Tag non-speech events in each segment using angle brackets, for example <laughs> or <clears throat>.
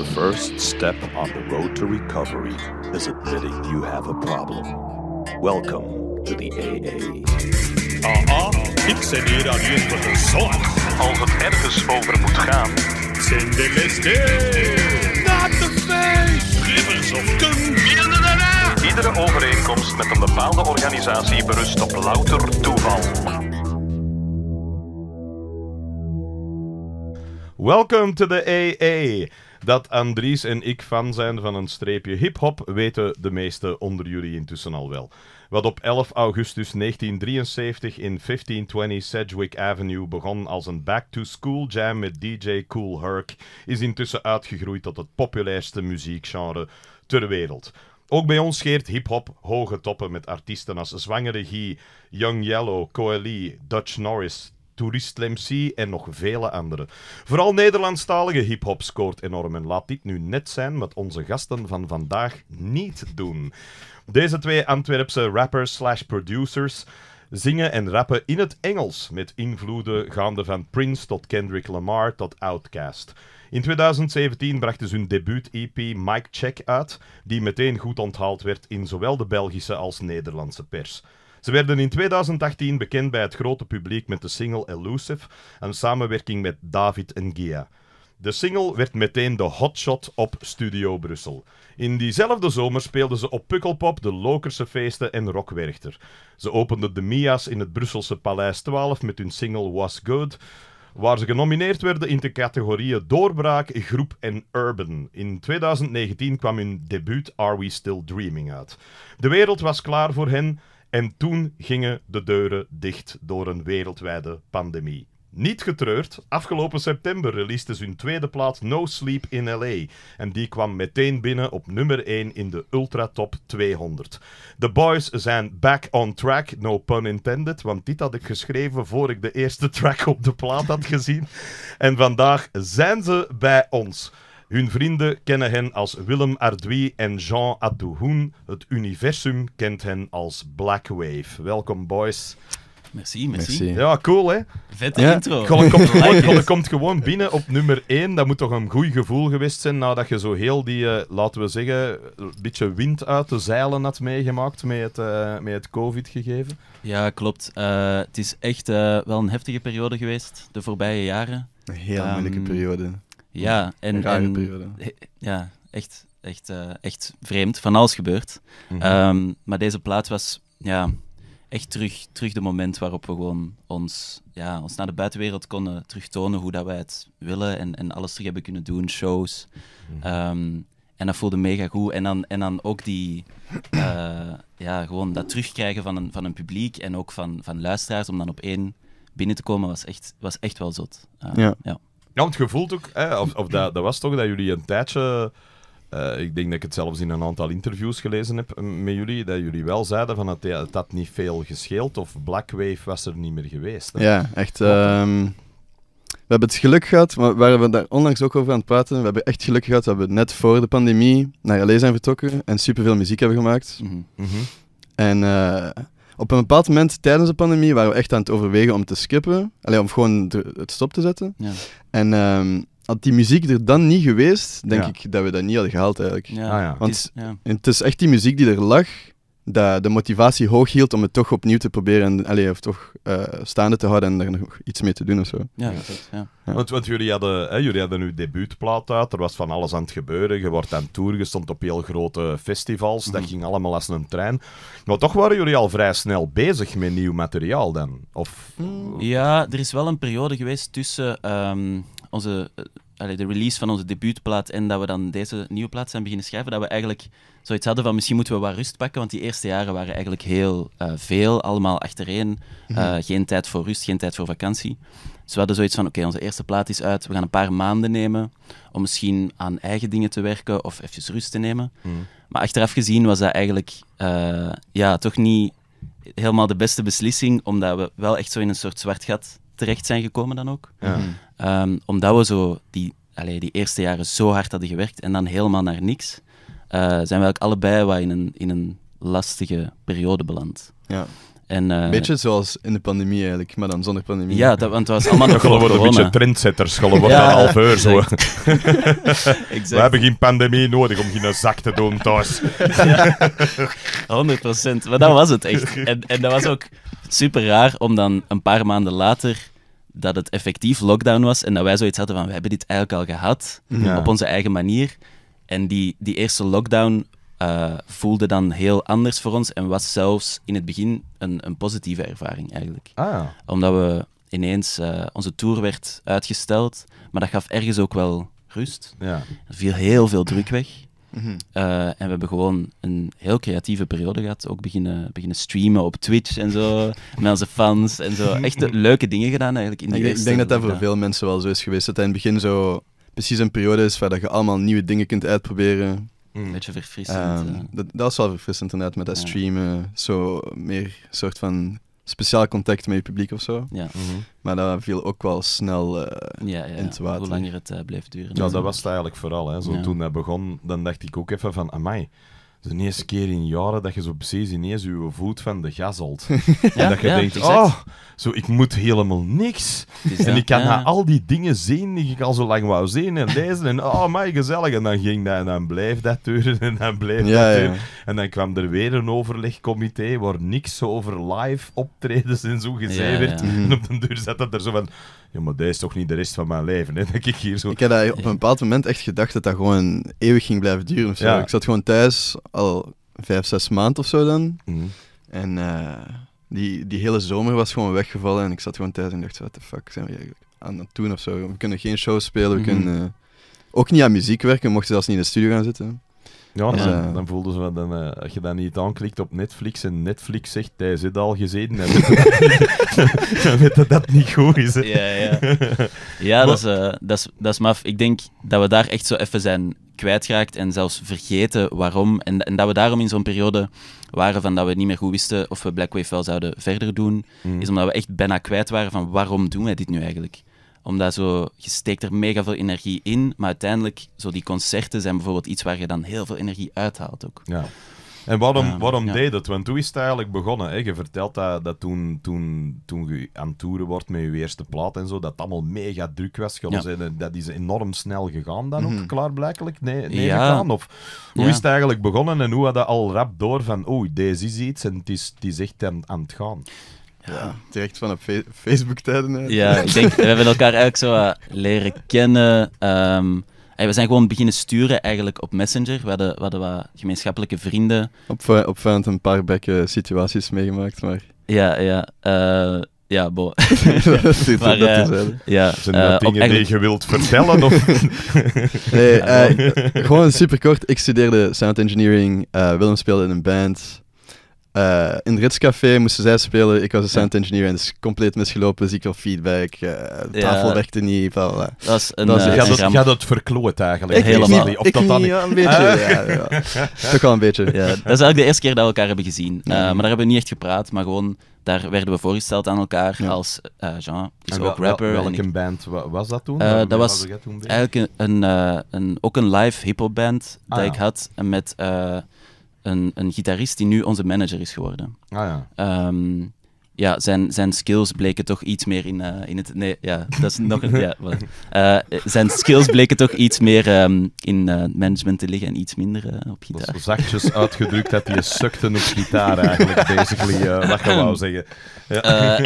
The first step on the road to recovery is admitting you have a problem. Welcome to the AA. Aha, ik zit hier aan je voor de Als het ergens over moet gaan, zend de les Not the face! Rivers of Kung, Iedere overeenkomst met een bepaalde organisatie berust op louter toeval. Welcome to the AA. Dat Andries en ik fan zijn van een streepje hip-hop weten de meesten onder jullie intussen al wel. Wat op 11 augustus 1973 in 1520 Sedgwick Avenue begon als een back-to-school jam met DJ Cool Herc, is intussen uitgegroeid tot het populairste muziekgenre ter wereld. Ook bij ons scheert hip-hop hoge toppen met artiesten als Zwangere Guy, Young Yellow, Coeli, Dutch Norris, Toerist MC en nog vele anderen. Vooral Nederlandstalige hip-hop scoort enorm en laat dit nu net zijn wat onze gasten van vandaag niet doen. Deze twee Antwerpse rappers slash producers zingen en rappen in het Engels met invloeden gaande van Prince tot Kendrick Lamar tot Outkast. In 2017 brachten ze hun debuut-EP Mike Check uit, die meteen goed onthaald werd in zowel de Belgische als Nederlandse pers. Ze werden in 2018 bekend bij het grote publiek met de single Elusive, een samenwerking met David en Gia. De single werd meteen de hotshot op Studio Brussel. In diezelfde zomer speelden ze op Pukkelpop, de Lokerse feesten en Rockwerchter. Ze openden de Mia's in het Brusselse Paleis 12 met hun single Was Good, waar ze genomineerd werden in de categorieën Doorbraak, Groep en Urban. In 2019 kwam hun debuut Are We Still Dreaming uit. De wereld was klaar voor hen, en toen gingen de deuren dicht door een wereldwijde pandemie. Niet getreurd, afgelopen september releaste ze hun tweede plaat No Sleep in LA. En die kwam meteen binnen op nummer 1 in de Ultra Top 200. The boys zijn back on track, no pun intended, want dit had ik geschreven voor ik de eerste track op de plaat had gezien. En vandaag zijn ze bij ons. Hun vrienden kennen hen als Willem Arduy en Jean Atouhoen. Het universum kent hen als Blackwave. Welkom, boys. Merci, merci, Ja, cool, hè? Vette intro. Golle komt, <laughs> komt, gewoon binnen op nummer 1. Dat moet toch een goed gevoel geweest zijn nadat je zo heel die, eh, laten we zeggen, een beetje wind uit de zeilen had meegemaakt met het, eh, met het COVID-gegeven. Ja, klopt. Eh, het is echt wel een heftige periode geweest de voorbije jaren. Een heel moeilijke ehm, periode. Ja, en, ja, echt, echt, eh, echt vreemd. Van alles gebeurt. Mhm. Ehm, maar deze plaat was ja, echt terug, terug de moment waarop we gewoon ons, ja, ons naar de buitenwereld konden terugtonen hoe dat wij het willen en, en alles terug hebben kunnen doen, shows. Mhm. Ehm, en dat voelde mega goed. En dan, en dan ook die, eh, ja, gewoon dat terugkrijgen van een, van een publiek en ook van, van luisteraars om dan op één binnen te komen was echt, was echt wel zot. ja. Ja, want je voelt ook, hè, of, of dat, dat was toch dat jullie een tijdje. Eh, ik denk dat ik het zelfs in een aantal interviews gelezen heb eh, met jullie, dat jullie wel zeiden van dat het had niet veel gescheeld of wave was er niet meer geweest. Ja, echt. Ehm, we hebben het geluk gehad, maar waren we daar onlangs ook over aan het praten. We hebben echt geluk gehad dat we net voor de pandemie naar LA zijn vertrokken en superveel muziek hebben gemaakt. Mhm. Mhm. En eh, op een bepaald moment tijdens de pandemie waren we echt aan het overwegen om te skippen. Alleen om gewoon het stop te zetten. Ja. En ehm, had die muziek er dan niet geweest, denk ik dat we dat niet hadden gehaald eigenlijk. Ja, ah, ja. Want het is, het is, echt die muziek die er lag, dat de motivatie hoog hield om het toch opnieuw te proberen, en, allez, of toch eh, staande te houden en er nog iets mee te doen of zo. Ja, dat, ja. Want, want, jullie hadden, hè, jullie hadden uw debuutplaat uit, er was van alles aan het gebeuren, je wordt aan tour, je stond op heel grote festivals, dat mhm. ging allemaal als een trein. Maar toch waren jullie al vrij snel bezig met nieuw materiaal dan? Of... Mm. Ja, er is wel een periode geweest tussen ehm, onze, eh, de release van onze debuutplaat en dat we dan deze nieuwe plaat zijn beginnen schrijven, dat we eigenlijk zoiets hadden van misschien moeten we wat rust pakken, want die eerste jaren waren eigenlijk heel eh, veel, allemaal achtereen. Mhm. Eh, geen tijd voor rust, geen tijd voor vakantie. Dus we hadden zoiets van, oké, onze eerste plaat is uit, we gaan een paar maanden nemen om misschien aan eigen dingen te werken of eventjes rust te nemen. Mhm. Maar achteraf gezien was dat eigenlijk eh, ja, toch niet helemaal de beste beslissing, omdat we wel echt zo in een soort zwart gat terecht zijn gekomen dan ook. Mhm. Ehm, omdat we zo die, allee, die eerste jaren zo hard hadden gewerkt en dan helemaal naar niks. Eh, zijn we eigenlijk allebei wat in een, in een lastige periode beland. Ja. Eh, beetje zoals in de pandemie eigenlijk, maar dan zonder pandemie. Ja, dat, want het was allemaal <laughs> nog worden een beetje trendsetters, gewoon worden half uur <laughs> <laughs> We hebben geen pandemie nodig om geen zak te doen thuis. 100%. Maar dat was het echt. En, en dat was ook super raar om dan een paar maanden later dat het effectief lockdown was en dat wij zoiets hadden van, we hebben dit eigenlijk al gehad, op onze eigen manier. En die, die eerste lockdown eh, voelde dan heel anders voor ons en was zelfs in het begin een, een positieve ervaring eigenlijk. Ah, Omdat we ineens, eh, onze tour werd uitgesteld, maar dat gaf ergens ook wel rust. Ja. Er viel heel veel druk weg. Mhm. Eh, en we hebben gewoon een heel creatieve periode gehad. Ook beginnen, beginnen streamen op Twitch en zo. <laughs> met onze fans en zo. Echt leuke dingen gedaan eigenlijk. In de ik, denk dat dat voor veel mensen wel zo is geweest. Dat in het begin zo precies een periode is waar je allemaal nieuwe dingen kunt uitproberen. Mm. Een beetje verfrissend. Ehm, eh. dat, dat is wel verfrissend inderdaad, met dat streamen. Zo meer soort van speciaal contact met je publiek of zo. Ja. Mhm. Maar dat viel ook wel snel uh, ja, ja, in het water. Hoe langer het eh, bleef duren. Ja, dat was het eigenlijk vooral. Hè. Zo, Toen dat begon, dan dacht ik ook even van, amai, de eerste keer in jaren dat je zo precies ineens je voet van de gas <laughs> en dat je denkt, oh, zo, ik moet helemaal niks. En ik kan ja. al die dingen zien die ik al zo lang wou zien en lezen. En oh, my, gezellig. En dan ging dat en dan bleef dat duren en dan bleef dat duren. En dan kwam er weer een overlegcomité waar niks over live optredens en zo gezegd werd. En op de deur zat dat er zo van, ja, maar dat is toch niet de rest van mijn leven, hè, <laughs> ik hier zo... Ik heb dat op een bepaald moment echt gedacht dat dat gewoon eeuwig ging blijven duren Ik zat gewoon thuis al vijf, zes maanden of zo dan. Mhm. En eh, die, die hele zomer was gewoon weggevallen en ik zat gewoon thuis en dacht, wat de fuck zijn we eigenlijk aan het doen of zo. We kunnen geen show spelen, we mhm. kunnen... Eh, ook niet aan muziek werken, mochten zelfs niet in de studio gaan zitten. Ja, dan, dan voelden ze dan, eh, als je dan niet aanklikt op Netflix en Netflix zegt hij zit al gezeten, <laughs> dan weet dat dat niet goed is. Ja, ja. ja dat, is, eh, dat, is, dat is maf. Ik denk dat we daar echt zo even zijn kwijtgeraakt en zelfs vergeten waarom. En, en dat we daarom in zo'n periode waren van dat we niet meer goed wisten of we black wave wel zouden verder doen, mm. is omdat we echt bijna kwijt waren van waarom doen wij dit nu eigenlijk omdat zo, je steekt er mega veel energie in, maar uiteindelijk, zo die concerten zijn bijvoorbeeld iets waar je dan heel veel energie uithaalt ook. Ja. En waarom, waarom deed dat? Want hoe is het eigenlijk begonnen? Hè? Je vertelt dat, dat toen, toen, toen je aan toeren wordt met je eerste plaat en zo, dat het allemaal mega druk was. Ja. dat is enorm snel gegaan dan ook, mm. klaarblijkelijk. Nee, nee Of, hoe is het eigenlijk begonnen en hoe had dat al rap door van oei, oh, deze is iets en het is, echt aan het gaan? Ja, <laughs> direct van op Facebook-tijden. Ja, ik denk, we hebben elkaar eigenlijk zo leren kennen. Um, we zijn gewoon beginnen sturen eigenlijk op Messenger. We hadden, we hadden wat gemeenschappelijke vrienden. Op, op een paar bekken situaties meegemaakt, maar... Ja, ja. Uh, ja, bo. <laughs> <laughs> maar, uh, ja, Zijn dat eh, dingen eigenlijk... die je wilt vertellen? Of? nee, gewoon superkort, Ik studeerde sound engineering. Willem speelde in een band. Uh, in het Ritscafé moesten zij spelen, ik was een sound engineer en is compleet misgelopen, ik wel feedback, eh, de tafel ja. werkte niet. geval. Dat is een, dat eh, een gaat, dat, verkloot eigenlijk? helemaal. Ik, ik, niet, een beetje. Ah. Ja, <laughs> Toch wel een beetje. dat is eigenlijk de eerste keer dat we elkaar hebben gezien. maar daar hebben we niet echt gepraat, maar gewoon daar werden we voorgesteld aan elkaar als uh, Jean, is en ook rapper. welke band was dat toen? dat was eigenlijk een, een, ook een live hiphop band die dat ah, ik had met een, een gitarist die nu onze manager is geworden. Ah ja. Ehm, ja, zijn, zijn skills bleken toch iets meer in, eh, in het. Nee, ja, <laughs> dat is nog een. Eh, eh, zijn skills bleken toch iets meer ehm, in uh, management te liggen en iets minder op gitaar. Dat zachtjes uitgedrukt dat hij sukte op gitaar eigenlijk, basically. wat je wou zeggen. Ja.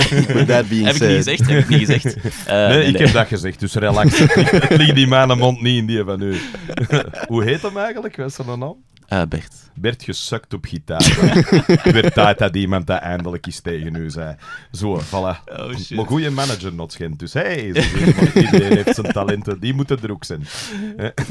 <laughs> that being heb ik niet gezegd? Heb gezegd? <laughs> nee, ik heb dat gezegd, dus relax. het ligt die mond niet in die van u. Hoe heet hem eigenlijk? Wat is zijn dan naam? Uh, Bert. Bert gesukt op gitaar. <laughs> werd tijd dat iemand dat eindelijk eens tegen u zei. Zo, voilà. Oh, goede manager Notschend. Dus hey, iedereen heeft zijn talenten. Die moeten er ook zijn. <laughs> het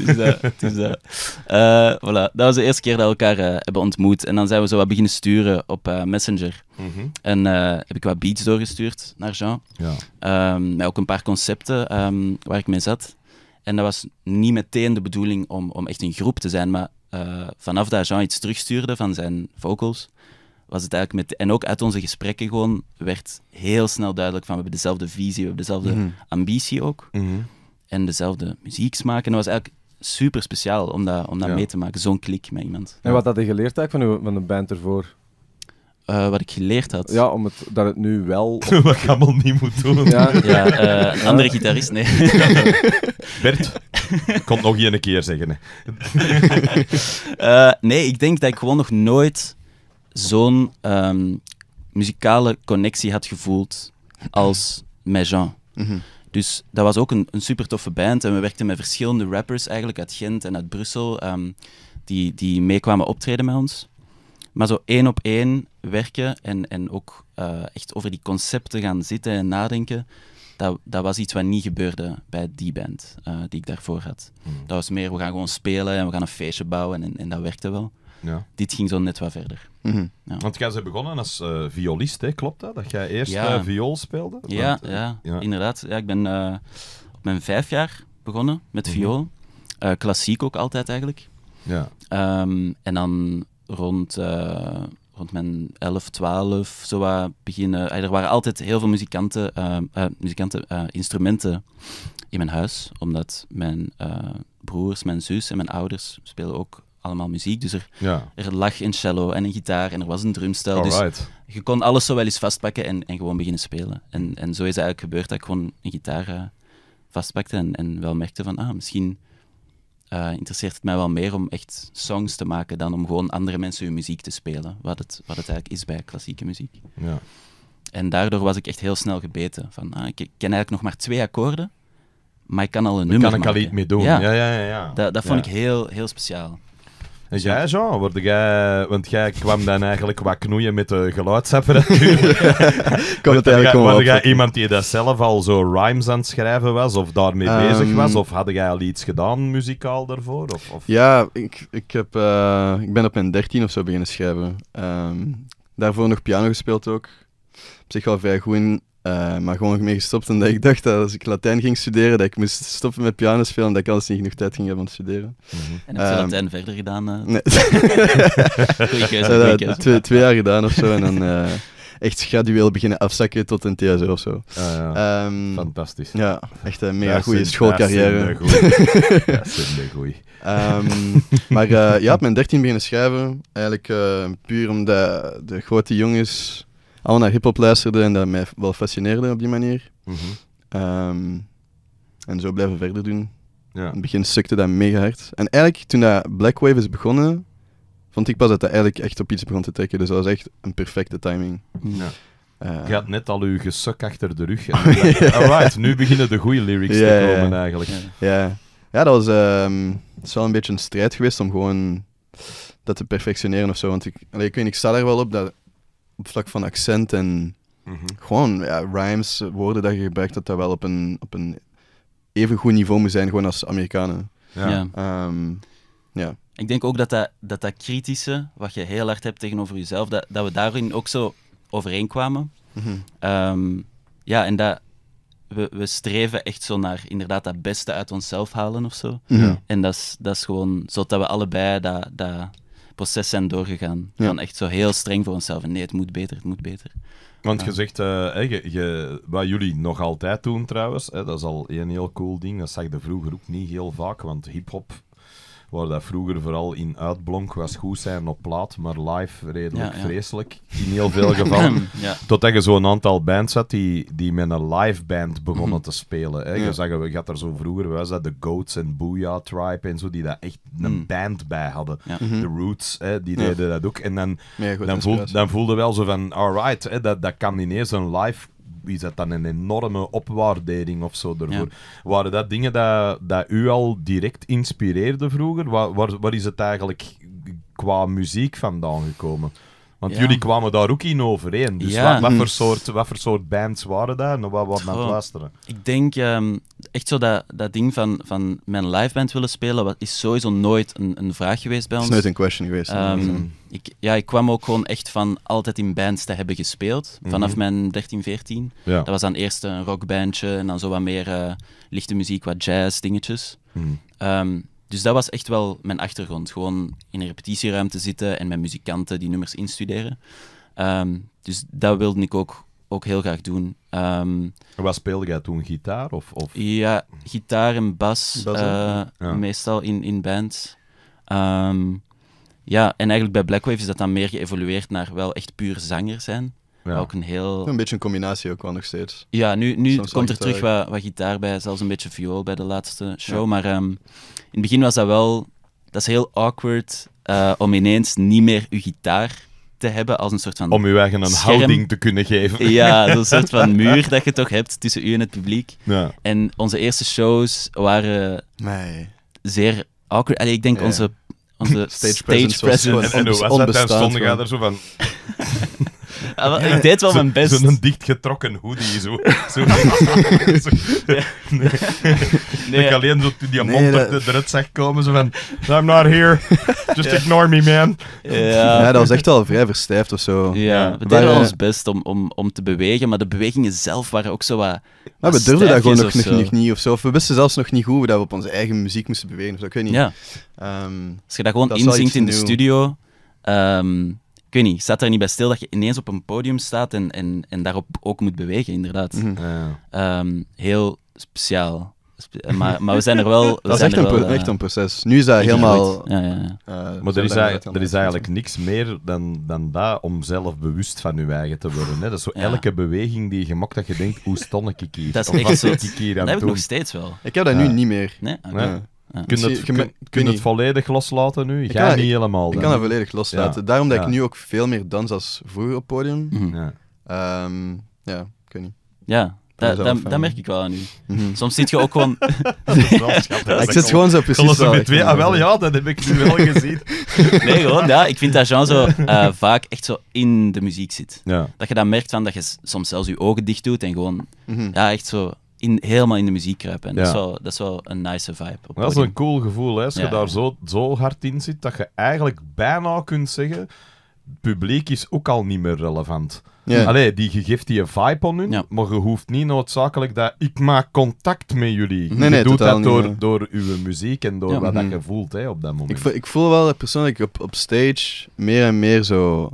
is dat, eh, voilà. Dat was de eerste keer dat we elkaar eh, hebben ontmoet. En dan zijn we zo wat beginnen sturen op Messenger. Mhm. En heb ik wat beats doorgestuurd naar Jean. Ja. maar ehm, ook een paar concepten ehm, waar ik mee zat. En dat was niet meteen de bedoeling om, om echt een groep te zijn, maar uh, vanaf dat Jean iets terugstuurde van zijn vocals, was het eigenlijk met... En ook uit onze gesprekken gewoon werd heel snel duidelijk van we hebben dezelfde visie, we hebben dezelfde mhm. ambitie ook. Mhm. En dezelfde muzieksmaak. En dat was eigenlijk super speciaal om dat, om dat mee te maken, zo'n klik met iemand. En wat had je geleerd eigenlijk van, van de band ervoor? Eh, wat ik geleerd had. Ja, om het, dat het nu wel... <laughs> wat ik allemaal niet moet doen. Ja, ja eh, andere gitarist, nee. <laughs> Bert, Komt nog hier nog keer zeggen. <laughs> Eh, nee, ik denk dat ik gewoon nog nooit zo'n um, muzikale connectie had gevoeld als met Jean. Mhm. Dus dat was ook een, een super toffe band en we werkten met verschillende rappers eigenlijk uit Gent en uit Brussel ehm, die, die meekwamen optreden met ons. Maar zo één op één werken en, en ook eh, echt over die concepten gaan zitten en nadenken, dat, dat was iets wat niet gebeurde bij die band eh, die ik daarvoor had. Hmm. Dat was meer, we gaan gewoon spelen en we gaan een feestje bouwen en, en dat werkte wel. Ja. Dit ging zo net wat verder. Mhm. ja. Want jij bent begonnen als eh, violist, hè? klopt dat? Dat jij eerst ja. viool speelde? Ja, ja, inderdaad. Ja, ik ben op mijn vijf jaar begonnen met mm viool. klassiek ook altijd eigenlijk. Ja. Ehm, en dan rond, eh, rond mijn 11, 12 zo beginnen. er waren altijd heel veel muzikanten, uh, muzikanten instrumenten in mijn huis, omdat mijn broers, mijn zus en mijn ouders spelen ook allemaal muziek. Dus er, er lag een cello en een gitaar en er was een drumstel. Dus je kon alles zo wel eens vastpakken en, en gewoon beginnen spelen. En, en zo is het eigenlijk gebeurd dat ik gewoon een gitaar vastpakte en, en wel merkte van, ah, misschien eh, interesseert het mij wel meer om echt songs te maken dan om gewoon andere mensen hun muziek te spelen. Wat het, wat het eigenlijk is bij klassieke muziek. Ja. En daardoor was ik echt heel snel gebeten. Van, ah, ik ken eigenlijk nog maar twee akkoorden, maar ik kan al een Dan nummer kan ik al iets mee doen. Ja. Ja, ja, ja, Dat, dat vond ik heel, heel speciaal. En jij, Jean, word jij, want jij kwam dan eigenlijk wat knoeien met de geluidsapparatuur. <laughs> Komt het eigenlijk gewoon jij iemand die dat zelf al zo rhymes aan het schrijven was, of daarmee ehm, bezig was, of had jij al iets gedaan muzikaal daarvoor? Of, of? Ja, ik, ik, heb, eh, ik ben op mijn dertien of zo beginnen schrijven. Ehm, daarvoor nog piano gespeeld ook. Op zich wel vrij goed in. Eh, maar gewoon mee gestopt omdat ik dacht dat als ik Latijn ging studeren, dat ik moest stoppen met piano spelen en dat ik alles niet genoeg tijd ging hebben om te studeren. Mhm. En heb je eh, Latijn verder gedaan? Eh? nee. <laughs> keuze, Twee, twee, jaar gedaan of zo en dan echt gradueel beginnen afzakken tot een TSO of zo. Ah, ja. Ehm, Fantastisch. Ja, echt een mega goede schoolcarrière. Ja, is goeie. maar ja, op mijn 13 beginnen schrijven. Eigenlijk puur omdat de grote jongens allemaal naar hip-hop luisterde en dat mij wel fascineerde op die manier. Mhm. Ehm, en zo blijven verder doen. Ja. In het begin sukte dat mega hard. En eigenlijk, toen dat Black Wave is begonnen, vond ik pas dat dat eigenlijk echt op iets begon te trekken. Dus dat was echt een perfecte timing. Mm. Ja. Eh. je had net al uw gesuk achter de rug. <laughs> Alright, nu beginnen de goede lyrics te komen eigenlijk. Ja. ja, dat was ehm, het is wel een beetje een strijd geweest om gewoon dat te perfectioneren of zo. Want ik, allee, ik weet, ik sta er wel op dat op vlak van accent en mhm. gewoon rhymes, woorden dat je gebruikt, dat dat wel op een, op een even goed niveau moet zijn gewoon als Amerikanen. Ja. Ehm, ja. Ik denk ook dat dat, dat dat kritische, wat je heel hard hebt tegenover jezelf, dat, dat we daarin ook zo overeenkwamen. Mm ja, en dat we, we streven echt zo naar inderdaad dat beste uit onszelf halen of zo. En dat is, dat is gewoon zodat we allebei dat, dat, proces zijn doorgegaan. van echt zo heel streng voor onszelf. nee, het moet beter, het moet beter. Want je zegt, eh, je, wat jullie nog altijd doen trouwens, hè, dat is al een heel cool ding. Dat zag je vroeger ook niet heel vaak, want hip-hop waar dat vroeger vooral in uitblonk, was goed zijn op plaat, maar live redelijk vreselijk. In heel veel <laughs> gevallen. ja. Totdat je zo'n aantal bands had die, die met een live band begonnen te spelen. Hè. Je, zag, je had er zo vroeger, was dat de Goats en Booyah Tribe en zo, die daar echt een mm. band bij hadden. Mhm. De Roots, hè, die deden dat ook. En dan, dan, voelde, dan voelde wel zo van, alright, hè, dat, dat kan ineens een live is dat dan een enorme opwaardering of zo Waren dat dingen dat, dat u al direct inspireerde vroeger? waar is het eigenlijk qua muziek vandaan gekomen? Want jullie kwamen daar ook in overeen. Dus wat, wat, voor mm. soort, wat voor soort bands waren daar? En wat was aan het luisteren? Ik denk ehm, echt zo dat, dat ding van, van mijn live band willen spelen, wat is sowieso nooit een, een vraag geweest bij ons. Het is nooit een question geweest. Ehm, mm. ik, ja, ik kwam ook gewoon echt van altijd in bands te hebben gespeeld. Mhm. Vanaf mijn 13, 14. Dat was dan eerst een rockbandje en dan zo wat meer eh, lichte muziek, wat jazz dingetjes. Mm. Ehm, dus dat was echt wel mijn achtergrond. Gewoon in een repetitieruimte zitten en met muzikanten die nummers instuderen. Ehm, dus dat wilde ik ook, ook heel graag doen. Um, Wat speelde jij toen? Gitaar? Of, of? Ja, gitaar en bas. Eh, meestal in, in bands. Ehm, ja, en eigenlijk bij Blackwave is dat dan meer geëvolueerd naar wel echt puur zanger zijn. Ja. een heel... Een beetje een combinatie ook wel nog steeds. Ja, nu, nu komt er terug eh, wat, wat, gitaar bij, zelfs een beetje viool bij de laatste show. Maar ehm, in het begin was dat wel... Dat is heel awkward eh, om ineens niet meer uw gitaar te hebben als een soort van Om uw eigen een houding te kunnen geven. <laughs> Ja, zo'n <laughs> soort van muur dat je toch hebt tussen u en het publiek. Ja. En onze eerste shows waren nee. zeer awkward. ik denk onze, onze <laughs> stage, presence, was, was, En hoe was dat? Dan zo van... Ah, ik deed wel mijn best. Zo'n dichtgetrokken hoodie. Zo, <laughs> zo, <laughs> Nee. nee. Ik alleen zo die mond dat... eruit zag komen. Zo van, I'm not here. Just ignore me, man. Ja. ja. dat was echt wel vrij verstijfd of zo. Ja, we deden ons best om, om, om te bewegen. Maar de bewegingen zelf waren ook zo wat... Maar we durfden dat gewoon nog, nog, niet of zo. Of we wisten zelfs nog niet hoe we op onze eigen muziek moesten bewegen. Of zo. Ik weet niet. Um, Als je dat gewoon dat inzingt in de studio... Ehm, ik weet niet, staat er niet bij stil dat je ineens op een podium staat en, en, en daarop ook moet bewegen, inderdaad. Mhm. Ah, ehm, heel speciaal. maar, maar we zijn er wel. <laughs> dat is echt een, eh, proces. Nu is dat helemaal. Ja, ja, ja. Eh, maar er is, er is eigenlijk niks meer dan, dan dat om zelf bewust van je eigen te worden. Hè? Dat is zo elke beweging die je maakt dat je denkt: hoe stond ik hier? Dat is echt zo. Dat heb ik nog steeds wel. Ik heb dat nu niet meer. Kun je het, kun, het volledig loslaten nu? Ga niet helemaal. Ik kan het volledig loslaten. Daarom dat ik nu ook veel meer dans als vroeger op podium. Mhm. Ja, um, ja ik niet. Ja, dat, merk ik wel aan u. Mhm. Soms zit je ook gewoon. <laughs> <laughs> schat, ik zit gewoon zo precies. Zo met twee. Ah, wel, ja, dat heb ik nu wel gezien. <laughs> nee, gewoon, ja, ik vind dat Jean zo eh, vaak echt zo in de muziek zit. Ja. Dat je dan merkt van dat je soms zelfs je ogen dicht doet en gewoon, mhm. ja, echt zo in, helemaal in de muziek kruipen. En dat, is wel, dat is wel een nice vibe. Op dat is een cool gevoel, hè, als je daar zo, zo hard in zit, dat je eigenlijk bijna kunt zeggen, publiek is ook al niet meer relevant. Allee, die, geeft die vibe aan hun, maar je hoeft niet noodzakelijk dat ik maak contact met jullie. Nee, je doet dat door, door uw muziek en door wat dat mhm. je voelt hè, op dat moment. Ik, voel, ik voel wel persoonlijk op, op stage meer en meer zo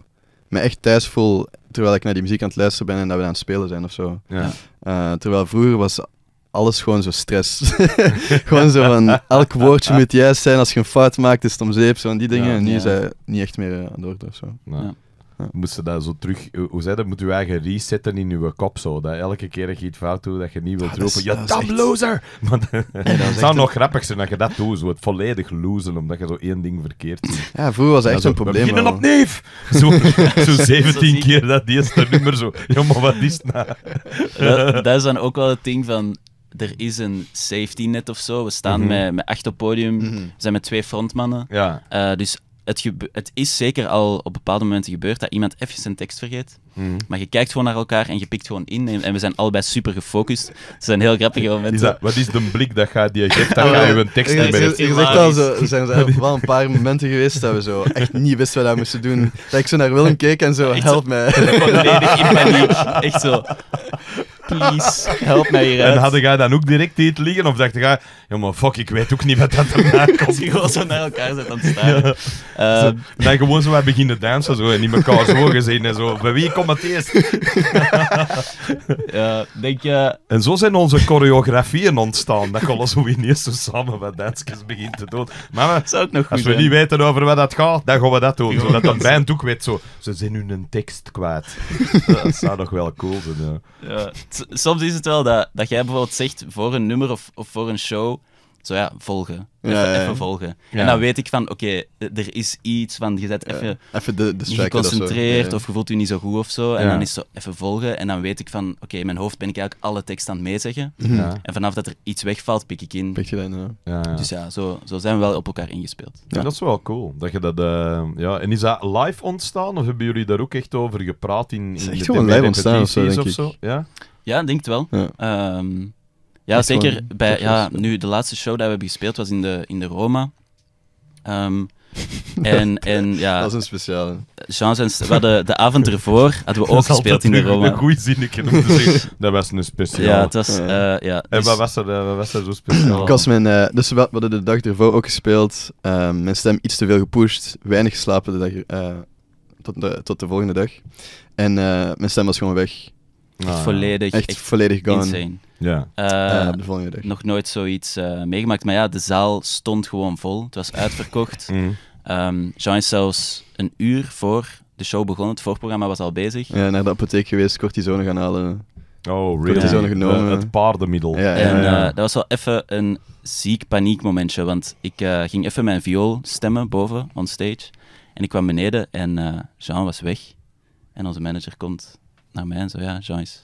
me echt thuis voel terwijl ik naar die muziek aan het luisteren ben en dat we aan het spelen zijn of zo. Ja. Eh, terwijl vroeger was alles gewoon zo stress. <laughs> gewoon zo van elk woordje moet juist zijn. Als je een fout maakt, is het om zeep. Zo die dingen. en nu is hij niet echt meer eh, aan de orde of zo moesten dat zo terug... Hoe zei dat? Moet je eigen resetten in je kop, zo. Dat elke keer dat je iets fout doet, dat je niet wilt roepen... Je dam loser! <laughs> Want, <laughs> het zou nog grappig zijn dat je dat doet, zo het volledig losen, omdat je zo één ding verkeerd doet. Ja, vroeger was echt zo'n probleem. We beginnen op Zo, <laughs> zo 17 dat keer dat eerste nummer zo... Ja, wat is het nou? dat, dat is dan ook wel het ding van er is een safety net of zo. We staan mhm. met, met acht op podium. Mhm. We zijn met twee frontmannen. Ja. Eh, dus het, het is zeker al op bepaalde momenten gebeurd dat iemand even zijn tekst vergeet. Hmm. Maar je kijkt gewoon naar elkaar en je pikt gewoon in. En, we zijn allebei super gefocust. Het zijn heel grappige momenten. wat is de blik dat gaat die je geeft? Ah, ga je een tekst niet meer. Je er zijn <laughs> wel een paar momenten geweest dat we zo echt niet wisten wat we moesten doen. Dat ik zo naar Willem keek en zo, help mij. <laughs> Echt zo please, help mij hieruit. En hadden jij dan ook direct dit liggen? Of dacht jij, ja maar fuck, ik weet ook niet wat dat erna <laughs> komt. Die gewoon zo naar elkaar zitten aan het staan. Ja. Eh, dan gewoon zo wat beginnen dansen zo, en in elkaar zo gezien en zo. Bij wie komt het eerst? <laughs> ja, denk je... En zo zijn onze choreografieën ontstaan. Dat alles hoe ineens zo samen wat dansjes beginnen te doen. Maar we, ook nog goed als we niet weten over wat dat gaat, dan gaan we dat doen. Zodat de Brian ook weet zo, ze zijn hun tekst kwijt. <laughs> dat zou nog wel cool zijn, ja. ja soms is het wel dat, dat jij bijvoorbeeld zegt voor een nummer of, of voor een show, zo ja, volgen. Even, ja, volgen. En dan weet ik van, oké, er is iets, van je bent even, even de, de geconcentreerd of, of, je voelt je niet zo goed of zo. En dan is het zo even volgen. En dan weet ik van, oké, in mijn hoofd ben ik eigenlijk alle tekst aan het meezeggen. Mhm. En vanaf dat er iets wegvalt, pik ik in. je dan, ja. Dus ja, zo, zo zijn we wel op elkaar ingespeeld. Ja. Dat is wel cool. Dat je dat, eh, ja. En is dat live ontstaan of hebben jullie daar ook echt over gepraat in, in de, de live ontstaan zo? Of zo? Ja? Ja, denk het wel. Ja, ehm, ja zeker bij ja, nu de laatste show dat we hebben gespeeld was in de, in de Roma. Ehm, <laughs> en, en ja. Dat was een speciaal. Jean we hadden de avond ervoor hadden we <laughs> ook gespeeld in de Roma. Een goede zin, ik te zeggen. <laughs> Dat was een speciaal. Ja, het was. ja, eh, En dus- wat was, er, eh, wat was er zo speciaal? Ik was mijn, uh, dus we hadden de dag ervoor ook gespeeld. Ehm, mijn stem iets te veel gepusht. Weinig geslapen de dag, tot, de, tot de volgende dag. En mijn stem was gewoon weg. Echt ah, volledig. Echt, echt volledig gone. Ja. Uh, nog nooit zoiets eh, meegemaakt. Maar ja, de zaal stond gewoon vol. Het was uitverkocht. mm. Ehm, Jean is zelfs een uur voor de show begon. Het voorprogramma was al bezig. Ja, naar de apotheek geweest, cortisone gaan halen. Oh, really? Cortisone genomen. het paardenmiddel. Ja, en eh, dat was wel even een ziek paniekmomentje. Want ik ging even mijn viool stemmen boven, on stage. En ik kwam beneden en Jean was weg. En onze manager komt naar mij en zo, ja, Joyce.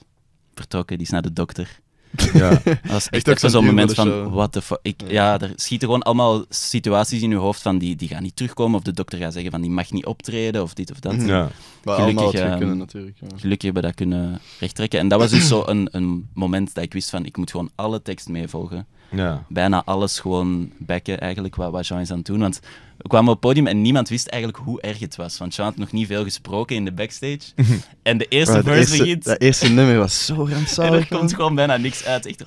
Vertrokken, die is naar de dokter. <laughs> Ja. Dat was echt, zo'n moment van, what the fuck. Ik, ja. er schieten gewoon allemaal situaties in je hoofd van, die, die gaan niet terugkomen, of de dokter gaat zeggen van, die mag niet optreden, of dit of dat. Ja. Gelukkig, ehm, kunnen, natuurlijk, gelukkig hebben we dat kunnen rechttrekken. En dat was dus zo'n een, een moment dat ik wist van, ik moet gewoon alle tekst meevolgen ja. bijna alles gewoon bekken eigenlijk wat, wat Jean is aan het doen. Want we kwamen op het podium en niemand wist eigenlijk hoe erg het was. Want Jean had nog niet veel gesproken in de backstage. <laughs> en de eerste verse Dat eerste nummer was zo rampzalig. en er komt gewoon bijna niks uit. Echt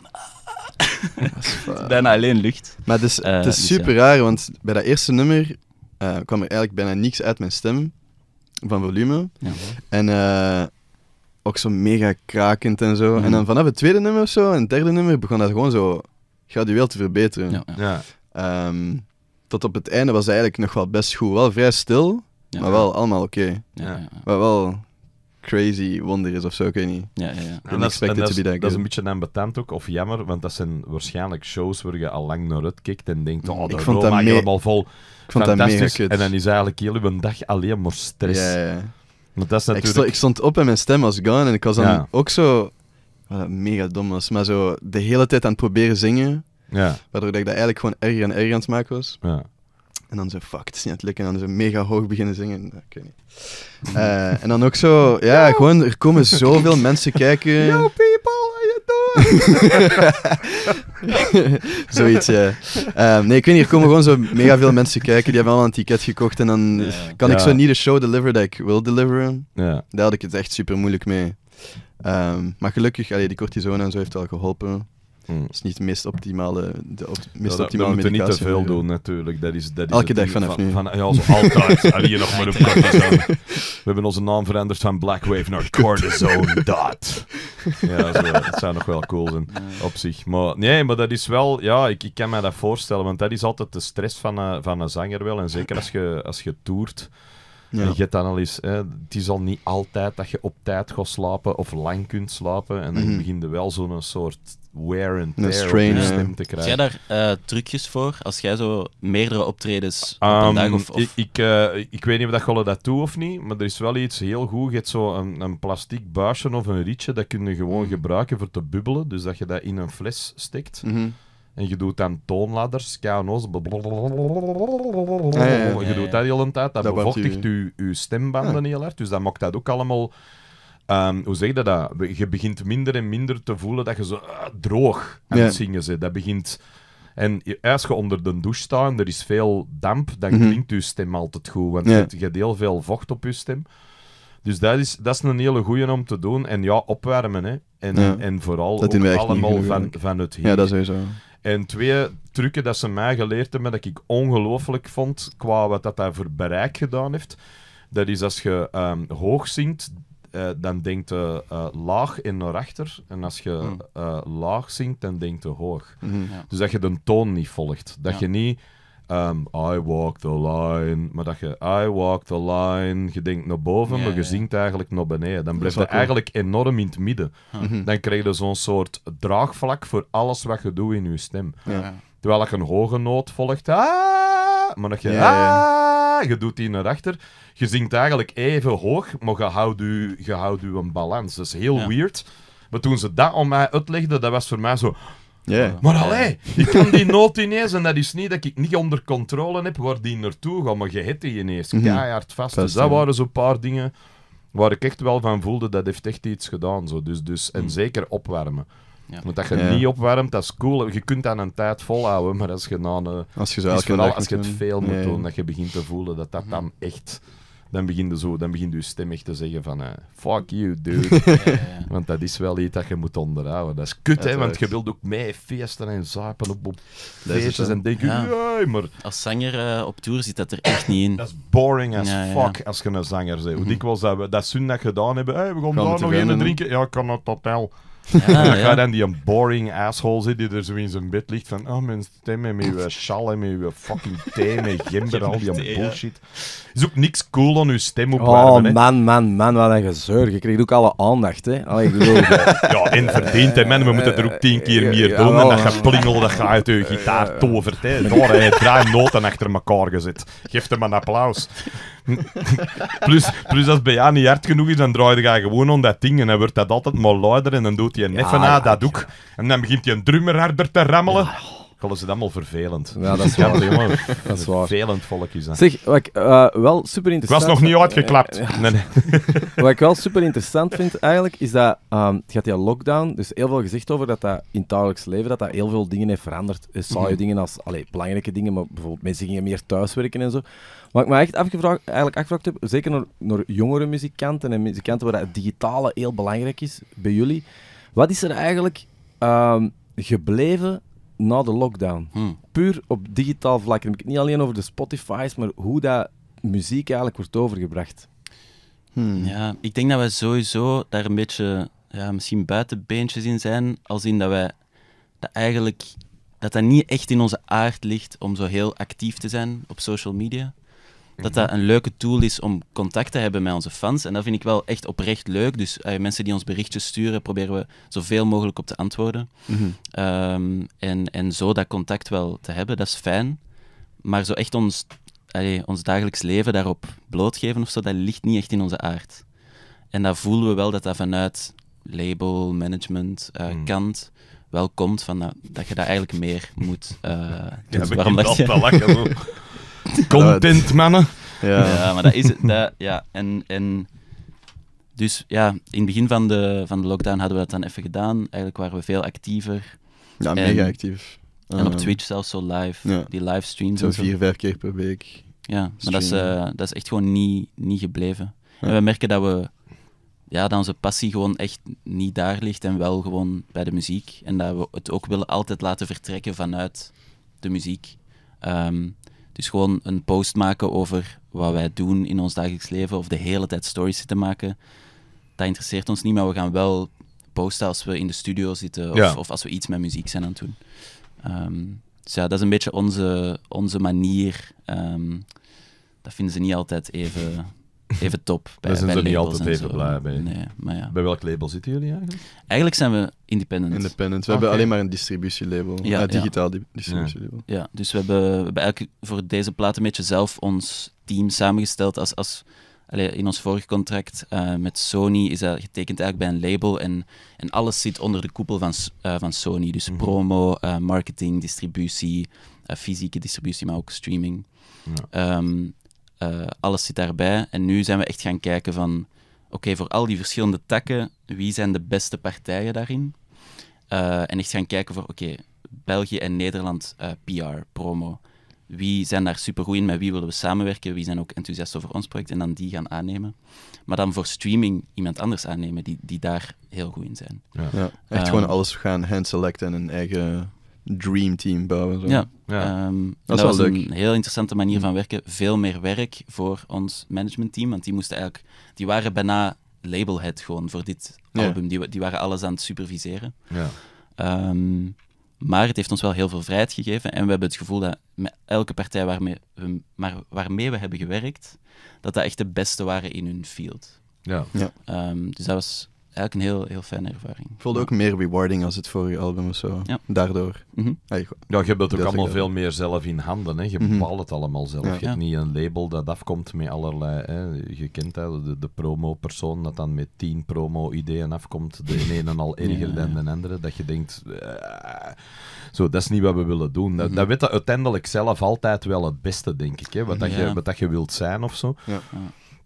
<laughs> bijna alleen lucht. Maar dus, het is eh, dus super raar, want bij dat eerste nummer eh, kwam er eigenlijk bijna niks uit mijn stem. Van volume. Ja. En... Eh, ook zo mega krakend en zo. En mhm. dan vanaf het tweede nummer of zo, en het derde nummer, begon dat gewoon zo wel te verbeteren. Ja. Ehm, tot op het einde was het eigenlijk nog wel best goed. Wel vrij stil, maar wel allemaal oké. Ja, maar wel crazy wonder is of zo, ik weet niet. Ja, ja, ja. En dat, is, en dat, is, dat is een beetje ambetant ook, of jammer, want dat zijn waarschijnlijk shows waar je al lang naar uitkijkt en denkt, oh, de ik dat mee... helemaal vol. Ik vond dat kut. en dan is eigenlijk heel een dag alleen maar stress. Ja, ja. dat is natuurlijk... ik, stond, ik, stond, op en mijn stem was gone en ik was dan ook zo wat mega dom was. Maar zo de hele tijd aan het proberen zingen. Ja. Waardoor ik dat eigenlijk gewoon erger en erger aan het maken was. Ja. En dan zo, fuck, het is niet aan het lukken. En dan zo mega hoog beginnen zingen. dat ik weet niet. Eh, en dan ook zo, ja, gewoon, er komen zoveel <laughs> mensen kijken. Yo, people, how you doing? <laughs> Zoiets, ja. Ehm, nee, ik weet niet, er komen gewoon zo mega veel mensen kijken. Die hebben allemaal een ticket gekocht. En dan kan ik zo niet de show deliveren dat ik wil deliveren. Ja. Daar had ik het echt super moeilijk mee. Ehm, maar gelukkig, allee, die cortisone en zo heeft wel geholpen. Hmm. Het is niet het meest optimale, de op, meest ja, optimale niet te veel doen, natuurlijk. Dat is, dat is Elke dag vanaf van, nu. Van, ja, zo altijd. <laughs> nog maar op We hebben onze naam veranderd van Black Wave naar Cortisone Dot. <laughs> Ja, zo, dat zou nog wel cool zijn op zich. Maar nee, maar dat is wel... Ja, ik, ik kan me dat voorstellen, want dat is altijd de stress van, een, eh, van een zanger wel. En zeker als je, als je toert... Ja. En hè, het is al niet altijd dat je op tijd gaat slapen of lang kunt slapen. En dan mhm. begin je wel zo'n soort wear and tear strain, je stem te krijgen. Heb jij daar eh, trucjes voor? Als jij zo meerdere optredens um, op een ehm, dag of... of... Ik, ik, eh, weet niet of dat je dat toe of niet, maar er is wel iets heel goed. Je hebt zo een, een plastic buisje of een rietje, dat kun je gewoon mhm. gebruiken voor te bubbelen. Dus dat je dat in een fles steekt. Mhm. En je doet dan toonladders, KNO's. je doet dat heel een tijd. Dat, bevochtigt je, stembanden heel erg, Dus dat maakt dat ook allemaal. hoe zeg je dat? Je begint minder en minder te voelen dat je zo droog aan het zingen bent. Dat begint. En als je onder de douche staat en er is veel damp, dan klinkt je stem altijd goed. Want je, hebt heel veel vocht op je stem. Dus dat is, dat is een hele goeie om te doen. En ja, opwarmen. Hè. En, en vooral allemaal van, het hier. Ja, dat is sowieso. En twee trucken dat ze mij geleerd hebben, dat ik ongelooflijk vond qua wat dat, daar voor bereik gedaan heeft. Dat is als je ehm, hoog zingt, eh, dan denkt je eh, laag en naar achter. En als je hmm. eh, laag zingt, dan denkt je hoog. Hmm. Dus dat je de toon niet volgt. Dat je niet Ehm, I walk the line. Maar dat je I walk the line, je denkt naar boven, maar je zingt eigenlijk naar beneden. Dan blijf je eigenlijk enorm in het midden. Mhm. Dan krijg je zo'n soort draagvlak voor alles wat je doet in je stem. Terwijl je een hoge noot volgt. Ah, maar dat je... Ah, je doet die naar achter. Je zingt eigenlijk even hoog, maar je houdt je, je, houdt een balans. Dat is heel weird. Maar toen ze dat om mij uitlegden, dat was voor mij zo... Yeah. Maar allee, ik kan die nood ineens en dat is niet dat ik niet onder controle heb waar die naartoe gaat, maar je hebt ineens mhm. keihard vast. Dus dat waren zo'n paar dingen waar ik echt wel van voelde, dat heeft echt iets gedaan. Zo. Dus, dus, en mhm. zeker opwarmen. Want dat je ja. niet opwarmt, dat is cool. Je kunt aan een tijd volhouden, maar als je, na een, eh, als je, het veel moet doen, dat je begint te voelen dat dat mhm. dan echt dan begint zo, dan begint je stem echt te zeggen van, eh, fuck you, dude. <laughs> Want dat is wel iets dat je moet onderhouden. Dat is kut, hè, want je wilt ook mee feesten en zuipen op, op feestjes en denk je, maar... Als zanger eh, op tour zit dat er echt niet in. <laughs> Dat is boring as fuck als je een zanger bent. Hoe mhm. dikwijls dat we dat zondag gedaan hebben, we gaan, daar nog een drinken. Ja, ik kan dat totaal. Ja, <laughs> dan ga dan die een boring asshole zitten die er zo in zijn bed ligt van, oh mijn stem en mijn je en met fucking thee met gember, al die bullshit. Zoek niks cool aan uw stem op. Oh, man, man, man, wat een gezeur. Je kreeg ook alle aandacht, hè. <laughs> ja, en verdiend, hè, man. We moeten er ook tien eh, keer eh, meer eh, doen. En oh. dat gaat plingel, dat gaat uit je gitaar tovert, hè. Daar heb drie noten achter elkaar gezet. Geef hem een applaus. <laughs> plus, plus als bij jou niet hard genoeg is, dan draai je gewoon om dat ding en dan wordt dat altijd maar luider en dan doet hij een neffen na, dat ook. En dan begint hij een drummer harder te rammelen. Gollen ze dat allemaal vervelend. Ja, dat is <laughs> wel <laughs> dat is waar. Vervelend volk is dat. Zeg, wat ik eh, wel super interessant... Ik was nog niet uitgeklapt. <laughs> Nee, nee. wat ik wel super interessant vind eigenlijk, is dat um, het gaat die lockdown, dus heel veel gezegd over dat dat in het dagelijks leven, dat dat heel veel dingen heeft veranderd. Eh, saaie je mhm. dingen als, allee, belangrijke dingen, maar bijvoorbeeld mensen gingen meer thuiswerken en zo. Wat ik me echt afgevraagd, eigenlijk afgevraagd heb, zeker naar, naar jongere muzikanten en muzikanten waar het digitale heel belangrijk is bij jullie, wat is er eigenlijk ehm, gebleven na de lockdown. Hm. Puur op digitaal vlak. Dan heb ik het niet alleen over de Spotify's, maar hoe dat muziek eigenlijk wordt overgebracht. Hm. Ja, ik denk dat we sowieso daar een beetje ja, misschien buitenbeentjes in zijn, als in dat wij dat eigenlijk dat dat niet echt in onze aard ligt om zo heel actief te zijn op social media. Mhm. dat dat een leuke tool is om contact te hebben met onze fans. En dat vind ik wel echt oprecht leuk. Dus eh, mensen die ons berichtjes sturen, proberen we zoveel mogelijk op te antwoorden. Mhm. Ehm, en, en zo dat contact wel te hebben, dat is fijn. Maar zo echt ons, ons dagelijks leven daarop blootgeven of zo, dat ligt niet echt in onze aard. En dat voelen we wel dat dat vanuit label, management, eh, mhm. kant wel komt van dat je daar eigenlijk meer moet. Uh, ja, dus waarom dat je... lachen. <laughs> Content, mannen. Ja. ja, maar dat is het. Dat, ja, en, en dus ja, in het begin van de, van de lockdown hadden we dat dan even gedaan. Eigenlijk waren we veel actiever. Ja, mega actief. en op Twitch zelfs zo live, die livestreams. Zo vier, vijf keer per week. Ja, maar dat is, eh, dat is echt gewoon niet, niet gebleven. En we merken dat we ja, dat onze passie gewoon echt niet daar ligt en wel gewoon bij de muziek. En dat we het ook willen altijd laten vertrekken vanuit de muziek. Ehm, dus gewoon een post maken over wat wij doen in ons dagelijks leven of de hele tijd stories zitten maken. Dat interesseert ons niet, maar we gaan wel posten als we in de studio zitten of, of als we iets met muziek zijn aan het doen. Ehm, dus ja, dat is een beetje onze, onze manier. Ehm, dat vinden ze niet altijd even even top. <laughs> Bij, we zijn bij niet altijd even blij bij. Nee, maar ja. Bij welk label zitten jullie eigenlijk? Eigenlijk zijn we independent. Independent. We hebben alleen maar een distributielabel. Ja, digitaal distributielabel. Ja. dus we hebben, we hebben eigenlijk voor deze plaat een beetje zelf ons team samengesteld. Als, als, allez, in ons vorige contract eh, met Sony is dat getekend eigenlijk bij een label. En, en alles zit onder de koepel van, eh, van Sony. Dus mhm. promo, eh, marketing, distributie, fysieke distributie, maar ook streaming. Ja. Ehm, eh, alles zit daarbij. En nu zijn we echt gaan kijken van, oké, voor al die verschillende takken, wie zijn de beste partijen daarin? Eh, en echt gaan kijken voor, oké, België en Nederland eh, PR, promo. Wie zijn daar supergoed in? Met wie willen we samenwerken? Wie zijn ook enthousiast over ons project? En dan die gaan aannemen. Maar dan voor streaming iemand anders aannemen die, die daar heel goed in zijn. Ja. echt gewoon alles gaan hand en een eigen dream team bouwen. Ja, ja. Ehm, dat, dat was een heel interessante manier van mm. werken. Veel meer werk voor ons managementteam, want die moesten eigenlijk, die waren bijna labelhead gewoon voor dit album. Die, die waren alles aan het superviseren. Ja. Ehm, maar het heeft ons wel heel veel vrijheid gegeven en we hebben het gevoel dat met elke partij waarmee we, maar waarmee we hebben gewerkt, dat dat echt de beste waren in hun field. Ja. ja. Um, dus dat was eigenlijk een heel, heel fijne ervaring. voelde ook meer rewarding als het vorige album of zo. Ja. Daardoor. Mm ja, je hebt het ook allemaal veel meer zelf in handen. Hè. Je mhm. bepaalt het allemaal zelf. Je hebt niet een label dat afkomt met allerlei. Hè. Je kent de, de promo-persoon dat dan met tien promo-ideeën afkomt. De <laughs> ene al erger dan de andere. Dat je denkt: eh, zo, dat is niet wat we willen doen. Dat, mhm. dat weet dat uiteindelijk zelf altijd wel het beste, denk ik. Hè. Wat, dat je, wat dat je wilt zijn of zo. Ja.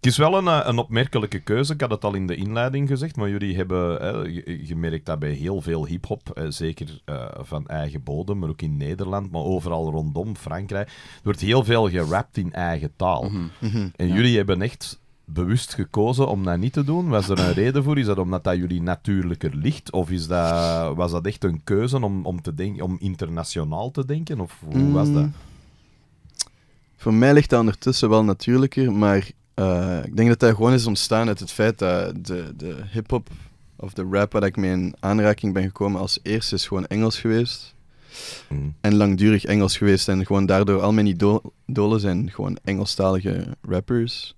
Het is wel een, eh, een opmerkelijke keuze. Ik had het al in de inleiding gezegd, maar jullie hebben gemerkt dat bij heel veel hip-hop, eh, zeker eh, van eigen bodem, maar ook in Nederland, maar overal rondom Frankrijk, er wordt heel veel gerapt in eigen taal. Mhm. Mhm. Mhm. En jullie hebben echt bewust gekozen om dat niet te doen? Was er een <clears throat> reden voor? Is dat omdat dat jullie natuurlijker ligt? Of is dat, was dat echt een keuze om, om, te denken, om internationaal te denken? Of hoe was dat? Mm. Voor mij ligt dat ondertussen wel natuurlijker, maar eh, ik denk dat dat gewoon is ontstaan uit het feit dat de, de hip-hop of de rap waar ik mee in aanraking ben gekomen als eerste is gewoon Engels geweest. Mm. En langdurig Engels geweest. En gewoon daardoor al mijn idolen zijn gewoon Engelstalige rappers.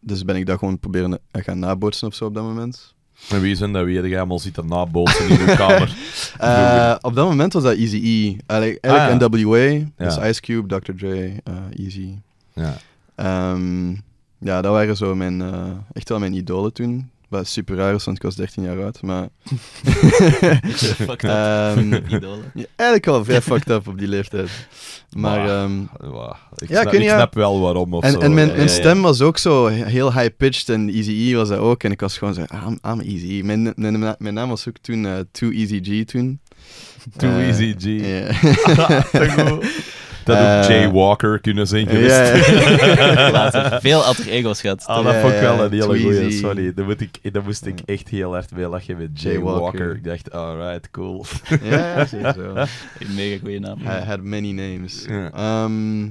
Dus ben ik dat gewoon proberen gaan nabootsen of zo op dat moment. En wie zijn dat? Wie er je allemaal te nabootsen in de <laughs> kamer? Eh, op dat moment was dat Easy E. Eigenlijk, eigenlijk ah, ja. NWA. Dus Ice Cube, Dr. Dre, uh, eh, Easy. Ja. Ehm, ja, dat waren zo mijn, eh, echt wel mijn idolen toen. Wat super raar want ik was 13 jaar oud, maar... <laughs> fucked up, um, <laughs> idolen. Ja, eigenlijk al vrij fucked up op die leeftijd. Maar... Ehm, ik, ja, snap, ik snap wel waarom of en, zo. En mijn, mijn stem was ook zo heel high-pitched en Easy E was dat ook. En ik was gewoon zo, ah, I'm, I'm Easy mijn, mijn, mijn, naam was ook toen eh, Too Easy G toen. Too eh, Easy G. <laughs> Dat uh, ook eh, Jay Walker kunnen zijn geweest. Yeah. Later, <laughs> veel alter ego's gehad. Oh, dat vond ik wel een hele goeie, sorry. Daar, ik, moest ik echt heel hard mee lachen met Jay, Walker. Ik dacht, alright, cool. ja, zo. Mega goede naam. Hij had many names. Ja. Ehm,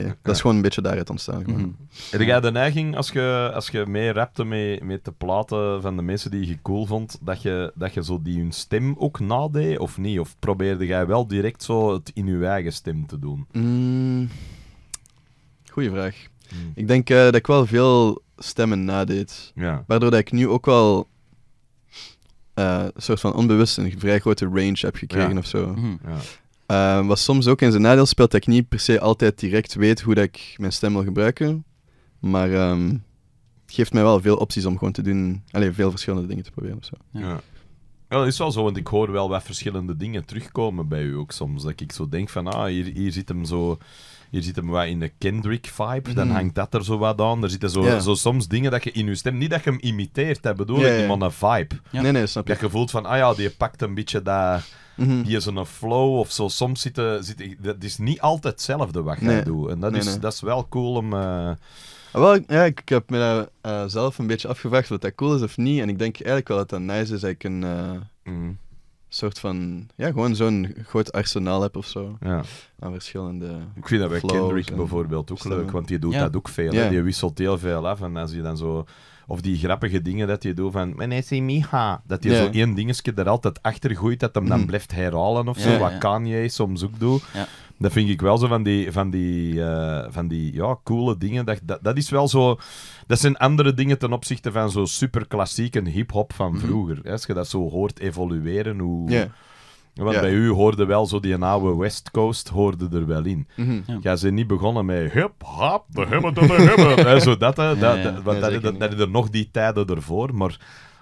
Nee, dat is gewoon een beetje daaruit ontstaan. Mhm. Heb jij de neiging, als je, als je mee rapte met mee de platen van de mensen die je cool vond, dat je, dat je zo die hun stem ook nadeed of niet? Of probeerde jij wel direct zo het in je eigen stem te doen? Mm. Goeie vraag. Hmm. Ik denk eh, dat ik wel veel stemmen nadeed. Ja. Waardoor dat ik nu ook wel eh, een soort van onbewust een vrij grote range heb gekregen ja. of zo. Mhm. Uh, wat soms ook in zijn nadeel speelt, dat ik niet per se altijd direct weet hoe dat ik mijn stem wil gebruiken. Maar ehm, het geeft mij wel veel opties om gewoon te doen. alleen veel verschillende dingen te proberen ofzo. Ja. dat is wel zo, want ik hoor wel wat verschillende dingen terugkomen bij u ook soms. Dat ik zo denk van, ah, hier, hier zit hem zo... Hier zit hem wat in de Kendrick-vibe, dan hmm. hangt dat er zo wat aan. Er zitten zo, zo soms dingen dat je in je stem... Niet dat je hem imiteert, dat bedoel ik, yeah, yeah. een vibe. Nee, nee, snap je. Dat je voelt van, ah ja, die pakt een beetje dat Mhm. Die is een flow of zo. Soms zitten... Zit, eh, dat is niet altijd hetzelfde wat nee. jij doet. En dat, is, dat is wel cool om... Eh, ah, wel, ja, ik, ik, heb me eh, zelf een beetje afgevraagd of dat cool is of niet. En ik denk eigenlijk wel dat dat nice is dat ik een mm. soort van... Ja, gewoon zo'n groot arsenaal heb of zo. Ja. Aan verschillende Ik vind dat bij Kendrick bijvoorbeeld ook leuk, want die doet dat ook veel. Ja. Die wisselt heel veel af. En als je dan zo of die grappige dingen dat je doet van... Mijn is ha Dat je zo één dingetje er altijd achter gooit dat hem dan mm. blijft herhalen of zo. wat kan jij soms ook doen. Dat vind ik wel zo van die, van die, eh, van die ja, coole dingen. Dat, dat, is wel zo... Dat zijn andere dingen ten opzichte van zo superklassieke hip-hop van mhm. vroeger. Als je dat zo hoort evolueren, hoe... Want ja. bij u hoorde wel zo die oude West Coast hoorde er wel in. Mm -hmm. ja. Jij niet begonnen met hip hop, de <laughs> hebben de hebben. zo dat, hè, dat, dat, want dat, er nog die tijden ervoor. Maar,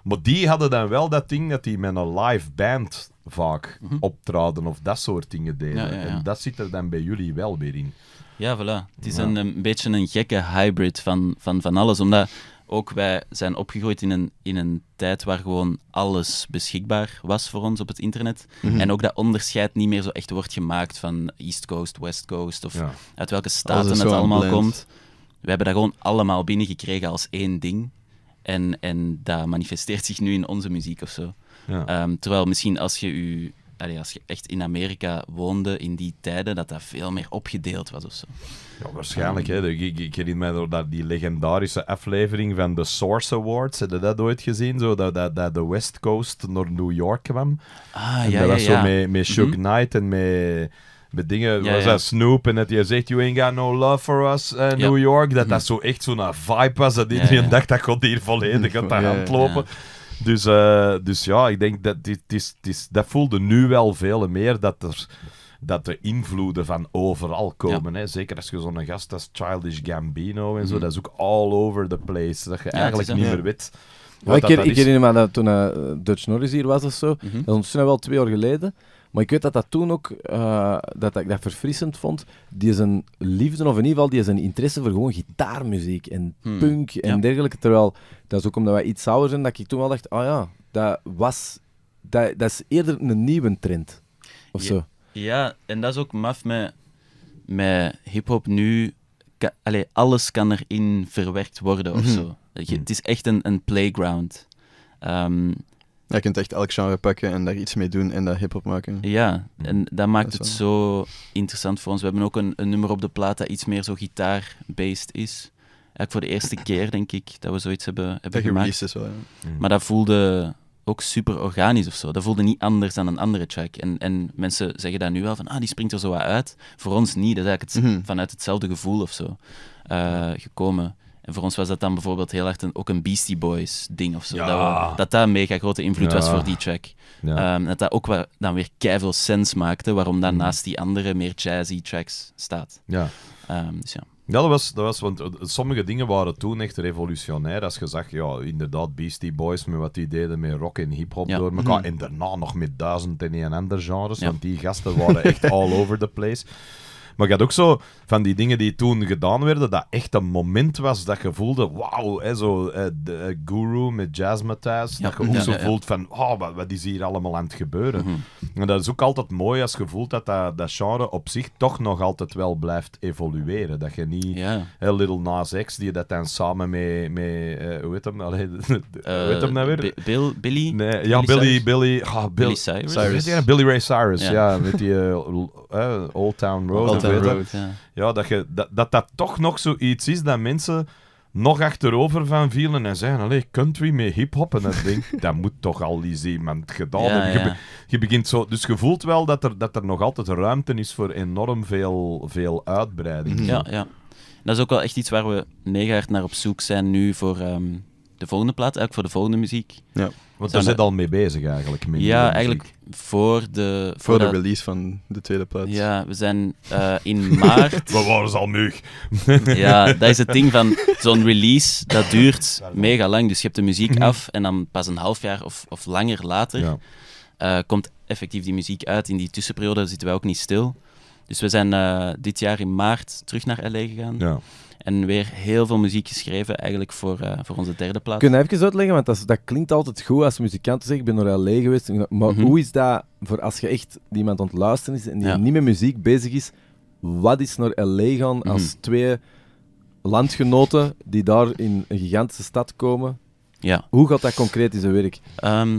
maar die hadden dan wel dat ding dat die met een live band vaak mm optraden of dat soort dingen deden. En dat zit er dan bij jullie wel weer in. Ja, voilà. Het is een, een beetje een gekke hybrid van, van, van alles. Omdat ook wij zijn opgegroeid in een, in een tijd waar gewoon alles beschikbaar was voor ons op het internet. Mhm. En ook dat onderscheid niet meer zo echt wordt gemaakt van East Coast, West Coast of uit welke staten het allemaal komt. We hebben dat gewoon allemaal binnengekregen als één ding. En, en dat manifesteert zich nu in onze muziek of zo. Ja. Ehm, terwijl misschien als je je als je echt in Amerika woonde in die tijden, dat dat veel meer opgedeeld was of zo. Ja, waarschijnlijk. hè. Ik, ik, herinner me dat die legendarische aflevering van de Source Awards. Heb je dat ooit gezien? Zo, dat, dat, de West Coast naar New York kwam. Ah, en ja, dat was zo met, met Shook mhm. Knight en met met dingen, was dat Snoop en dat je zegt, you ain't got no love for us, in eh, New York, dat dat mhm. zo echt zo'n vibe was, dat iedereen dacht, dat god hier volledig aan de <laughs> hand lopen. Dus, eh, dus ja, ik denk dat dit, dit, dat voelde nu wel veel meer dat er dat de invloeden van overal komen. Hè? Zeker als je zo'n gast als Childish Gambino en zo, mhm. dat is ook all over the place. Dat je eigenlijk niet meer weet. Ja, ik, herinner me dat toen eh, Dutch Norris hier was of zo, mhm. dat is ondertussen wel twee jaar geleden. Maar ik weet dat dat toen ook, eh, dat, ik dat verfrissend vond, die zijn liefde, of in ieder geval die zijn interesse voor gewoon gitaarmuziek en hmm. punk en dergelijke. Terwijl, dat is ook omdat wij iets ouder zijn, dat ik toen wel dacht, ah oh ja, dat was, dat, dat is eerder een nieuwe trend. Of ja, zo. Ja, en dat is ook maf met, met hip-hop nu. allez, alles kan erin verwerkt worden of mhm. zo. Het is echt een, een playground. Um, je kunt echt elk genre pakken en daar iets mee doen en daar hip-hop maken. Ja, mm. en dat maakt het zo interessant voor ons. We hebben ook een, een nummer op de plaat dat iets meer zo gitaar-based is. Eigenlijk voor de eerste keer, denk ik, dat we zoiets hebben, hebben dat gemaakt. Is wel, ja. Mm. Maar dat voelde ook super organisch of zo. Dat voelde niet anders dan een andere track. En, en mensen zeggen daar nu wel van, ah, die springt er zo wat uit. Voor ons niet. Dat is eigenlijk het, mhm. vanuit hetzelfde gevoel of zo eh, gekomen voor ons was dat dan bijvoorbeeld heel erg een, ook een Beastie Boys ding of zo. Dat, dat, dat een mega grote invloed was voor die track. Ja. Ehm, dat dat ook wel, dan weer keihard sens maakte waarom dan mm. naast die andere meer jazzy tracks staat. Ja. Ehm, dus ja. dat was, dat was, want eh, sommige dingen waren toen echt revolutionair. Als je zag, ja, inderdaad, Beastie Boys met wat die deden met rock en hip-hop door mm-hmm. elkaar. Mm En daarna nog met duizend en een ander genres, want die gasten waren echt <laughs> all over the place. Maar je had ook zo van die dingen die toen gedaan werden, dat echt een moment was dat je voelde, wauw, hè, zo eh, de, eh, Guru met Jazz Matthijs, dat je ook zo voelt van, ah, wat, wat, is hier allemaal aan het gebeuren? Mhm. En dat is ook altijd mooi als je voelt dat, dat genre op zich toch nog altijd wel blijft evolueren. Dat je niet hè, Little Nas X, die dat dan samen met, met uh, eh, hoe heet hem, <laughs> Allee, hoe heet hem nou weer? Billy? Nee, ja, Billy, Billy, Billy, ah, Billy Cyrus. Billy Ray Cyrus, ja, met die Old Town Road dat. Ja. ja, dat, je, dat, dat dat toch nog zoiets is dat mensen nog achterover van vielen en zeiden, allee, country mee hip-hop. En dan <laughs> dat moet toch al eens iemand gedaan hebben. Je, begint zo, dus je voelt wel dat er, dat er nog altijd ruimte is voor enorm veel, veel uitbreiding. Ja, ja. dat is ook wel echt iets waar we mega hard naar op zoek zijn nu voor ehm, de volgende plaat, eigenlijk voor de volgende muziek. Ja, want daar zit al mee bezig eigenlijk. ja, eigenlijk voor de... Voor, de, release van de tweede plaat. Ja, we zijn eh, in <laughs> maart... we waren al mug. <laughs> ja, dat is het ding van zo'n release, dat duurt mega lang. Dus je hebt de muziek mhm. af en dan pas een half jaar of, of langer later ja. Eh, komt effectief die muziek uit. In die tussenperiode zitten wij ook niet stil. Dus we zijn eh, dit jaar in maart terug naar LA gegaan. Ja. En weer heel veel muziek geschreven eigenlijk voor, eh, voor onze derde plaats. Kun je even uitleggen, want dat, dat klinkt altijd goed als muzikant zeggen, ik ben naar LA geweest. Maar mhm. hoe is dat voor als je echt iemand aan het luisteren is en die niet met muziek bezig is, wat is naar LA gaan mhm. als twee landgenoten die daar in een gigantische stad komen? Ja. Hoe gaat dat concreet in zijn werk? Ehm,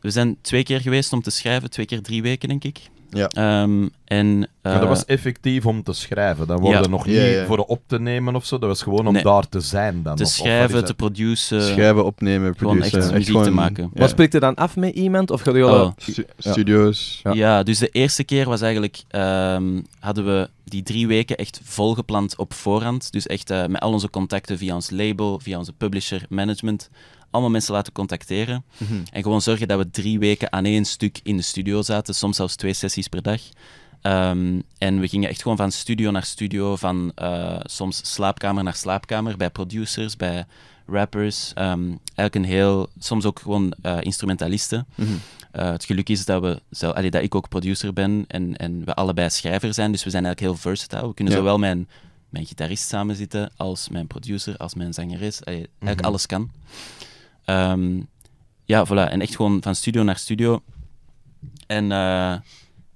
we zijn twee keer geweest om te schrijven, twee keer drie weken denk ik. Ja. Ehm, en, dat eh, was effectief om te schrijven. Dat worden nog niet voor op te nemen of zo. Dat was gewoon om daar te zijn dan. Te schrijven, te produceren. Schrijven, opnemen, produceren. Gewoon echt, muziek te maken. Wat spreekt er dan af met iemand? Of gaat je al... Oh. studio's. Ja. dus de eerste keer was eigenlijk... Ehm, hadden we die drie weken echt volgepland op voorhand. Dus echt eh, met al onze contacten via ons label, via onze publisher, management allemaal mensen laten contacteren. Mhm. En gewoon zorgen dat we drie weken aan één stuk in de studio zaten, soms zelfs twee sessies per dag. Ehm, en we gingen echt gewoon van studio naar studio, van eh, soms slaapkamer naar slaapkamer, bij producers, bij rappers. Um, een heel, soms ook gewoon eh, instrumentalisten. Mhm. Eh, het geluk is dat, we zelf, dat ik ook producer ben en, en we allebei schrijver zijn, dus we zijn eigenlijk heel versatile. We kunnen zowel mijn, mijn gitarist samen zitten als mijn producer, als mijn zangeres. Allee, eigenlijk mhm. alles kan. Ehm, ja, voilà. En echt gewoon van studio naar studio. En, eh,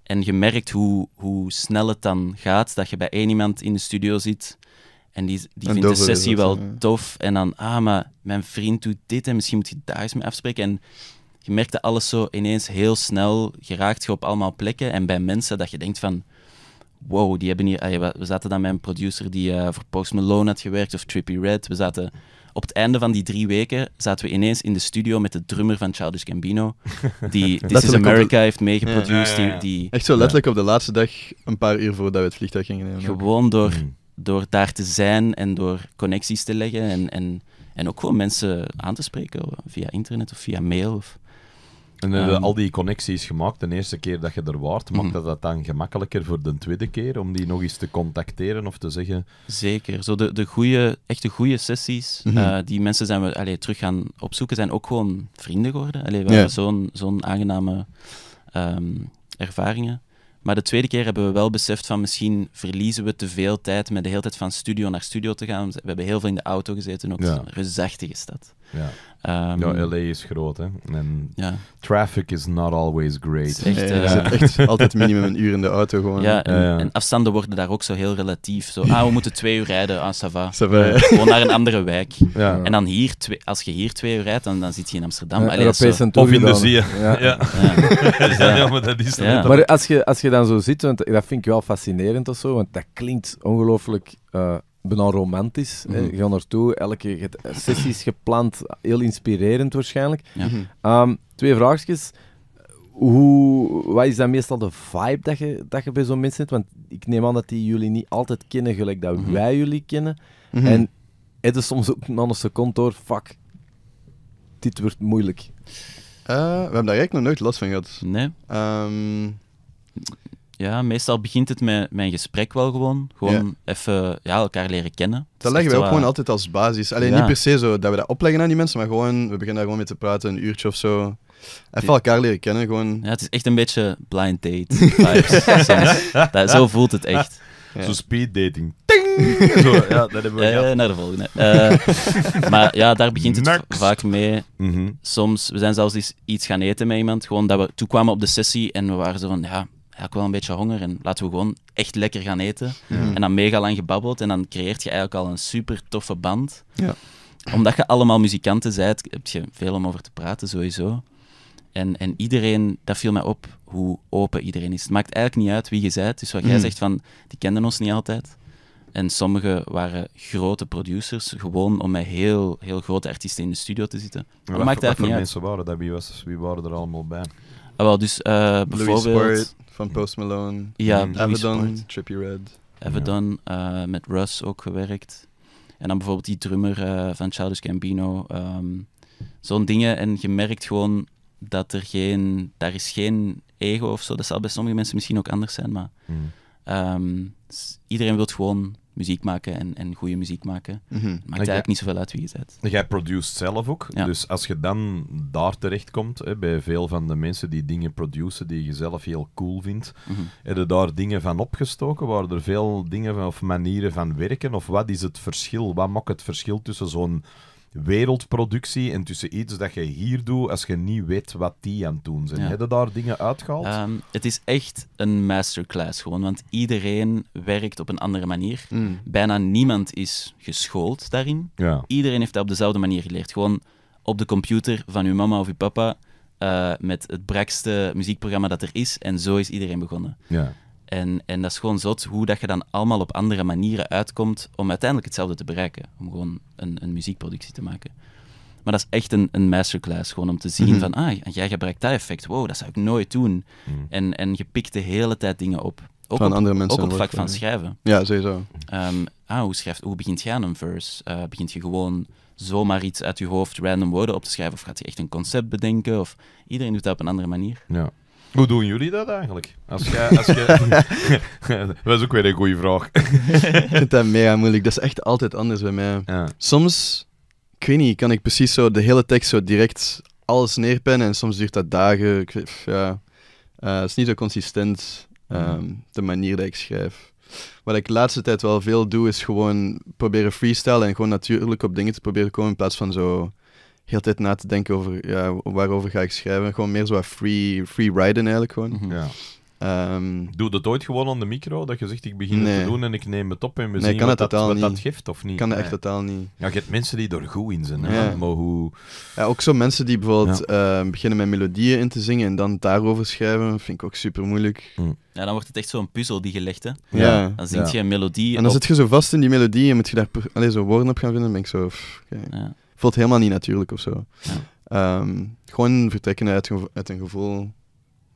en je merkt hoe, hoe snel het dan gaat, dat je bij één iemand in de studio zit... En die, die vindt de sessie wel eh. tof. En dan, ah, maar mijn vriend doet dit en misschien moet je daar eens mee afspreken. En je merkte alles zo ineens heel snel. Geraakt je op allemaal plekken en bij mensen dat je denkt van... Wow, die hebben hier... we zaten dan met een producer die eh, voor Post Malone had gewerkt of Trippy Red. We zaten op het einde van die drie weken zaten we ineens in de studio met de drummer van Childish Gambino, die <laughs> This is America heeft meegeproduceerd. Ja, die, Echt zo letterlijk op de laatste dag, een paar uur voordat we het vliegtuig gingen nemen. Gewoon door, mm. door daar te zijn en door connecties te leggen en, en, en ook gewoon mensen aan te spreken via internet of via mail. En eh, ehm. al die connecties gemaakt de eerste keer dat je er waart, maakt mhm. dat dat dan gemakkelijker voor de tweede keer om die nog eens te contacteren of te zeggen? Zeker. Zo de, de goede, echte goede sessies, mhm. eh, die mensen zijn we allee, terug gaan opzoeken, zijn ook gewoon vrienden geworden. Allee, we hebben zo'n zo'n aangename ehm, ervaringen. Maar de tweede keer hebben we wel beseft van misschien verliezen we te veel tijd met de hele tijd van studio naar studio te gaan. We hebben heel veel in de auto gezeten, ook een reusachtige stad. Ja. Um, ja, LA is groot, hè? En ja. traffic is not always great. Echt, je zit eh, echt <laughs> altijd minimum een uur in de auto gewoon. Ja, en, en afstanden worden daar ook zo heel relatief. Zo, ah, we moeten twee uur rijden, aan ah, ça va. Eh, gewoon naar een andere wijk. Ja. En dan hier, twee, als je hier twee uur rijdt, dan, dan zit je in Amsterdam. Ja, zo, of in de zee. Ja. Ja. ja. maar <laughs> dat is Maar als je, als je dan zo zit, want dat vind ik wel fascinerend of zo, want dat klinkt ongelooflijk... Eh, nou romantisch. Mm -hmm. gaan naartoe, elke sessies gepland, heel inspirerend waarschijnlijk. Mhm. Ehm, twee vraagjes. Hoe, wat is dan meestal de vibe dat je, dat je bij zo'n mensen hebt? Want ik neem aan dat die jullie niet altijd kennen gelijk dat mhm. wij jullie kennen. Mhm. En het is soms ook na een seconde fuck, dit wordt moeilijk. Eh, we hebben daar eigenlijk nog nooit last van gehad. Nee. Ehm, ja, meestal begint het met mijn gesprek wel gewoon. Gewoon even ja, elkaar leren kennen. Dat, leggen wij ook gewoon altijd als basis. Alleen niet per se zo dat we dat opleggen aan die mensen, maar gewoon, we beginnen daar gewoon mee te praten, een uurtje of zo. Even elkaar leren kennen, gewoon. Ja, het is echt een beetje blind date <laughs> vibes. soms. Dat, zo voelt het echt. Zo speed dating. Ting! <laughs> Zo, ja, dat hebben we ja, Naar de volgende. Eh, maar ja, daar begint het vaak mee. Mhm. Soms, we zijn zelfs iets gaan eten met iemand, gewoon dat we toekwamen op de sessie en we waren zo van, ja, ik wel een beetje honger en laten we gewoon echt lekker gaan eten. En dan mega lang gebabbeld en dan creëert je eigenlijk al een super toffe band. Ja. Omdat je allemaal muzikanten bent, heb je veel om over te praten sowieso. En, en iedereen, dat viel mij op hoe open iedereen is. Het maakt eigenlijk niet uit wie je zijt. Dus wat jij mm. zegt van, die kenden ons niet altijd. En sommigen waren grote producers, gewoon om met heel, heel grote artiesten in de studio te zitten. Maar maakt eigenlijk niet mensen waren dat? Wie, was, waren er allemaal bij? Ah, wel, dus uh, bijvoorbeeld... Van Post Malone. Ja, Trippy Red. Avedon, uh, eh, met Russ ook gewerkt. En dan bijvoorbeeld die drummer eh, van Childish Gambino. Ehm, zo'n dingen. En je merkt gewoon dat er geen... Daar is geen ego of zo. Dat zal bij sommige mensen misschien ook anders zijn, maar... Hmm. Ehm, iedereen wil gewoon muziek maken en, en goede muziek maken. Mhm. Maakt eigenlijk niet zoveel uit wie je zet. Jij produceert zelf ook. Dus als je dan daar terechtkomt, hè, bij veel van de mensen die dingen produceren die je zelf heel cool vindt, mhm. hebben daar dingen van opgestoken? Waren er veel dingen of manieren van werken? Of wat is het verschil? Wat maakt het verschil tussen zo'n wereldproductie en tussen iets dat je hier doet als je niet weet wat die aan het doen zijn. Ja. Heb je daar dingen uitgehaald? Ehm, het is echt een masterclass gewoon, want iedereen werkt op een andere manier. Mm. Bijna niemand is geschoold daarin. Iedereen heeft dat op dezelfde manier geleerd. Gewoon op de computer van uw mama of uw papa eh, met het brakste muziekprogramma dat er is. En zo is iedereen begonnen. Ja. En, en dat is gewoon zot hoe dat je dan allemaal op andere manieren uitkomt om uiteindelijk hetzelfde te bereiken. Om gewoon een, een muziekproductie te maken. Maar dat is echt een, een masterclass, gewoon om te zien mhm. van, ah, jij gebruikt dat effect, wow, dat zou ik nooit doen. Mhm. En, en je pikt de hele tijd dingen op. Ook van andere mensen. Ook op het vlak van schrijven. Ja, sowieso. Ehm, ah, hoe, schrijft, hoe begint jij aan een verse? Uh, begint je gewoon zomaar iets uit je hoofd, random woorden op te schrijven? Of gaat je echt een concept bedenken? Of iedereen doet dat op een andere manier. Ja. Hoe doen jullie dat eigenlijk? Als jij, als <laughs> dat is ook weer een goede vraag. ik vind dat mega moeilijk. Dat is echt altijd anders bij mij. Ja. Soms, ik weet niet, kan ik precies zo de hele tekst zo direct alles neerpennen en soms duurt dat dagen. Ik, weet, ja, eh, het is niet zo consistent, mhm. ehm, de manier dat ik schrijf. Wat ik de laatste tijd wel veel doe, is gewoon proberen freestylen en gewoon natuurlijk op dingen te proberen komen in plaats van zo heel tijd na te denken over ja, waarover ga ik schrijven. Gewoon meer zo free, free riden eigenlijk gewoon. Mhm. ja. Ehm, Doe dat ooit gewoon aan de micro, dat je zegt ik begin het te doen en ik neem het op en we nee, zien kan wat, dat, wat geeft of niet. kan dat echt totaal niet. Ja, je hebt mensen die er goed in zijn, maar hoe... Ja, ook zo mensen die bijvoorbeeld ehm, beginnen met melodieën in te zingen en dan daarover schrijven, vind ik ook super moeilijk. Hm. Ja, dan wordt het echt zo'n puzzel die gelegd, hè? Ja. Dan zingt je een melodie En dan zit je zo vast in die melodie en moet je daar alleen zo woorden op gaan vinden, dan ben ik zo... Okay. Ja voelt helemaal niet natuurlijk of zo. Ehm, gewoon vertrekken uit, uit, een gevoel,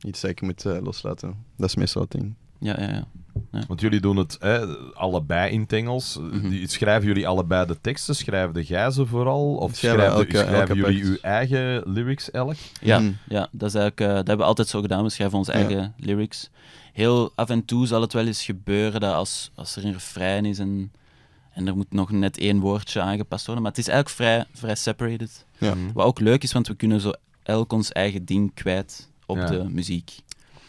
iets dat ik moet eh, loslaten. Dat is meestal het ding. Ja, ja, ja. ja. Want jullie doen het hè, allebei in Tengels. Mhm. Schrijven jullie allebei de teksten? Schrijven de ze vooral? Of schrijven, jullie uw eigen lyrics elk? Ja, mhm. ja dat, is eigenlijk, eh, dat hebben we altijd zo gedaan. We schrijven onze eigen lyrics. Heel af en toe zal het wel eens gebeuren dat als, als er een refrein is en en er moet nog net één woordje aangepast worden. Maar het is eigenlijk vrij, vrij separated. Ja. Mhm. Wat ook leuk is, want we kunnen zo elk ons eigen ding kwijt op de muziek.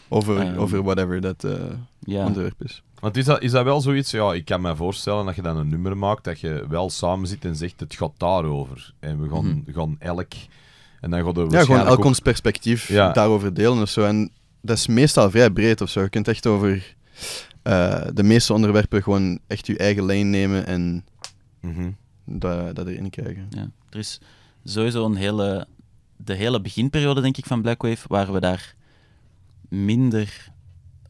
Over, ehm, over whatever dat uh, eh, onderwerp is. Want is dat, is dat wel zoiets, ja, ik kan me voorstellen dat je dan een nummer maakt, dat je wel samen zit en zegt, het gaat daarover. En we gaan, mhm. gaan elk... En dan gaan we ja, gewoon elk ons perspectief daarover delen of zo. En dat is meestal vrij breed of zo. Je kunt echt over eh, de meeste onderwerpen gewoon echt je eigen lijn nemen en mm dat, erin krijgen. Ja. Er is sowieso een hele, de hele beginperiode, denk ik, van Blackwave, waar we daar minder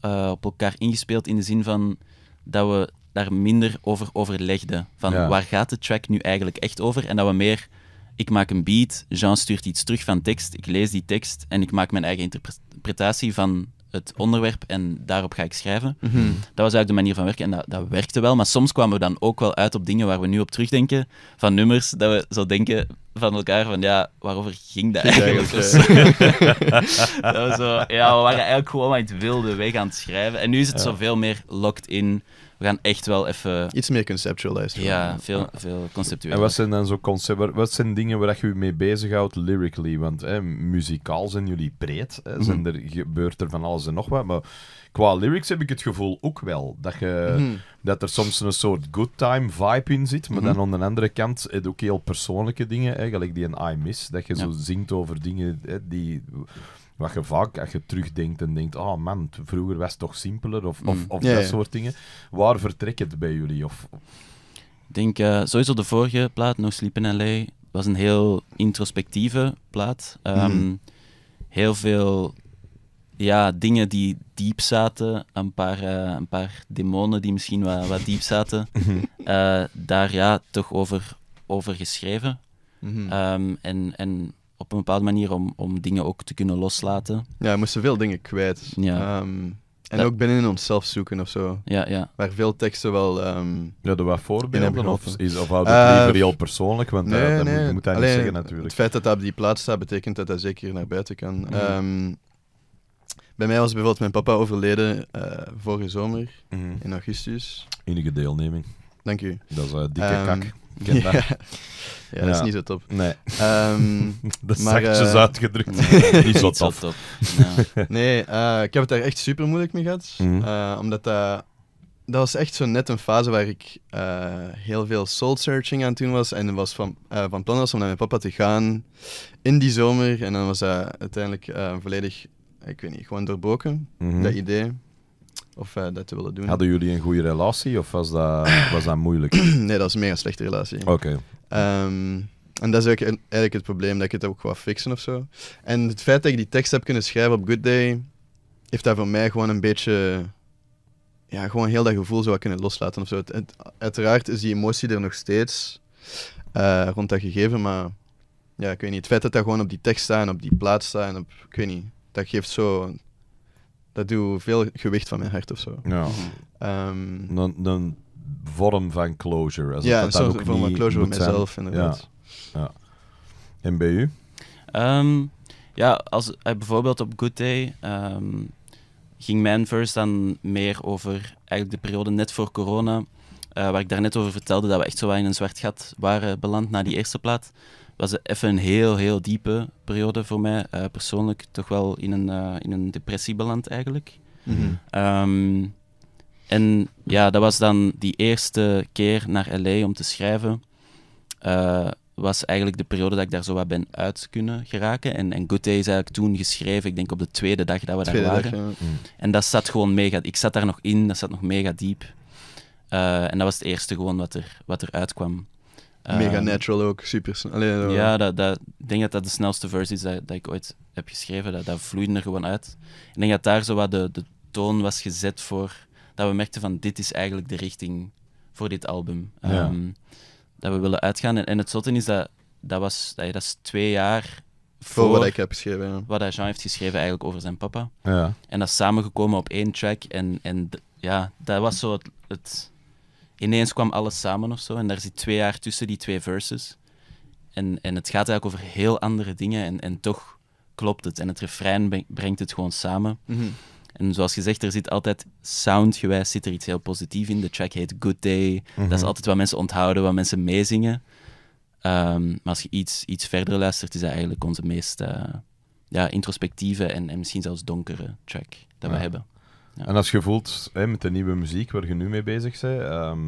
eh, op elkaar ingespeeld in de zin van dat we daar minder over overlegden. Van waar gaat de track nu eigenlijk echt over? En dat we meer, ik maak een beat, Jean stuurt iets terug van tekst, ik lees die tekst en ik maak mijn eigen interpretatie van het onderwerp en daarop ga ik schrijven. Mhm. Mhm. Dat was eigenlijk de manier van werken en dat, dat werkte wel. Maar soms kwamen we dan ook wel uit op dingen waar we nu op terugdenken, van nummers, dat we zo denken van elkaar van ja, waarover ging dat eigenlijk? <laughs> dat was zo, ja, we waren eigenlijk gewoon aan het wilde weg aan het schrijven. En nu is het ja. zoveel meer locked in we gaan echt wel even... Iets meer conceptualiseren. Ja, veel, veel conceptueel. En wat zijn dan zo concept, wat zijn dingen waar je je mee bezighoudt lyrically? Want hè, muzikaal zijn jullie breed, hè? Mhm. Zijn er, gebeurt er van alles en nog wat, maar qua lyrics heb ik het gevoel ook wel. Dat, je, mhm. dat er soms een soort good time vibe in zit, maar mhm. dan aan de andere kant het ook heel persoonlijke dingen, eigenlijk die een I miss, dat je zo zingt over dingen hè, die wat je vaak, als je terugdenkt en denkt, oh man, vroeger was het toch simpeler of, of, mm. of dat soort dingen. Waar vertrekt het bij jullie? Of... Ik denk eh, sowieso de vorige plaat, nog Sleep in LA, was een heel introspectieve plaat. Ehm, mm. Heel veel ja, dingen die diep zaten, een paar, eh, een paar demonen die misschien wat, wat diep zaten, <laughs> mhm. eh, daar ja, toch over, over geschreven. Mhm. Ehm, en, en op een bepaalde manier om, om dingen ook te kunnen loslaten. Ja, we moesten veel dingen kwijt. Ja. Ehm, en ook binnen onszelf zoeken of zo. Ja, ja. Waar veel teksten wel. Um, ja, er wat voorbeelden of, is, of houdt het uh, liever eh, heel persoonlijk? Want eh, dat moet, hij niet zeggen, natuurlijk. Het feit dat dat op die plaats staat, betekent dat hij zeker naar buiten kan. Mhm. Ehm, bij mij was bijvoorbeeld mijn papa overleden eh, vorige zomer, mhm. in augustus. Enige deelneming. Dank u. Dat is een eh, dikke ehm, kak. <laughs> Ja. Dat. is niet zo top. Nee. Um, <laughs> dat zachtjes eh, uitgedrukt. <laughs> niet zo Top. Ja. Nee, eh, ik heb het daar echt super moeilijk mee gehad. Mhm. omdat dat, dat was echt zo net een fase waar ik heel veel soul-searching aan toen was. En was van, van plan was om naar mijn papa te gaan in die zomer. En dan was dat uiteindelijk volledig, ik weet niet, gewoon doorboken. Mhm. Dat idee. Of eh, dat te willen doen. Hadden jullie een goede relatie of was dat, was dat moeilijk? <clears throat> nee, dat is een mega slechte relatie. Oké. Ehm, en dat is eigenlijk eigenlijk het probleem, dat ik het ook wou fixen of zo. En het feit dat ik die tekst heb kunnen schrijven op Good Day, heeft daar voor mij gewoon een beetje... Ja, gewoon heel dat gevoel zo kunnen loslaten of zo. Het, het, uiteraard is die emotie er nog steeds eh, rond dat gegeven, maar... Ja, ik weet niet. Het feit dat dat gewoon op die tekst staat op die plaats staat op... Ik weet niet. Dat geeft zo dat doe veel gewicht van mijn hart of zo. Ja. een, ehm, vorm van closure. ja, ook een soort ook vorm van closure met mezelf, inderdaad. Ja. ja. En bij u? Ehm, ja, als, eh, bijvoorbeeld op Good Day ehm, ging mijn first dan meer over eigenlijk de periode net voor corona, eh, waar ik daarnet over vertelde dat we echt zo in een zwart gat waren beland na die eerste plaat was even een heel, heel diepe periode voor mij. Eh, persoonlijk toch wel in een, uh, in een depressie beland eigenlijk. Mhm. Ehm, en ja, dat was dan die eerste keer naar LA om te schrijven. Eh, was eigenlijk de periode dat ik daar zo wat ben uit kunnen geraken. En, en Good Day is eigenlijk toen geschreven, ik denk op de tweede dag dat we daar waren. Mm. En dat zat gewoon mega... Ik zat daar nog in, dat zat nog mega diep. en dat was het eerste gewoon wat er, wat er uitkwam. Ehm, Mega natural ook, super snel. ja, dat, dat, ik denk dat dat de snelste versie is dat, ik ooit heb geschreven. Dat, dat vloeide er gewoon uit. Ik denk dat daar zo wat de, de toon was gezet voor... Dat we merkten van, dit is eigenlijk de richting voor dit album. Ehm, dat we willen uitgaan. En, en het zotte is dat dat, was, dat is twee jaar voor, voor wat ik heb geschreven. Wat Jean heeft geschreven eigenlijk over zijn papa. Ja. En dat is samengekomen op één track. En, en ja, dat was zo het ineens kwam alles samen of zo. En daar zit twee jaar tussen die twee verses. En, en het gaat eigenlijk over heel andere dingen en, en toch klopt het. En het refrein brengt het gewoon samen. Mhm. En zoals gezegd, er zit altijd soundgewijs zit er iets heel positiefs in. De track heet Good Day. Mhm. Dat is altijd wat mensen onthouden, wat mensen meezingen. Ehm, maar als je iets, iets verder luistert, is dat eigenlijk onze meest eh, ja, introspectieve en, en misschien zelfs donkere track dat we hebben. En als je voelt met de nieuwe muziek waar je nu mee bezig bent, ehm,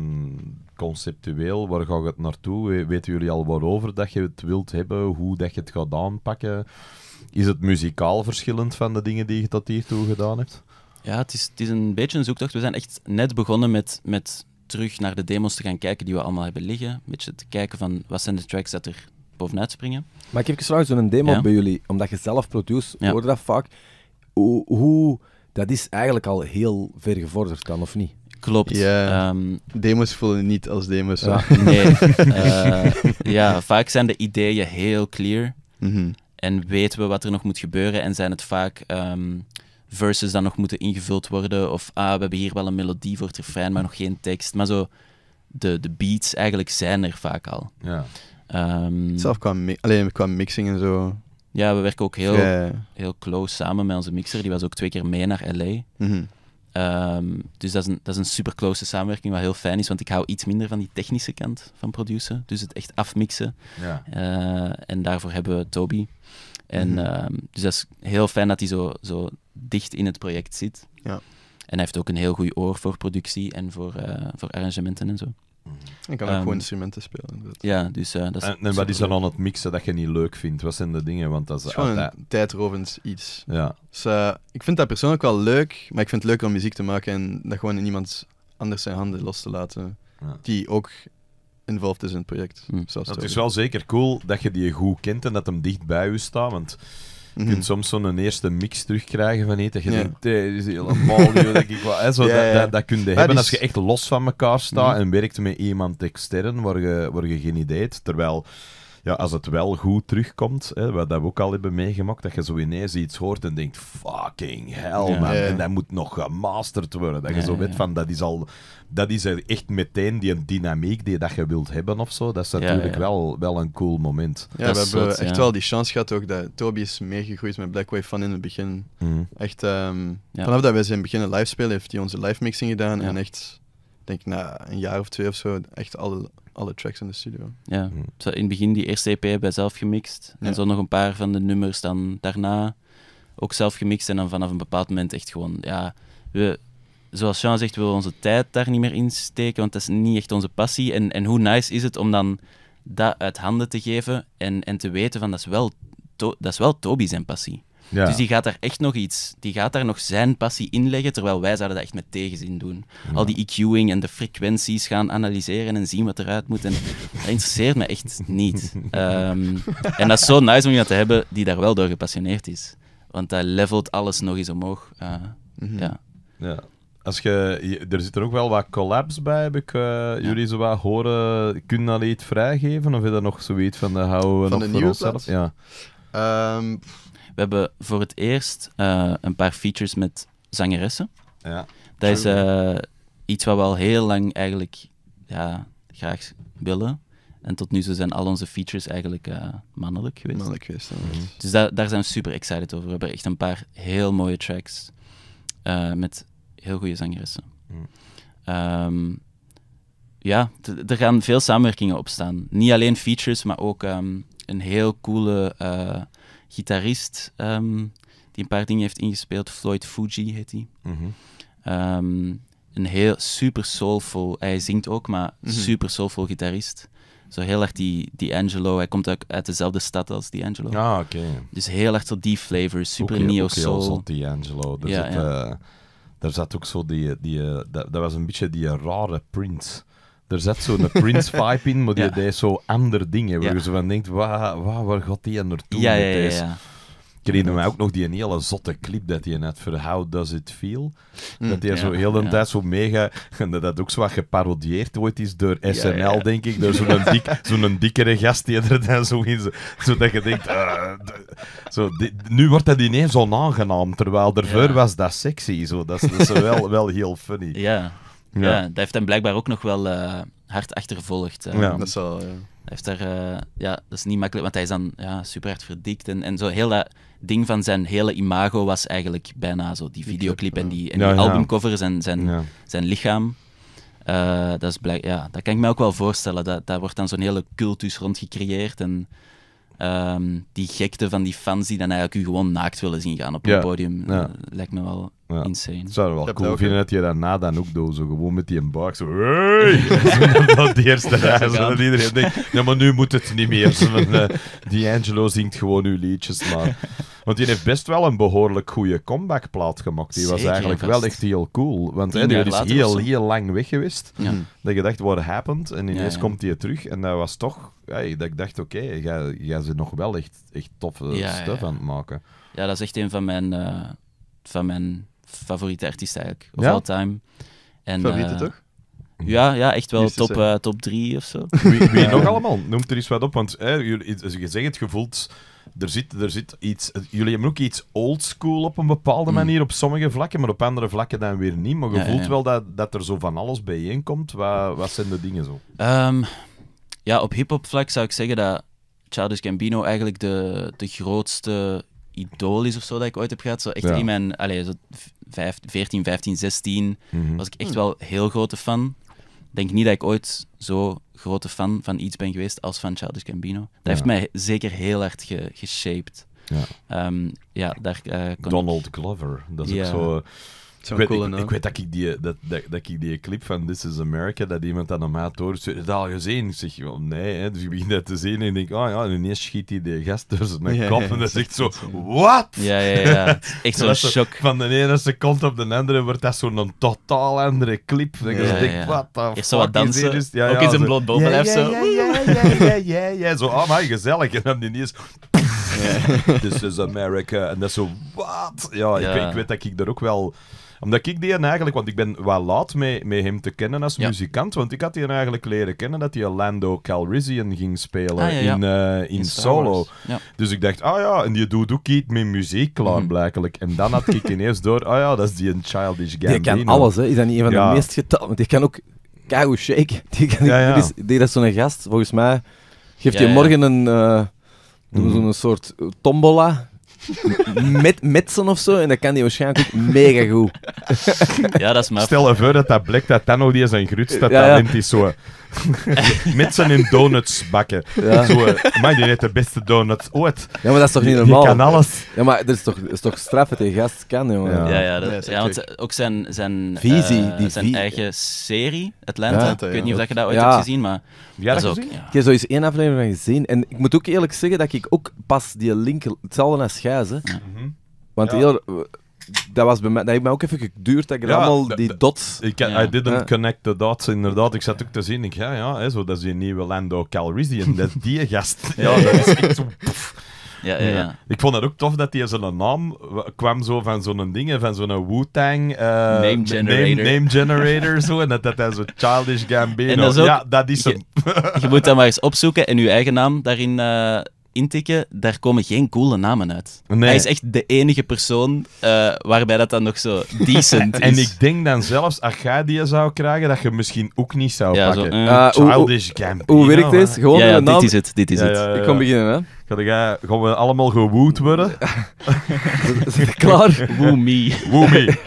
conceptueel, waar ga het naartoe? Weten jullie al waarover dat je het wilt hebben? Hoe dat je het gaat aanpakken? Is het muzikaal verschillend van de dingen die je tot hiertoe gedaan hebt? Ja, het is, het is een beetje een zoektocht. We zijn echt net begonnen met, met terug naar de demos te gaan kijken die we allemaal hebben liggen. Een beetje te kijken van wat zijn de tracks dat er bovenuit springen. Maar ik heb straks zo'n demo bij jullie, omdat je zelf produce, ja. hoor dat vaak. hoe dat is eigenlijk al heel ver gevorderd dan, of niet? Klopt. Ja. Ehm, demos voelen niet als demos. Nee. <laughs> Eh, ja, vaak zijn de ideeën heel clear. Mhm. En weten we wat er nog moet gebeuren. En zijn het vaak um, verses dan nog moeten ingevuld worden. Of ah, we hebben hier wel een melodie voor het refrein, maar nog geen tekst. Maar zo, de, de beats eigenlijk zijn er vaak al. Ja. Um, Zelf qua, mi alleen mixing en zo. Ja, we werken ook heel, heel close samen met onze mixer. Die was ook twee keer mee naar LA. Mhm. Ehm, dus dat is, een, dat is een super close samenwerking, wat heel fijn is, want ik hou iets minder van die technische kant van produceren. Dus het echt afmixen. Ja. Eh, en daarvoor hebben we Toby. En, mhm. ehm, dus dat is heel fijn dat hij zo, zo dicht in het project zit. Ja. En hij heeft ook een heel goed oor voor productie en voor, eh, voor arrangementen en zo. Ik kan ook gewoon ehm, instrumenten spelen. Ja, dus eh, dat is... En, wat is dan aan het mixen dat je niet leuk vindt? Wat zijn de dingen? Want dat is, is een tijdrovend iets. Ja. Dus, eh, ik vind dat persoonlijk wel leuk, maar ik vind het leuk om muziek te maken en dat gewoon in iemand anders zijn handen los te laten, die ook involved is in het project. Hm. Dat is wel zeker cool dat je die goed kent en dat hem dicht bij je staat, want je kunt mhm. soms zo'n eerste mix terugkrijgen van eten. dat je ja. denkt, dit is helemaal niet, <laughs> dat ik wel... Dat, dat, kun je hebben dus als je echt los van elkaar staat mhm. en werkt met iemand extern waar je, waar je geen idee hebt. Terwijl ja, als het wel goed terugkomt, hè, wat we ook al hebben meegemaakt, dat je zo ineens iets hoort en denkt, fucking hell man, en dat moet nog gemasterd worden. Dat je zo weet van, dat is al, dat is echt meteen die dynamiek die dat je wilt hebben of zo. Dat is natuurlijk Wel, wel een cool moment. Ja, we hebben echt wel die chance gehad ook dat Toby is meegegroeid met Black Wave van in het begin. Mhm. Echt, ehm, vanaf dat wij zijn beginnen live spelen, heeft hij onze live mixing gedaan en echt denk na een jaar of twee of zo, echt al alle tracks in de studio. Ja, mm. in het begin die eerste EP hebben zelf gemixt. En zo nog een paar van de nummers dan daarna ook zelf gemixt. En dan vanaf een bepaald moment echt gewoon, ja, we, zoals Sean zegt, willen we onze tijd daar niet meer in steken, want dat is niet echt onze passie. En, en hoe nice is het om dan dat uit handen te geven en, en te weten van dat is wel, dat is wel Toby zijn passie. Ja. Dus die gaat daar echt nog iets, die gaat daar nog zijn passie in leggen, terwijl wij zouden dat echt met tegenzin doen. Al die EQ'ing en de frequenties gaan analyseren en zien wat eruit moet. En <laughs> dat interesseert me echt niet. Ehm, en dat is zo nice om iemand te hebben die daar wel door gepassioneerd is. Want dat levelt alles nog eens omhoog. Eh, mhm. Ja. ja. Als je, er zit er ook wel wat collabs bij, heb ik eh, jullie zo wat horen. Kunnen dat iets vrijgeven? Of je dat nog zoiets van de eh, houden van nog voor onszelf? Ja. Ehm, we hebben voor het eerst eh, een paar features met zangeressen. Ja. Dat is eh, iets wat we al heel lang eigenlijk ja, graag willen. En tot nu toe zijn al onze features eigenlijk eh, mannelijk geweest. Mannelijk geweest, mhm. Dus daar zijn we super excited over. We hebben echt een paar heel mooie tracks met heel goede zangeressen. Mhm. Ehm, ja, er gaan veel samenwerkingen op staan. Niet alleen features, maar ook ehm, een heel coole gitarist ehm, die een paar dingen heeft ingespeeld. Floyd Fuji heet hij. Mhm. Ehm, een heel super soulful, hij zingt ook, maar mhm. super soulful gitarist. Zo heel erg die, die Angelo, hij komt ook uit dezelfde stad als die Angelo. Ah, oké. Dus heel erg zo die flavor, super neo-soul. Okay, die Angelo. Daar, ja, eh, daar zat ook zo die, die eh, dat, dat, was een beetje die rare Prince er zat zo'n <laughs> Prince vibe in, maar die deed zo ander dingen. Waar je zo van denkt, waar, waar, waar gaat die naartoe ja, met ja, deze? Ja, ik herinner mij ook nog die hele zotte clip dat hij net voor How Does It Feel? Mm, dat hij zo heel de tijd zo mega... En dat dat ook zo wat geparodieerd wordt is door SNL, denk ik. Door zo'n dik, <laughs> zo'n dikkere gast die er dan zo in... dat je denkt... Ah, zo, nu wordt dat ineens onaangenaam, terwijl ervoor was dat sexy. Zo. Dat, is, dat is wel, wel heel funny. Ja, ja. Eh, dat heeft hem blijkbaar ook nog wel uh, hard achtervolgd. Eh. Ja, dat is wel. Heeft er, ja, dat is niet makkelijk, want hij is dan ja, super hard verdikt. En, en zo heel dat ding van zijn hele imago was eigenlijk bijna zo die videoclip en die, en die zijn, zijn, zijn lichaam. dat, is blijk, ja, dat kan ik me ook wel voorstellen. Dat, daar wordt dan zo'n hele cultus rond gecreëerd. En, ehm, die gekte van die fans die dan eigenlijk u gewoon naakt willen zien gaan op een podium. lijkt me wel ja. Insane. zou wel cool vinden dat je daarna dan ook doet, zo gewoon met die embark, zo... Hey! <laughs> <laughs> dat eerste rij, zodat iedereen denkt, ja, maar nu moet het niet meer. Eh, die Angelo zingt gewoon uw liedjes, maar... Want die heeft best wel een behoorlijk goede comebackplaat gemaakt. Die was eigenlijk wel echt heel cool. Want hij die is heel, heel lang weg geweest. Ja. Dat je dacht, what happened? En ineens komt hij terug. En dat was toch... dat ik dacht, oké, okay, jij, jij nog wel echt, echt toffe stuff aan het maken. Ja, dat is echt een van mijn... Eh, van mijn favoriete artiest eigenlijk. Of all time. En, Favoriete eh, toch? Ja, ja, echt wel top, uh, top drie of zo. Wie, <laughs> nog allemaal? Noemt er eens wat op, want hè, jullie, je zegt, het er zit, er zit iets, jullie hebben ook iets oldschool op een bepaalde mm. manier op sommige vlakken, maar op andere vlakken dan weer niet. Maar je voelt wel dat, dat er zo van alles bijeenkomt. Wat, wat zijn de dingen zo? Ehm, ja, op hip-hop vlak zou ik zeggen dat Childish Gambino eigenlijk de, de grootste idool is of zo dat ik ooit heb gehad. Zo echt in mijn allez, zo vijf, 14, 15, 16 was ik echt wel heel grote fan. Ik Denk niet dat ik ooit zo grote fan van iets ben geweest als van Childish Cambino. Dat heeft mij zeker heel hard geshaped. Ja, um, ja daar uh, Donald Glover, dat is ook zo ik, weet, ik, weet dat ik, die, dat, dat, dat, ik die clip van This is America, dat iemand aan maat doorstuurt, heb je dat al gezien? Ik zeg, wel, nee. Hè. Dus je begint dat te zien en ik denk, oh ah, ja, en ineens schiet hij de gast tussen mijn <laughs> kop. en dat zegt zo, wat? Ja, ja, ja. <laughs> Echt zo'n shock. Van de ene seconde op de andere wordt dat zo'n totaal andere clip. ik wat dan zo wat dansen, is ja, ook in een bloot bovenlijf zo. Ja, ja, ja, ja, Zo, oh ah, mijn gezellig. En dan ineens... <laughs> This is America. En dat is zo, wat? Ja, ik, ik weet dat ik er ook wel omdat ik die eigenlijk, want ik ben wel laat mee, mee hem te kennen als muzikant, want ik had die eigenlijk leren kennen dat hij Lando Calrissian ging spelen ah, eh, in, in, Solo. Dus ik dacht, ah ja, en die doet ook iets met muziek, klaar mm. blijkelijk. En dan had ik <laughs> ineens door, ah ja, dat is die een Childish Gambino. Die kan alles, hè. Is dat niet een van de meest getallen? Want die kan ook Kau Shake. <laughs> Die, die, is zo'n gast. Volgens mij geeft hij morgen een, uh, zo'n soort tombola. <laughs> met, metzen of zo. En dat kan die waarschijnlijk mega goed. ja, dat is maar... Stel even dat dat blik, dat Tano die zijn grootste staat, ja, ja. zo <laughs> met zijn donuts bakken. Ja. Zo, eh, man, die heeft de beste donuts ooit. Ja, maar dat is toch niet normaal? Je kan alles. Ja, maar dat is toch, is toch straf dat je gast kan, jongen. Ja. Ja, ja, dat- ja, want ook zijn, zijn, Visie, eh, die zijn eigen serie, Atlanta. ik weet niet of dat je dat ooit hebt gezien, maar Ja, dat is ook. ja. Ik heb één aflevering van gezien. En ik moet ook eerlijk zeggen dat ik ook pas die link... Hetzelfde naar schijzen. hè. Mhm. Want heel dat, was bij mij, dat heeft mij ook even geduurd dat ik allemaal die dots... Ik, I didn't connect the dots, inderdaad. Ik zat ook te zien, ik, ja, ja hè, zo, dat is die nieuwe Lando Calrissian, <laughs> dat die gast. Ja, dat is echt zo... <laughs> Ja, ja, Ik vond het ook tof dat hij zijn naam kwam zo van zo'n ding, van zo'n Wu-Tang... Eh, name generator. Name, generator, zo. En dat dat hij zo Childish Gambino... En dat ook, ja, dat is hem. Je, moet dat maar eens opzoeken en uw eigen naam daarin... Eh, intikken, daar komen geen coole namen uit. Hij is echt de enige persoon eh, waarbij dat dan nog zo decent <laughs> is. en ik denk dan zelfs, als jij die zou krijgen, dat je misschien ook niet zou ja, pakken. Zo, uh, Childish hoe, Hoe werkt dit? Gewoon ja, ja, dit is het, dit is het. Ik kan beginnen, hè. Gaan we allemaal gewoed worden? <laughs> <laughs> Klaar? Woo me. Woo me.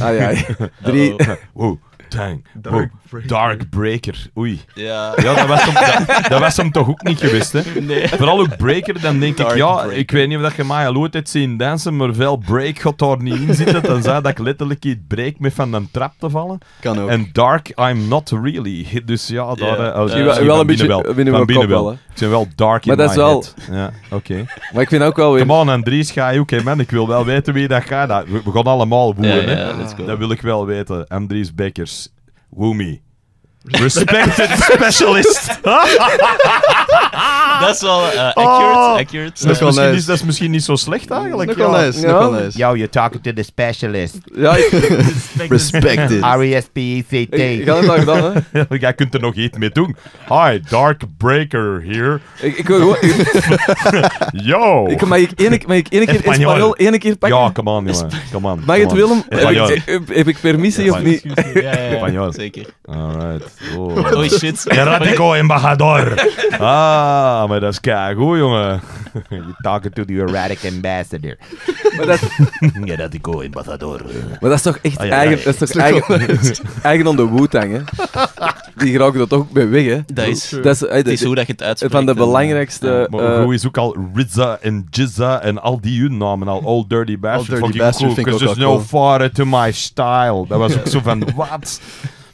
Ah, ja. Drie. Woo. Dang. Dark, Dark Breaker. Oei. Ja, ja dat, was hem, dat, was hem toch ook niet geweest, hè? <laughs> Nee. Vooral ook Breaker, dan denk ik, ja, ik weet niet of je Maya Lou het zien dansen, maar veel Break gaat daar niet in zitten. Dan zei dat ik letterlijk iets break met van een trap te vallen. Kan ook. En Dark, I'm not really. Dus ja, daar... Yeah. Eh, wel, een beetje eh, Binnen wel. Ik ben wel dark maar in dat my is wel... Head. Ja, oké. Maar ik vind ook wel weer... Come on, Andries, ga je ook, okay, man. Ik wil wel weten wie dat gaat. Ah, we, we gaan allemaal woeren, hè. Dat wil ik wel weten. Andries Bekkers. Woo me. Respected <laughs> specialist. <laughs> dat is wel eh, accurate. Oh. accurate dat, is misschien niet zo slecht eigenlijk. Nog wel nice. Nog nice. Yo, you're talking to the specialist. Ja, <laughs> respected. R-E-S-P-E-C-T. E e ga het dan, hè? Jij kunt er nog iets mee doen. Hi, Dark Breaker here. Ik, ik wil Yo. Ik, mag ik één keer Espanol één keer pakken? Ja, come on, jongen. Come on. Mag het, Willem? Heb ik, permissie of niet? Ja, ja, zeker. All right. Oh, shit. <laughs> Erratico embajador. Ah, maar dat is keigoed, jongen. <laughs> You're talking to the erratic ambassador. Maar dat... <laughs> Erratico embajador. Maar dat is toch echt ah, eigen... Dat is toch eigen, eigen aan de Wu-Tang, hè? Die geraken dat toch ook bij weg, hè? Dat is, dat is, dat is hoe dat je het uitspreekt. Van de eh, belangrijkste... maar eh, hoe is ook al Rizza en Jizza en al die hun namen al. All Dirty Bastard. All Dirty Bastard vind ik ook there's no cool. to my style. Dat was ook zo van, wat?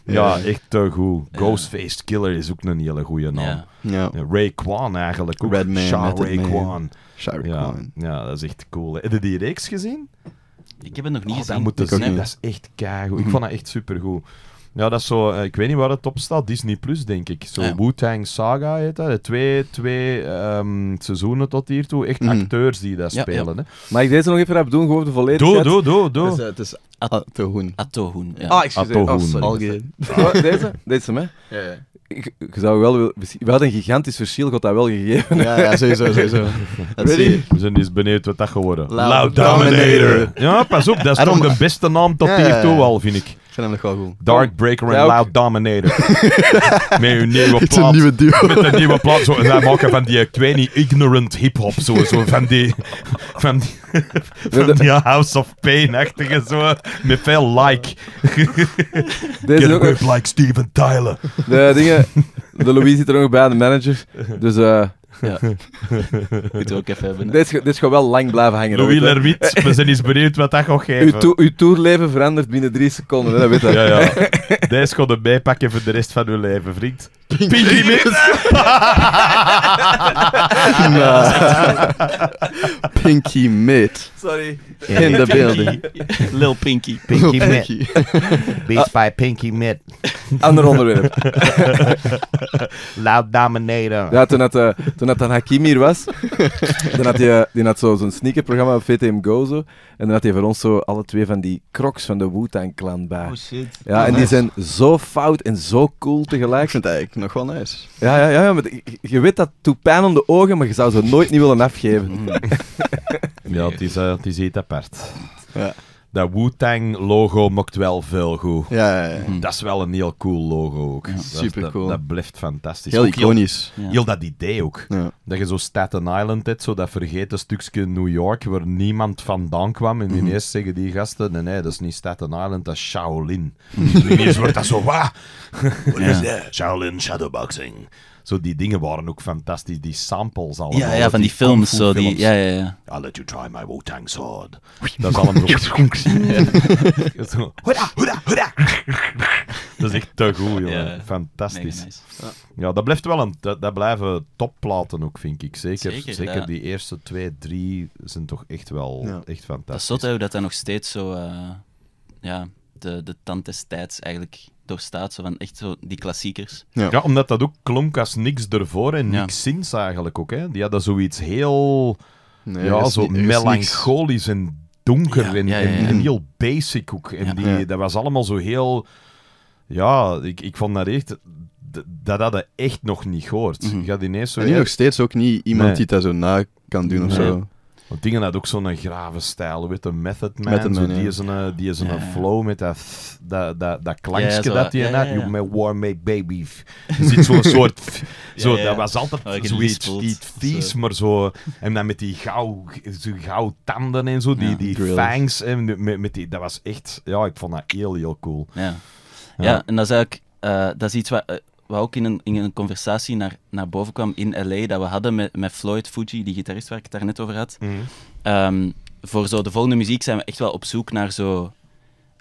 Ja, echt te eh, goed. Ghostface Killer is ook een hele goede naam. Ja. Ray Kwan eigenlijk ook. Redman. Ray Kwan. ja, Ja, dat is echt cool. Heb je die reeks gezien? Ik heb het nog niet oh, gezien. Dat, moet dat is echt keigoed. Ik mhm. vond dat echt supergoed. Ja, dat is zo, eh, ik weet niet waar het op staat, Disney Plus denk ik. Zo ah, Wu-Tang Saga heet dat. Twee, twee ehm, seizoenen tot hiertoe, echt mhm. acteurs die dat spelen. Hè. Maar ik deze nog even heb doen, gewoon de volledige Doe, doe, doe, doe. het is eh, Atohoen. Atohoen, ja. Ah, excuseer. Oh, sorry. Oh, deze? <laughs> Deze hè? Ja, zou wel, we hadden een gigantisch verschil, God dat wel gegeven. Ja, ja sowieso, sowieso. Ready? <laughs> We zijn dus benieuwd wat dat geworden. Loud, Loud Dominator. Ja, pas op, dat is toch de beste naam tot hiertoe al, vind ik vind hem nog wel goed. Oh. en Loud Dominator. <laughs> met een nieuwe plat. Een nieuwe duo. Met een nieuwe plaat, Zo, en zij maken van die, ik weet niet, ignorant hip-hop. Zo, zo van die. Van die, van die House of Pain-achtige zo. Met veel like. Deze Get ook... like Steven Tyler. De dingen. De Louis zit er nog bij, de manager. Dus eh. Uh, ja. <laughs> Moet je ook even hebben. Dit, is dit gaat wel lang blijven hangen. Louis hè, <laughs> we zijn eens benieuwd wat dat gaat geven. Uw, to uw toerleven verandert binnen drie seconden, dat weet je. Ja, ja. <laughs> Deze gaat een bijpakken voor de rest van uw leven, vriend. Pinky Pinky Sorry. In the building. Lil Pinky. Pinky, Mitt. <laughs> Beats by Pinky Mitt. Ander onderwerp. Loud <laughs> Dominator. Ja, toen dat, eh, toen dat dan Hakim hier was, dan <laughs> had hij, eh, die had zo'n sneakerprogramma op VTM Go zo, en dan had hij voor ons zo alle twee van die crocs van de Wu-Tang Clan bij. Oh shit. Ja, en die zijn zo fout en zo cool tegelijk. Ik vind het eigenlijk nog wel nice. Ja, ja, ja, ja maar je weet dat toe pijn om de ogen, maar je zou ze nooit niet willen afgeven. ja, die is geautomatiseerd dat apart. Ja. Dat Wu-Tang-logo mokt wel veel goed. Ja, ja, ja, Dat is wel een heel cool logo ook. Super dat, cool. Dat, blijft fantastisch. Heel iconisch. Heel, dat idee ook. Dat je zo Staten Island hebt, zo dat vergeten stukje New York, waar niemand vandaan kwam. En mm -hmm. ineens zeggen die gasten, nee, dat is niet Staten Island, dat is Shaolin. Mhm. en ineens wordt dat zo, wat? <laughs> Shaolin Shadowboxing. Zo die dingen waren ook fantastisch. Die samples al. Ja, ja van die, films. Zo, die, ja, ja, ja. I'll let you try my Wu-Tang sword. Dat is allemaal <laughs> <laughs> zo... hoera, hoera, hoera. dat is echt te goed, joh. Ja, fantastisch. Ja. ja. dat blijft wel een... Dat, blijven topplaten ook, vind ik. Zeker, zeker, die eerste twee, drie zijn toch echt wel echt fantastisch. Dat is dat dat nog steeds zo... Eh, ja, de, de tand des tijds eigenlijk doorstaat. Zo van echt zo die klassiekers. Ja. omdat dat ook klonk als niks ervoor en niks sinds eigenlijk ook. Hè? Die hadden zoiets heel ja, zo melancholisch en donker en, een heel basic ook. En die, dat was allemaal zo heel... Ja, ik, ik vond dat echt dat hadden echt nog niet gehoord. Mm Je had ineens zo... nog steeds ook niet iemand die dat zo na kan doen of zo dingen had ook zo'n grave stijl, weet je, Method Man, eh, die is een, die is een flow met dat, dat, dat, dat klankje dat hij had. You may war, baby. je ziet zo'n <laughs> soort... zo, Dat was altijd oh, zoiets vies, maar zo... En dan met die gauw, zo gauw tanden en zo, die, die fangs. En met, met die, dat was echt... Ja, ik vond dat heel, heel cool. Ja, ja. en dat is eigenlijk... Uh, dat is iets wat, eh, wat ook in een, in een conversatie naar, naar boven kwam in LA, dat we hadden met, met Floyd Fuji, die gitarist waar ik het daar net over had. Mhm. Ehm, voor zo de volgende muziek zijn we echt wel op zoek naar zo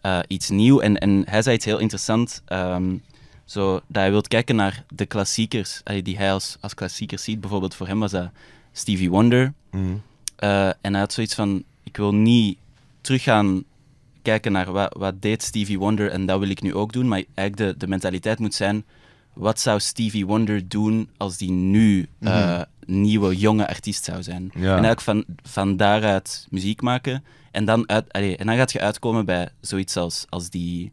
eh, iets nieuw. En, en hij zei iets heel interessants. Ehm, zo, dat hij wilt kijken naar de klassiekers die hij als, als klassiekers ziet. Bijvoorbeeld voor hem was dat Stevie Wonder. Mhm. Eh, en hij had zoiets van, ik wil niet terug gaan kijken naar wat, wat deed Stevie Wonder en dat wil ik nu ook doen. Maar eigenlijk de, de mentaliteit moet zijn, wat zou Stevie Wonder doen als die nu eh, mhm. nieuwe, jonge artiest zou zijn? En eigenlijk van, van daaruit muziek maken. En dan, uit, allee, en dan gaat je uitkomen bij zoiets als, als die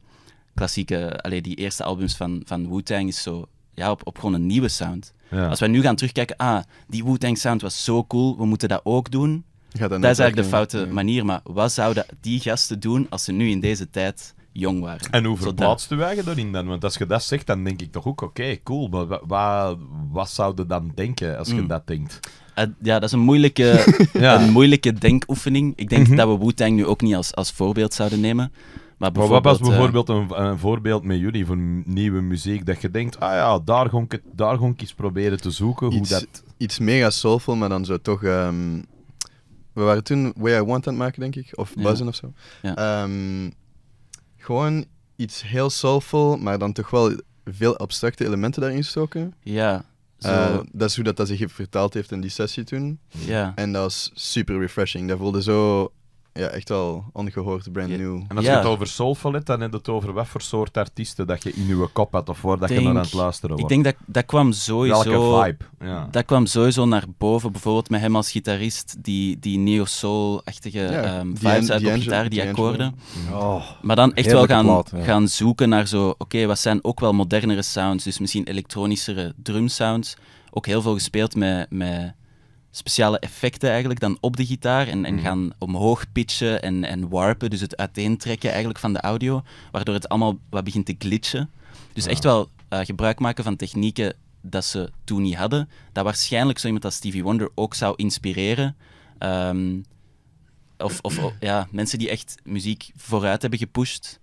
klassieke, allee, die eerste albums van, van Wu-Tang is zo, ja, op, op gewoon een nieuwe sound. Als wij nu gaan terugkijken, ah, die Wu-Tang sound was zo cool, we moeten dat ook doen. dat is eigenlijk de foute manier, maar wat zouden die gasten doen als ze nu in deze tijd jong waren. En hoe verplaatsten wij je daarin dan? Want als je dat zegt, dan denk ik toch ook, oké, cool, maar wa, wat zouden dan denken als je mm. dat denkt? Eh, ja, dat is een moeilijke, <laughs> een moeilijke denkoefening. Ik denk mhm. dat we Wu-Tang nu ook niet als, als voorbeeld zouden nemen. Maar, wat was eh, bijvoorbeeld een, een, voorbeeld met jullie van nieuwe muziek, dat je denkt, ah ja, daar ga ik, daar ga ik eens proberen te zoeken iets, hoe dat... Iets mega soulful, maar dan zo toch... Ehm, we waren toen Way I Want aan het maken, denk ik, of Buzzin' of zo. Ja. Ehm, gewoon iets heel soulful, maar dan toch wel veel abstracte elementen daarin stoken. Ja. Eh, zo. dat is hoe dat, dat zich vertaald heeft in die sessie toen. Ja. En dat was super refreshing. Dat voelde zo ja, echt wel ongehoord, brand new. En als je het over soulful hebt, dan heb je het over wat voor soort artiesten dat je in je kop had of waar dat je dan naar aan het luisteren Ik denk dat dat kwam sowieso... vibe. Dat kwam sowieso naar boven, bijvoorbeeld met hem als gitarist, die, die neo-soul-achtige ehm, vibes uit die op gitaar, die akkoorden. Mm. Oh, maar dan echt wel gaan, gaan zoeken naar zo, oké, wat zijn ook wel modernere sounds, dus misschien elektronischere drumsounds. Ook heel veel gespeeld met, met speciale effecten eigenlijk dan op de gitaar en, en mm. gaan omhoog pitchen en, en warpen, dus het uiteentrekken eigenlijk van de audio, waardoor het allemaal wat begint te glitchen. Dus echt ah. wel eh, gebruik maken van technieken dat ze toen niet hadden, dat waarschijnlijk zo iemand als Stevie Wonder ook zou inspireren. Ehm, of, <clears throat> of ja, mensen die echt muziek vooruit hebben gepusht,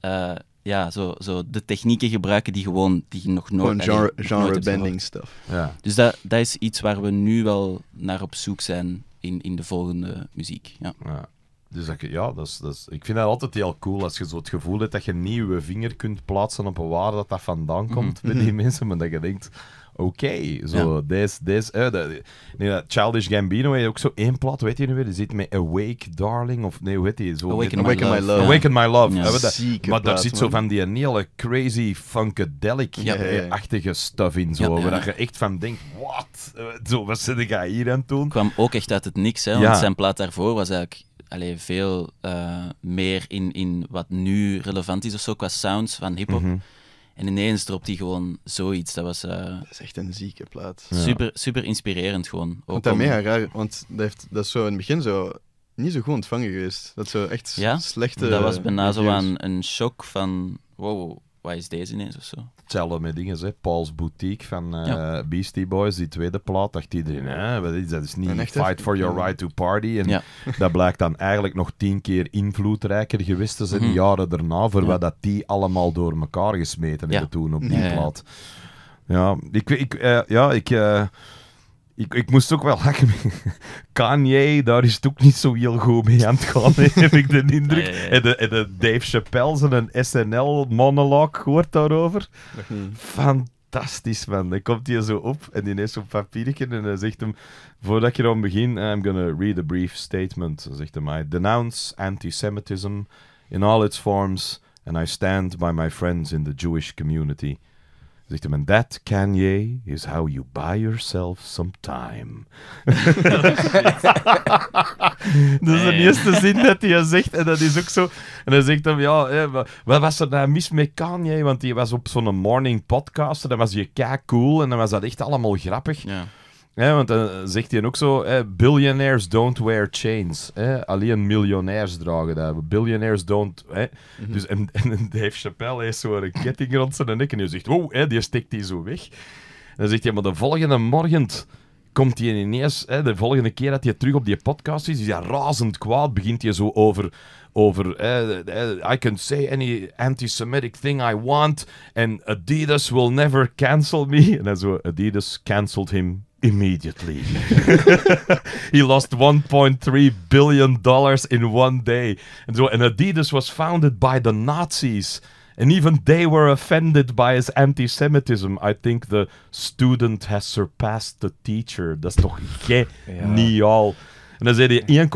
eh, ja, zo, zo de technieken gebruiken die, gewoon, die nog nooit... Gewoon genre-bending stuff. Ja. Dus dat, dat is iets waar we nu wel naar op zoek zijn in, in de volgende muziek. Ja. ja. Dus dat, ja, dat is, dat is, ik vind dat altijd heel cool als je zo het gevoel hebt dat je een nieuwe vinger kunt plaatsen op een waar dat, dat vandaan komt mm bij die <laughs> mensen, maar dat je denkt, oké. zo, ja. deze, eh, uh, Childish Gambino heeft ook zo één plat, weet je nu weer? Die zit met Awake Darling, of nee, hoe heet die? Zo, Awaken, My, Love. Love. Awaken My Love. Ja. maar daar zit zo van die hele crazy funkadelic-achtige eh, stuff in, zo, waar je echt van denkt, wat? Eh, zo, wat zit ik hier aan doen? kwam ook echt uit het niks, hè, want zijn plaat daarvoor was eigenlijk allee, veel meer in, in wat nu relevant is of zo qua sounds van hip-hop. Mhm. En ineens dropt hij gewoon zoiets. Dat was... Eh, echt een zieke plaat. Super, super inspirerend gewoon. Ook want dat mega raar, want dat, heeft, dat is zo in het begin zo niet zo goed ontvangen geweest. Dat zo echt ja? slechte... Dat was bijna zo aan een shock van... Wow, wat is deze ineens of zo? hetzelfde met dingen, hè. Paul's Boutique van eh, Beastie Boys, die tweede plaat, dacht iedereen, hè, is dat? is niet Fight for Your Right to Party. En dat blijkt dan eigenlijk nog tien keer invloedrijker geweest te zijn de mhm. jaren daarna, voor wat dat die allemaal door elkaar gesmeten hebben toen op die plaat. Ja, ik... ik, eh, ja, ik eh, ik, ik moest ook wel lachen. <laughs> Kanye, daar is het ook niet zo heel goed mee aan het gaan, <laughs> heb ik de indruk. En, de, en de Dave Chappelle zijn een snl monologue hoort daarover. Fantastisch, man. Dan komt hij zo op en die heeft zo'n papiertje en dan zegt hem... Voordat je dan begint, I'm gonna read a brief statement. Dan zegt hij, I denounce antisemitism in all its forms... and I stand by my friends in the Jewish community... Zegt hem, en that, Kanye, is how you buy yourself some time. <laughs> dat is de eerste zin dat hij zegt. En dat is ook zo. En hij zegt hem, ja, wat was er nou mis met Kanye? Want die was op zo'n morning podcast en dan was je kei cool en dan was dat echt allemaal grappig. Ja. Ja, want dan eh, zegt hij ook zo: Billionaires don't wear chains. Alleen miljonairs dragen dat. Billionaires don't. Mhm. dus, en, <laughs> Dave Chappelle heeft zo'n ketting rond zijn nek. En hij zegt: Wow, die stikt die zo weg. dan zegt hij: Maar de volgende morgen komt hij ineens, hè, de volgende keer dat hij terug op die podcast is, is hij razend kwaad. Begint hij zo over, over I can say any anti-Semitic thing I want. and Adidas will never cancel me. En dan zo, Adidas cancelled him immediately. <laughs> he lost 1.3 billion dollars in one day. And so and Adidas was founded by the Nazis. And even they were offended by his anti Semitism. I think the student has surpassed the teacher. That's toch geniaal. Ja. En dan zei hij: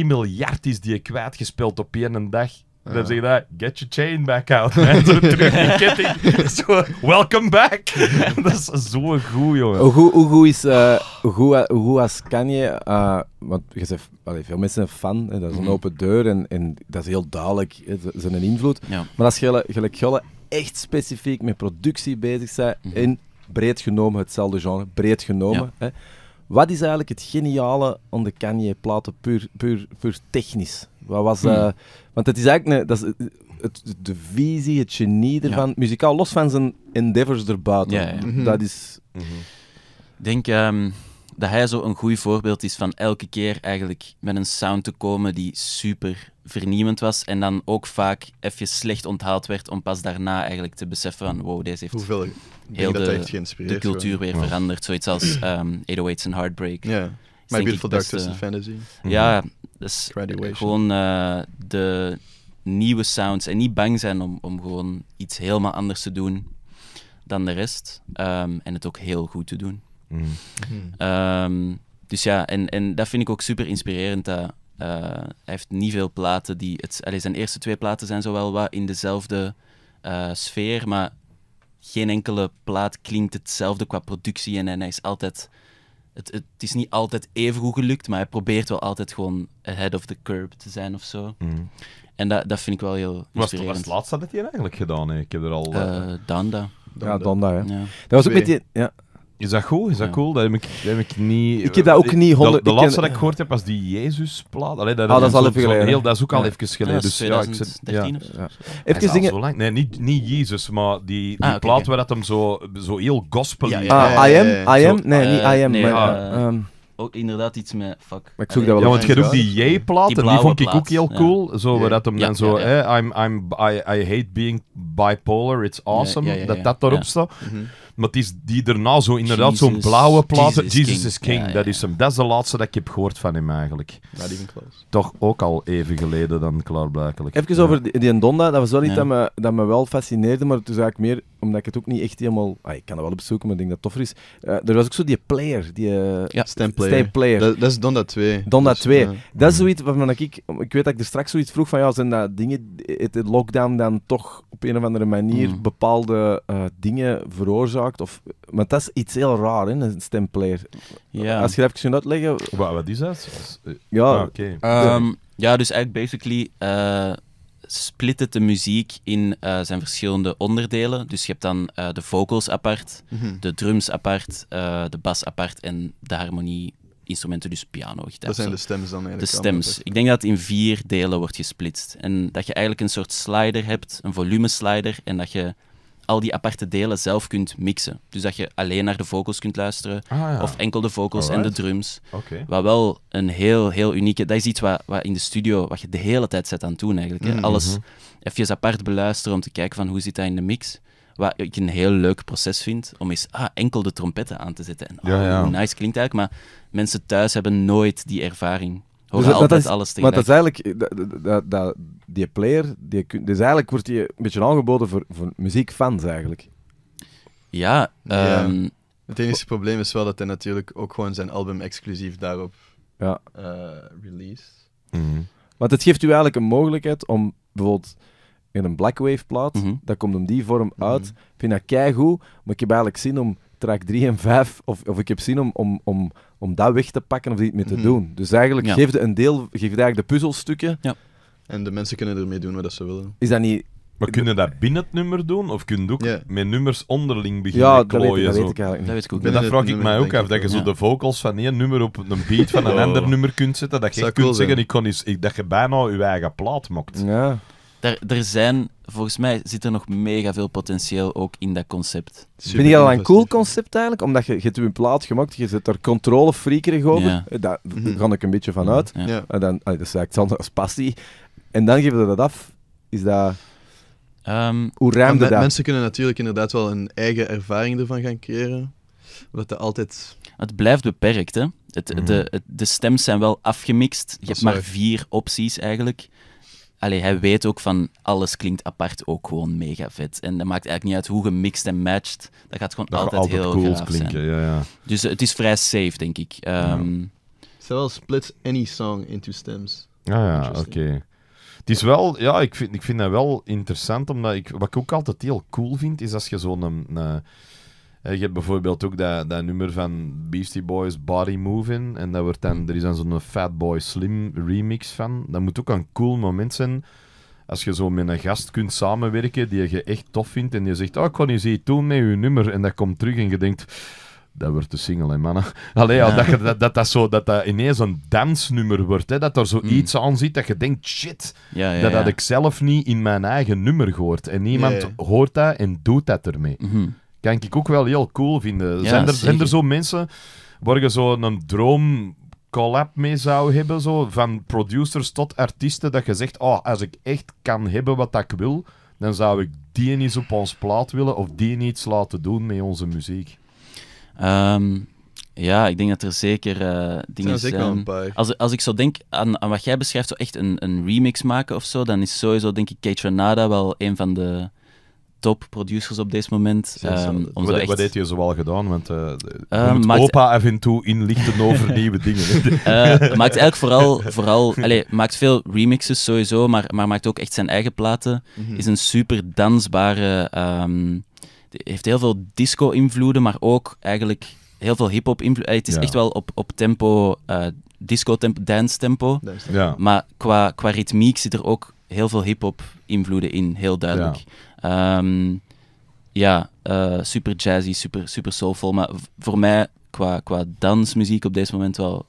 1,3 miljard is die kwijtgespeeld op één dag. Dan zeg je dat, get your chain back out. Man. <laughs> Zo terug <laughs> ketting. welcome back. <laughs> dat is zo goed, jongen. Hoe, hoe, hoe goed is, eh, hoe, eh, hoe als Kanye, uh, want je zegt, allee, veel mensen zijn fan, hè, dat is een mhm. open deur en, en dat is heel duidelijk, hè, zijn invloed. Maar als je gelijk Jolle echt specifiek met productie bezig bent, mm in breed genomen, hetzelfde genre, breed genomen. Hè, wat is eigenlijk het geniale aan de Kanye-platen, puur, puur, puur technisch? Wat was, eh, hmm. want het is eigenlijk dat is, de visie, het genie ervan, muzikaal los van zijn endeavors erbuiten. Ja, mhm. Dat is. Mhm. Ik denk ehm, dat hij zo een goed voorbeeld is van elke keer eigenlijk met een sound te komen die super vernieuwend was en dan ook vaak even slecht onthaald werd om pas daarna eigenlijk te beseffen van wow, deze heeft Hoeveel, heel de, cultuur weer veranderd. Zoiets als um, 808's en Heartbreak. Ja. My Beautiful Dark Twisted Fantasy. Mhm. Ja, dus gewoon eh, de nieuwe sounds en niet bang zijn om, om gewoon iets helemaal anders te doen dan de rest. Ehm, en het ook heel goed te doen. Mhm. Mhm. Ehm, dus ja, en, en dat vind ik ook super inspirerend. Dat, eh, hij heeft niet veel platen die. Het, zijn eerste twee platen zijn zowel wat in dezelfde eh, sfeer, maar geen enkele plaat klinkt hetzelfde qua productie. En, en hij is altijd het, het, is niet altijd even goed gelukt, maar hij probeert wel altijd gewoon ahead of the curve te zijn of zo. Mm. En dat, dat vind ik wel heel was Wat was het laatste dat hij eigenlijk gedaan Ik heb er al... Eh, eh, Danda. Ja, Danda, hè. Ja. Dat was ook beetje. Ja, is dat goed? Is dat cool? Dat heb ik, dat heb ik niet... Ik heb dat ook niet... Honderd... De, de laatste dat ik gehoord heb was die plaat Allee, dat, ah, dat, al even heel, dat is ook al even geleden. dus, ja, ik zit, ja. Even dingen... Nee, niet, niet Jezus, maar die, die ah, plaat waar dat hem zo, zo heel gospel... Ja, ah, I am? I am? Nee, niet eh, I am. maar, eh, ehm, ook inderdaad iets met. Fuck. Maar ik zoek dat wel ja, want je hebt ook die J-plaat die vond ik ook heel cool. Ja. Zo, ja. dat hem dan zo. Eh, I'm, I'm, I, I hate being bipolar, it's awesome. Dat dat daarop staat. Mm maar het is die daarna zo inderdaad zo'n blauwe plaat. Jesus, King. is King, dat is hem. Dat is de laatste dat ik heb gehoord van hem eigenlijk. Not even close. Toch ook al even geleden dan klaarblijkelijk. Even over die, die Donda, dat was wel iets dat, me, dat me wel fascineerde, maar het is eigenlijk meer omdat ik het ook niet echt helemaal... Ah, ik kan dat wel opzoeken, maar ik denk dat het toffer is. Eh, er was ook zo die player. Die, eh, ja, Stemplayer. Dat, is Donda 2. Donda dus, 2. Dat is zoiets waarvan ik... Ik weet dat ik er straks zoiets vroeg van, ja, zijn dat dingen... Het, lockdown dan toch op een of andere manier mm. bepaalde eh, dingen veroorzaakt? Of, maar dat is iets heel raar, hè, een stemplayer. Ja. Als je dat even kunt uitleggen... Wat, wat is dat? Ja, ah, oké. Ehm, ja, dus eigenlijk basically split het de muziek in eh, zijn verschillende onderdelen. Dus je hebt dan eh, de vocals apart, mhm. de drums apart, eh, de bas apart en de harmonie-instrumenten, dus piano, gitaar. Dat zijn de stems dan eigenlijk? De stems. Ik denk dat het in vier delen wordt gesplitst. En dat je eigenlijk een soort slider hebt, een volumeslider, en dat je al die aparte delen zelf kunt mixen. Dus dat je alleen naar de vocals kunt luisteren, ah, of enkel de vocals en de drums. Wat wel een heel, heel unieke... Dat is iets wat, wat in de studio, wat je de hele tijd zet aan doen eigenlijk. Hè. Mhm. Alles even apart beluisteren om te kijken van hoe zit dat in de mix. Wat ik een heel leuk proces vind, om eens ah, enkel de trompetten aan te zetten. En oh, hoe nice klinkt eigenlijk, maar mensen thuis hebben nooit die ervaring. Hoor dus dat alles tegen. Maar dat is eigenlijk, dat, dat, die player, die, dus eigenlijk wordt die een beetje aangeboden voor, voor muziekfans eigenlijk. Ja, ehm, Het enige probleem is wel dat hij natuurlijk ook gewoon zijn album exclusief daarop ja. Uh, Want het geeft u eigenlijk een mogelijkheid om bijvoorbeeld in een Blackwave plaat, mhm. dat komt om die vorm mhm. uit. Ik vind dat keigoed, maar ik heb eigenlijk zin om track 3 en 5, of, of ik heb zin om, om, om, om dat weg te pakken of iets mee te mhm. doen. Dus eigenlijk ja. geef je een deel, geef eigenlijk de puzzelstukken. Ja. En de mensen kunnen ermee doen wat ze willen. Is dat niet... Maar kunnen dat binnen het nummer doen? Of kun ook met nummers onderling beginnen ja, klooien? Ja, dat, weet ik eigenlijk dat vraag ik mij ook af. Dat je zo de vocals van één nummer op een beat van een ander nummer kunt zetten. Dat je kunt zeggen, ik kon eens, dat je bijna je eigen plaat maakt. Ja er zijn, volgens mij zit er nog mega veel potentieel ook in dat concept. Vind je dat een cool concept eigenlijk? Omdat je, je hebt een plaat gemaakt, je zet er controlefreakerig over. Eh, daar, mhm. ga ik een beetje van uit. En eh, dan, eh, dat is eigenlijk als passie. En dan geven ze dat af. Is dat... Ehm, hoe ruimde dat? Mensen kunnen natuurlijk inderdaad wel een eigen ervaring ervan gaan creëren. Wat dat altijd... Het blijft beperkt, hè. Het, mhm. de, de stems zijn wel afgemixt. Je hebt maar vier opties eigenlijk hij weet ook van alles klinkt apart ook gewoon mega vet. En dat maakt eigenlijk niet uit hoe gemixt en matched Dat gaat gewoon dat altijd, altijd, heel cool klinken. Ja, ja. Dus eh, het is vrij safe, denk ik. Um, ehm, Zowel splits any song into stems. Ah ja, oké. Het is wel, ja, ik vind, ik vind dat wel interessant, omdat ik, wat ik ook altijd heel cool vind, is als je zo'n eh, eh, je hebt bijvoorbeeld ook dat, dat nummer van Beastie Boys Body Moving. En dat wordt dan, mm. er is dan zo'n Fat Boy Slim remix van. Dat moet ook een cool moment zijn. Als je zo met een gast kunt samenwerken die je echt tof vindt. En je zegt, oh, ik kon eens zien doen met je nummer. En dat komt terug en je denkt, dat wordt de single, hè, mannen. <laughs> Allee, ja. dat, dat, dat, dat, zo, dat dat ineens een dansnummer wordt. Hè, dat er zoiets mm. aan zit dat je denkt, shit, dat had ik zelf niet in mijn eigen nummer gehoord. En niemand hoort dat en doet dat ermee. Mhm kan ik ook wel heel cool vinden. zijn, er, zijn, er, zo mensen waar je zo een droom collab mee zou hebben, zo, van producers tot artiesten, dat je zegt, oh, als ik echt kan hebben wat ik wil, dan zou ik die eens op ons plaat willen of die iets laten doen met onze muziek. Ehm, ja, ik denk dat er zeker eh, dingen zijn. Als, als ik zo denk aan, aan, wat jij beschrijft, zo echt een, een remix maken of zo, dan is sowieso, denk ik, Kate wel een van de top producers op dit moment. Ehm, wat, echt... je zoal gedaan? Want uh, uh, maakt... opa af en toe inlichten over <laughs> nieuwe dingen. uh, maakt eigenlijk vooral, vooral allez, maakt veel remixes sowieso, maar, maar maakt ook echt zijn eigen platen. Mhm. Is een super dansbare. Ehm, heeft heel veel disco-invloeden, maar ook eigenlijk heel veel hip-hop invloed. Het is echt wel op, op tempo, eh, disco tempo, dance tempo. Ja. Maar qua, qua ritmiek zit er ook heel veel hip-hop invloeden in, heel duidelijk. Ehm, ja, eh, super jazzy, super, super soulful. Maar voor mij, qua, qua dansmuziek op deze moment wel...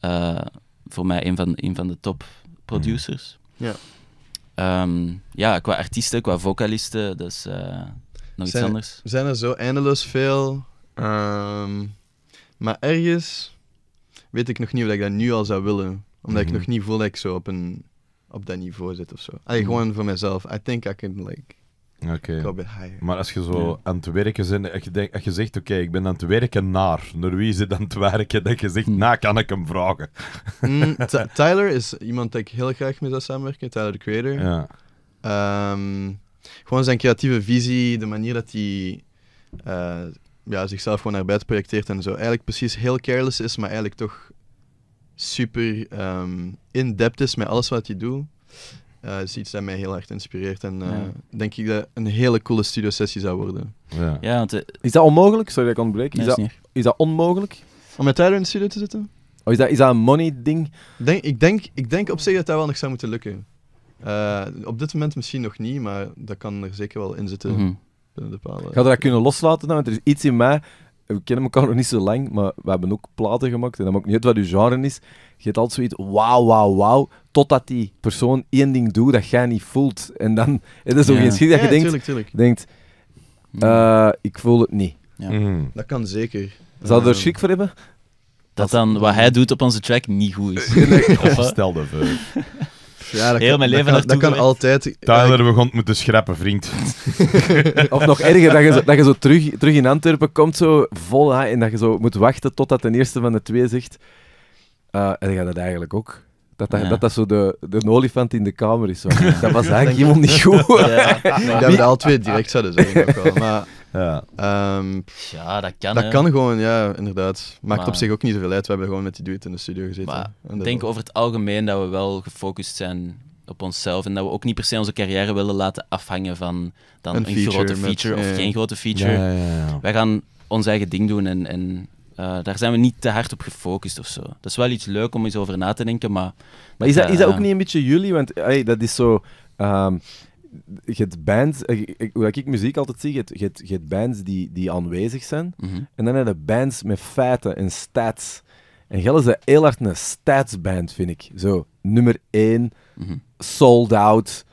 Eh, voor mij een van, een van de top producers. Mm. Ja. Ehm, ja, qua artiesten, qua vocalisten, dat is eh, nog iets anders. Er Zijn er zo eindeloos veel. Ehm, maar ergens weet ik nog niet of ik dat nu al zou willen. Omdat ik mhm. nog niet voel dat ik zo op, een, op dat niveau zit of zo. Allee, mhm. gewoon voor mezelf. I think I can like maar als je zo aan het werken bent, als je, je zegt, oké, ik ben aan het werken naar, Door wie zit aan het werken, dat je zegt, hm. na nou, kan ik hem vragen. Mm, <laughs> Tyler is iemand dat ik heel graag mee zou samenwerken, Tyler the Creator. Ja. Ehm, gewoon zijn creatieve visie, de manier dat hij eh, ja, zichzelf gewoon naar buiten projecteert en zo. Eigenlijk precies heel careless is, maar eigenlijk toch super um, in-depth is met alles wat hij doet uh, is iets dat mij heel erg inspireert. En eh, denk ik dat een hele coole studiosessie zou worden. Ja. ja want, eh, is dat onmogelijk? Sorry dat ik ontbreek. Is, dat, is, is dat onmogelijk? Om met Tyler in de studio te zitten? Of oh, is dat, is dat een money ding? Denk, ik, denk, ik denk op zich dat dat wel nog zou moeten lukken. op dit moment misschien nog niet, maar dat kan er zeker wel in zitten. Mm -hmm. Gaat dat kunnen loslaten dan? Want er is iets in mij we kennen elkaar nog niet zo lang, maar we hebben ook platen gemaakt. En dat maakt niet uit wat uw genre is. Je hebt altijd zoiets, wauw, wauw, wauw. Totdat die persoon één ding doet dat jij niet voelt. En dan <laughs> is ook geen schrik dat je denkt, denkt mm. eh, ik voel het niet. Mm. Dat kan zeker. Zou je er eh, schrik voor hebben? Dat dan wat hij doet op onze track niet goed is. <laughs> Stel de voor. <laughs> Ja, dat Heel kan, mijn leven dat kan, altijd. Tyler, begon moeten schrappen, vriend. <laughs> of nog erger, dat je, zo, dat je zo terug, terug in Antwerpen komt, zo vol en dat je zo moet wachten totdat de eerste van de twee zegt. Ah, en dan gaat dat eigenlijk ook. Dat dat, dat dat, zo de, de olifant in de kamer is. Dat was <laughs> eigenlijk iemand niet goed. Ja. ja. <laughs> Dat we al twee direct zouden zijn. Ook maar... Ja, ehm, ja dat kan. Dat kan gewoon, ja, inderdaad. Maakt op zich ook niet zoveel uit. We hebben gewoon met die dude in de studio gezeten. ik denk over het algemeen dat we wel gefocust zijn op onszelf en dat we ook niet per se onze carrière willen laten afhangen van dan een, grote feature of geen grote feature. Ja, Wij gaan ons eigen ding doen en, en eh, daar zijn we niet te hard op gefocust of zo. Dat is wel iets leuk om eens over na te denken, maar... Maar is dat, is dat ook niet een beetje jullie? Want hey dat is zo... Ehm, je hebt bands, eh, hoe ik muziek altijd zie, je hebt, bands die, die aanwezig zijn. Mhm. En dan heb je bands met feiten en stats. En Gel is heel hard een statsband, vind ik. Zo, nummer 1, mhm. sold out,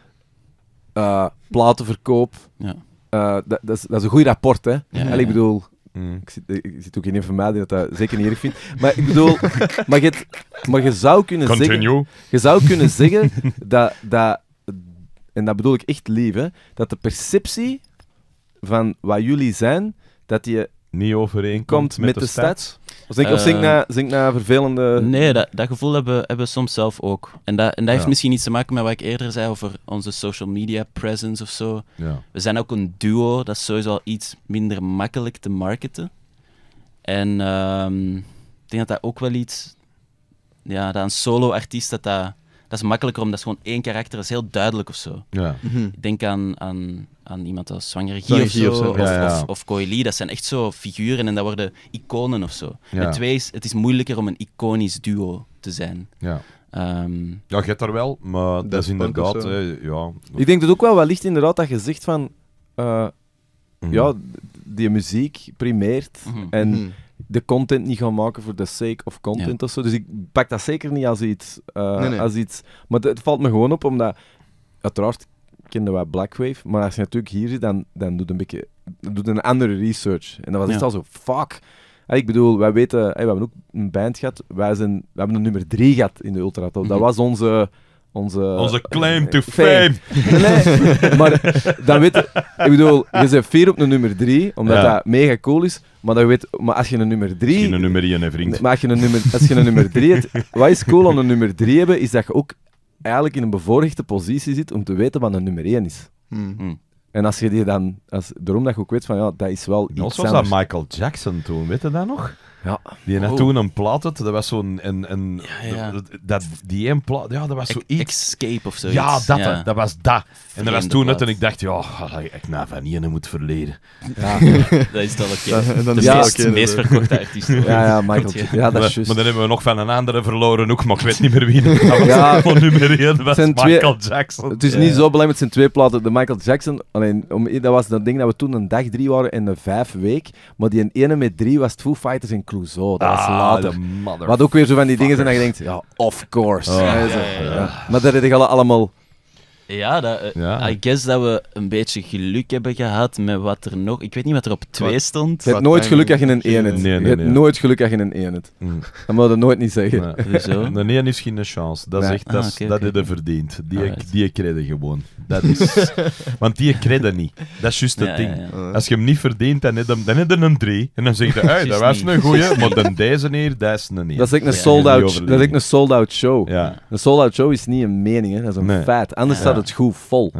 uh, platenverkoop. Ja. Eh, dat, dat, is, een goed rapport, hè? Ja, ik bedoel, mm. Ik, zit, ook in een van die dat, dat zeker niet erg vindt. Maar ik bedoel, <laughs> maar je, je zou kunnen zeggen... Je zou kunnen zeggen dat, dat en dat bedoel ik echt lief, hè, dat de perceptie van wat jullie zijn, dat die niet overeenkomt met, de, de stad. Of zink, uh, of zink eh, zink vervelende... Nee, dat, dat gevoel hebben, hebben we soms zelf ook. En dat, en dat heeft misschien iets te maken met wat ik eerder zei over onze social media presence of zo. Ja. We zijn ook een duo, dat is sowieso al iets minder makkelijk te marketen. En ehm, ik denk dat dat ook wel iets... Ja, dat een solo-artiest dat dat dat is makkelijker omdat gewoon één karakter is heel duidelijk of zo. Ja. Mhm. denk aan, aan, aan iemand als Zwanger Guy of zo, of, of, Dat zijn echt zo figuren en dat worden iconen of zo. Met twee is het is moeilijker om een iconisch duo te zijn. Ja. Um, ja, hebt daar wel, maar dat, is inderdaad. ja. Ik denk dat ook wel wellicht inderdaad dat je zegt van. Uh, Ja, die muziek primeert. Mhm. En de content niet gaan maken voor de sake of content ofzo. Dus ik pak dat zeker niet als iets. Eh, als iets maar het valt me gewoon op, omdat... Uiteraard kennen wat Blackwave, maar als je natuurlijk hier zit, dan, dan doet een beetje... Doet een andere research. En dat was echt al zo, fuck... Ik bedoel, wij weten, hey, we hebben ook een band gehad. Wij, zijn, we hebben een nummer 3 gehad in de Ultra Top. Dat mhm. was onze onze, Onze claim to fame. Nee, <laughs> maar dan weet je... Ik bedoel, je bent vier op de nummer 3, omdat dat mega cool is. Maar, dat weet, maar als je een nummer drie... Als je een nummer één, vriend. Maar als je een nummer, als je een nummer drie hebt... Wat is cool aan een nummer 3 hebben, is dat je ook eigenlijk in een bevoorrechte positie zit om te weten wat een nummer 1 is. Hmm. Hmm. En als je die dan... Als, daarom dat je ook weet van, ja, dat is wel iets anders. was dat Michael Jackson toen, weet je dat nog? Ja. Die had oh. toen een plaat uit, dat was zo'n... Een, een, ja, ja. Dat, die een plaat, ja, dat was zo E Escape of zoiets. Ja, dat, dat was dat. en dat was toen het en ik dacht, ja, ik na van hier moet verleden. Ja. <laughs> dat is toch oké. ja, okay, de meest verkochte artiest. ja, ja, Michael. Ja, dat is juist. Maar dan hebben we nog van een andere verloren ook, maar ik weet niet meer wie. <laughs> Dat was ja. van nummer 1, was Michael Jackson. Het is niet zo belangrijk, met zijn twee platen. De Michael Jackson, alleen, om, dat was dat ding dat we toen een dag drie waren en een vijf week. Maar die ene met drie was Foo Fighters dat ah, is later. Wat ook weer zo van die dingen zijn dat je denkt, ja, of course. Maar dat heb ik allemaal ja, ik eh, I guess dat we een beetje geluk hebben gehad met wat er nog... Ik weet niet wat er op twee stond. Je hebt nooit geluk dat je een 1 hebt. Nee, nee, je hebt nooit geluk dat je een 1 hebt. Dat moet je nooit niet zeggen. Een nee, 1 <laughs> is geen chance. Dat, is echt, dat, ah, dat okay. je verdient. Die, ik die kreden gewoon. Dat is, <laughs> want die kreden niet. Dat is juist het ding. Als je hem niet verdient, dan heb je, dan een 3. En dan zeg je, hey, dat was een goeie, maar dan deze hier, dat is een 1. <laughs> Dat is een sold-out sold show. Een sold-out show is niet een mening, hè. dat is een feit. Anders staat het goed vol.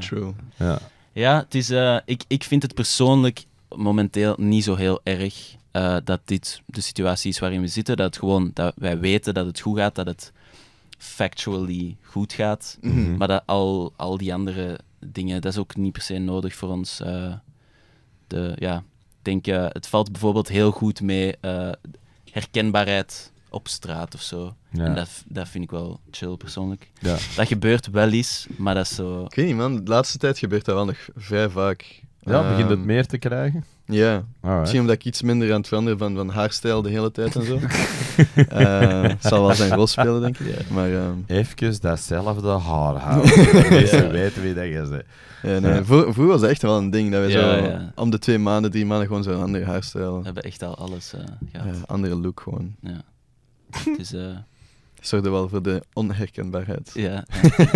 True. Ja. Ja, het is, eh, ik, ik vind het persoonlijk momenteel niet zo heel erg eh, dat dit de situatie is waarin we zitten. Dat, gewoon, dat wij weten dat het goed gaat, dat het factually goed gaat. Mhm. Maar dat al, al die andere dingen, dat is ook niet per se nodig voor ons. Eh, de, ja, ik het valt bijvoorbeeld heel goed mee herkenbaarheid op straat of zo. En dat, dat vind ik wel chill persoonlijk. Ja. Dat gebeurt wel eens, maar dat is zo. Ik weet niet, man. De laatste tijd gebeurt dat wel nog vrij vaak. Ja, ehm, begint het meer te krijgen? Ja. Yeah. Misschien omdat ik iets minder aan het veranderen van, van haarstijl de hele tijd en zo. <laughs> Eh, zal wel zijn rol spelen, denk ik. Maar, um... Even datzelfde haar houden. <laughs> Mensen weten wie dat is. Ja, nee, ja. Vroeger was dat echt wel een ding. Dat we zo om de twee maanden, drie maanden gewoon zo'n andere haarstijl... We hebben echt al alles uh, gehad. andere look gewoon. Ja. Dus, <laughs> uh... Eh, Zorgde wel voor de onherkenbaarheid. Ja.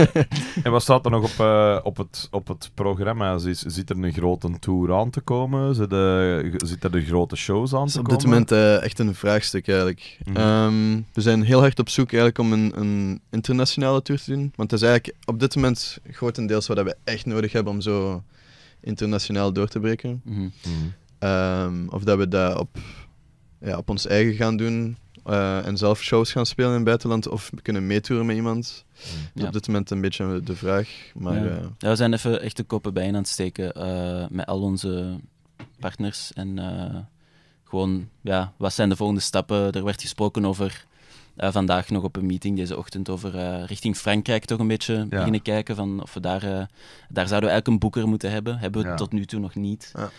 <laughs> en wat staat er nog op, eh, op, het, op het programma? Zit, zit er een grote tour aan te komen? Zit, de, zit er de grote shows aan te komen? Op dit moment eh, echt een vraagstuk eigenlijk. Mhm. Ehm, we zijn heel hard op zoek eigenlijk om een, een, internationale tour te doen. Want dat is eigenlijk op dit moment grotendeels wat we echt nodig hebben om zo internationaal door te breken. Mhm. Mhm. Ehm, of dat we dat op, ja, op ons eigen gaan doen eh, en zelf shows gaan spelen in het buitenland of kunnen meetouren met iemand. Mm. Op dit moment een beetje de vraag. Maar, eh, we zijn even echt de koppen bij aan het steken eh, met al onze partners. En gewoon, ja, wat zijn de volgende stappen? Er werd gesproken over eh, vandaag nog op een meeting deze ochtend over eh, richting Frankrijk toch een beetje beginnen kijken. Van of we daar, eh, daar zouden we eigenlijk een boeker moeten hebben. Hebben we tot nu toe nog niet. Ja.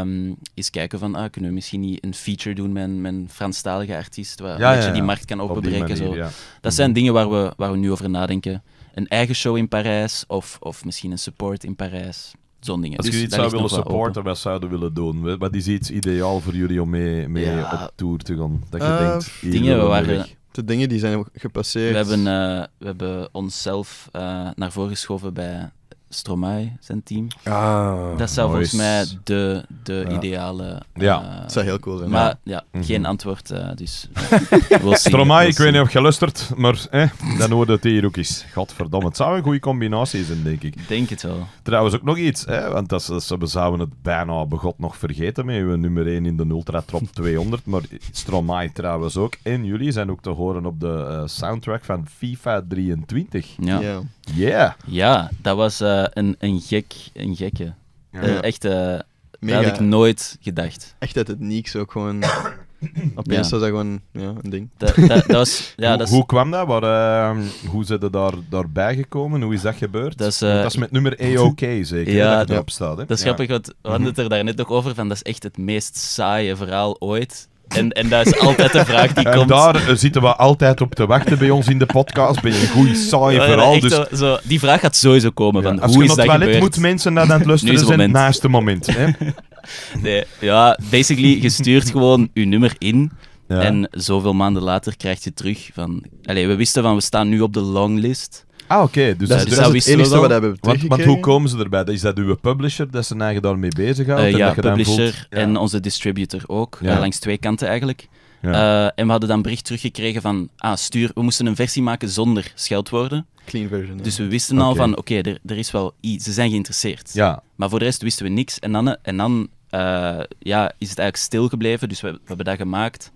Ehm, eens kijken van, ah, kunnen we misschien niet een feature doen met met een Franstalige artiest. Waar een beetje die markt kan openbreken. zo. Dat zijn dingen waar we, waar we nu over nadenken. Een eigen show in Parijs of, of misschien een support in Parijs. Dingen. Als dus je dus iets zou willen supporten, wat zouden willen doen? Wat is iets ideaal voor jullie om mee, mee op tour te gaan? Dat je denkt, dingen waar, de dingen die zijn gepasseerd. We hebben, eh, we hebben onszelf eh, naar voren geschoven bij Stromae, zijn team. Ah, dat zou volgens mij de, de ideale... Ja, eh, zou heel cool zijn. Maar ja, mhm. geen antwoord, uh, dus... Eh, <laughs> we'll Stromae, ik weet niet of je luistert, maar dan hoorde het hier ook eens. Godverdomme, het zou een goede combinatie zijn, denk ik. Denk het wel. Trouwens, ook nog iets, hè, want dat, dat, we zouden het bijna begot nog vergeten met uw nummer 1 in de Ultra Top 200, <laughs> maar Stromae trouwens ook. En jullie zijn ook te horen op de soundtrack van FIFA 23. Ja. Yeah. Ja, dat was eh, een, een gek, een gekke. Eh, echt, eh, dat had ik nooit gedacht. Echt uit het niks ook gewoon... <coughs> Opeens ja. was dat gewoon ja, een ding. Da, dat was, <laughs> ja, hoe, hoe, kwam dat? Ehm, hoe zijn ze daar, daarbij gekomen? Hoe is dat gebeurd? Dat is, met nummer EOK <laughs> zeker, ja, dat erop staat. Hè? Dat is grappig, want we hadden het er net nog over, van dat is echt het meest saaie verhaal ooit. En, en dat is altijd de vraag die <laughs> komt. daar eh, zitten we altijd op te wachten bij ons in de podcast. Bij een goeie saai oh ja, verhaal. Dus... Zo, zo, die vraag gaat sowieso komen. Ja, van, als hoe je is dat toilet moet mensen naar aan het <laughs> luisteren zijn moment. naast het moment. Hè? <laughs> ja, basically, je stuurt gewoon je nummer in. En zoveel maanden later krijg je terug van... Allez, we wisten van, we staan nu op de longlist. Ah, oké. Dus dat, is het enige wat we hebben want, want, hoe komen ze erbij? Is dat uw publisher, dat ze eigen daarmee mee Uh, eh, ja, en dat publisher en onze distributor ook. Eh, ja. langs twee kanten eigenlijk. Ja. Eh, en we hadden dan bericht teruggekregen van, ah, stuur, we moesten een versie maken zonder scheldwoorden. Clean version. Dus we wisten al van, oké, er, er is wel iets, ze zijn geïnteresseerd. Ja. Maar voor de rest wisten we niks. En dan, en dan ja, is het eigenlijk stilgebleven, dus we, we hebben dat gemaakt,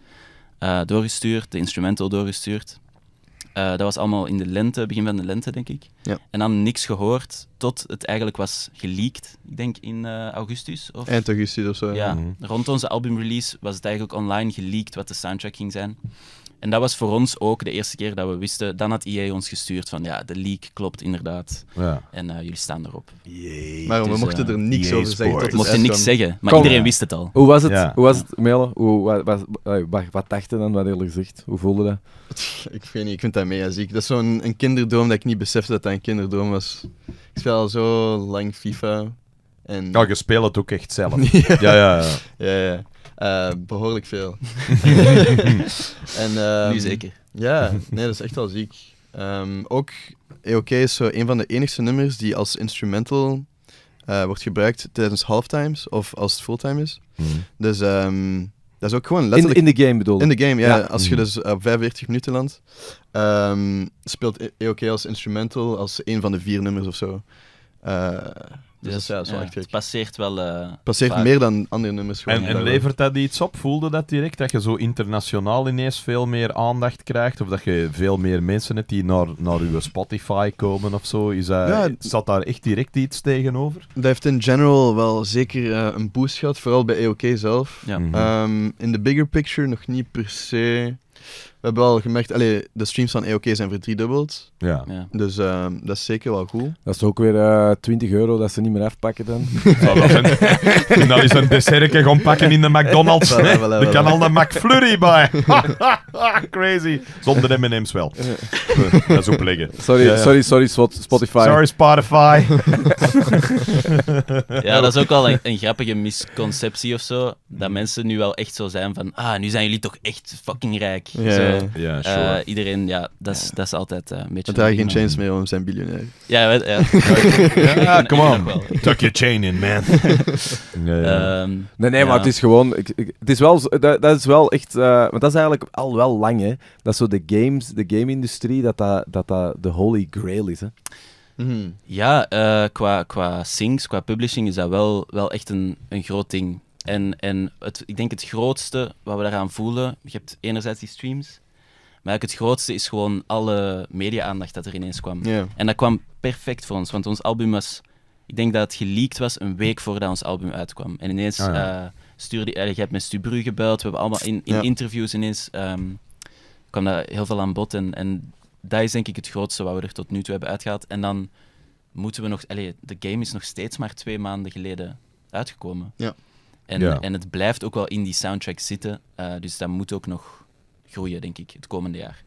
doorgestuurd, de instrumental doorgestuurd. Eh, dat was allemaal in de lente, begin van de lente, denk ik. Ja. En dan niks gehoord tot het eigenlijk was geleakt, ik denk in eh, augustus. Of... Eind augustus of zo. Ja, mhm. rond onze albumrelease was het eigenlijk online geleakt wat de soundtrack ging zijn. En dat was voor ons ook de eerste keer dat we wisten. Dan had EA ons gestuurd van ja, de leak klopt inderdaad. Ja. En eh, jullie staan erop. Jee. Maar we mochten er niks over zeggen. We mochten niks zeggen, maar iedereen wist het al. Hoe was het, hoe was het Melo? Hoe, wat, wat, wat, dacht je dan, wat eerlijk gezegd? Hoe voelde dat? <laughs> Ik weet niet, ik vind dat mega ziek. Dat is zo'n een kinderdroom dat ik niet besefte dat dat een kinderdroom was. Ik speel al zo lang FIFA. En... Ja, je speelt het ook echt zelf. <laughs> ja, ja. ja, ja. ja eh, behoorlijk veel. <laughs> en, nu ehm, zeker. Ja, nee, dat is echt wel ziek. Ehm, ook EOK is zo een van de enigste nummers die als instrumental eh, wordt gebruikt tijdens halftimes of als het fulltime is. Hmm. Dus ehm, dat is ook gewoon letterlijk... In, de game bedoel In de game, ja. Als je hmm. dus eh, op 45 minuten landt, speelt EOK als instrumental als een van de vier nummers of zo. Dus, eh, ja, wel het passeert wel. Het eh, passeert meer dan andere nummers. Gewoon en, en levert dat iets op? Voelde dat direct? Dat je zo internationaal ineens veel meer aandacht krijgt? Of dat je veel meer mensen hebt die naar, naar uw Spotify komen of zo? Is dat, zat daar echt direct iets tegenover? Dat heeft in general wel zeker eh, een boost gehad, vooral bij EOK zelf. Ehm, in de bigger picture nog niet per se we hebben wel gemerkt, allee, de streams van EOK zijn verdriedubbeld. Ja. Dus ehm, dat is zeker wel cool. Dat is ook weer uh, eh, 20 euro dat ze niet meer afpakken dan. En <laughs> dat is een dessertje gaan pakken in de McDonald's. Voilà, voilà, kan al de McFlurry bij. <laughs> Crazy. Zonder M&M's wel. Eh, dat is opleggen. Sorry, sorry, sorry Spotify. Sorry Spotify. <laughs> ja, dat is ook wel een, grappige misconceptie of zo. Dat mensen nu wel echt zo zijn van, ah, nu zijn jullie toch echt fucking rijk ja Yeah, eh, sure. Uh, iedereen, ja, dat is, dat is altijd uh, een beetje... want hij geen chains mee, om zijn biljonair. Ja, ja. ja, <laughs> come on. Tuck your chain in, man. um, <laughs> nee, nee, maar het is gewoon... Ik, ik, het is wel, dat, dat is wel echt... Uh, want dat is eigenlijk al wel lang, hè. Dat zo de games, de game-industrie, dat dat, dat dat de holy grail is, hè. Mm. Ja, qua, qua sings, qua publishing is dat wel, wel echt een, een groot ding. En, en het, ik denk het grootste wat we daaraan voelen, je hebt enerzijds die streams, maar het grootste is gewoon alle media-aandacht dat er ineens kwam. En dat kwam perfect voor ons, want ons album was... Ik denk dat het geleakt was een week voordat ons album uitkwam. En ineens oh, ja. uh, eh, stuurde... Eh, je hebt met Stubru gebeld, we hebben allemaal in, in interviews ineens... Ehm, kwam daar heel veel aan bod. En, en dat is denk ik het grootste wat we er tot nu toe hebben uitgehaald. En dan moeten we nog... Allee, de game is nog steeds maar twee maanden geleden uitgekomen. Ja. En, en het blijft ook wel in die soundtrack zitten. Eh, dus dat moet ook nog groeien, denk ik, het komende jaar.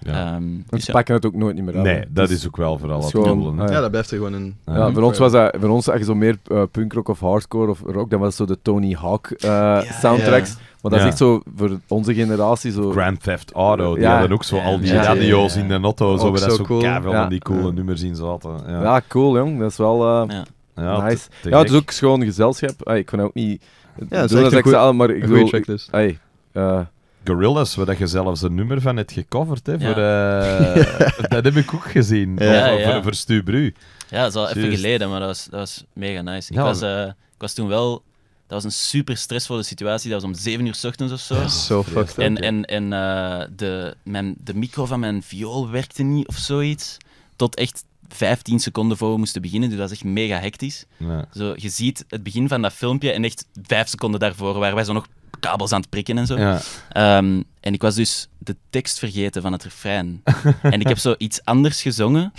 Ja. Ehm, dus ze pakken het ook nooit niet meer aan. Nee, dat dus is ook wel vooral het gewoon, ah, ja. dat blijft er gewoon een... Ja, voor ons was dat, voor ons eigenlijk zo meer uh, eh, punkrock of hardcore of rock, dan was zo de Tony Hawk eh, soundtracks. Maar dat is echt zo voor onze generatie zo... Grand Theft Auto, die hadden ook zo al die radio's in de auto, zo, dat zo, zo cool. van die coole nummers in zaten. Ja. cool jong, dat is wel uh, nice. ja, het is ook gewoon gezelschap. Ah, ik kon ook niet ja, dat is echt een goeie, maar ik een eh, Gorillas, waar je zelfs een nummer van hebt gecoverd. Hè, voor, <laughs> eh, dat heb ik ook gezien, voor, voor, voor Stu Bru. Ja, dat is al even geleden, maar dat was, dat was mega nice. Ik, was, eh, ik was toen wel dat was een super stressvolle situatie. Dat was om 7 uur s ochtends of zo. zo En, en, en de, mijn, de micro van mijn viool werkte niet of zoiets. Tot echt 15 seconden voor we moesten beginnen. Dus dat is echt mega hectisch. Zo, je ziet het begin van dat filmpje en echt vijf seconden daarvoor waren wij zo nog kabels aan het prikken en zo. Ehm, en ik was dus de tekst vergeten van het refrein. <laughs> en ik heb zo iets anders gezongen.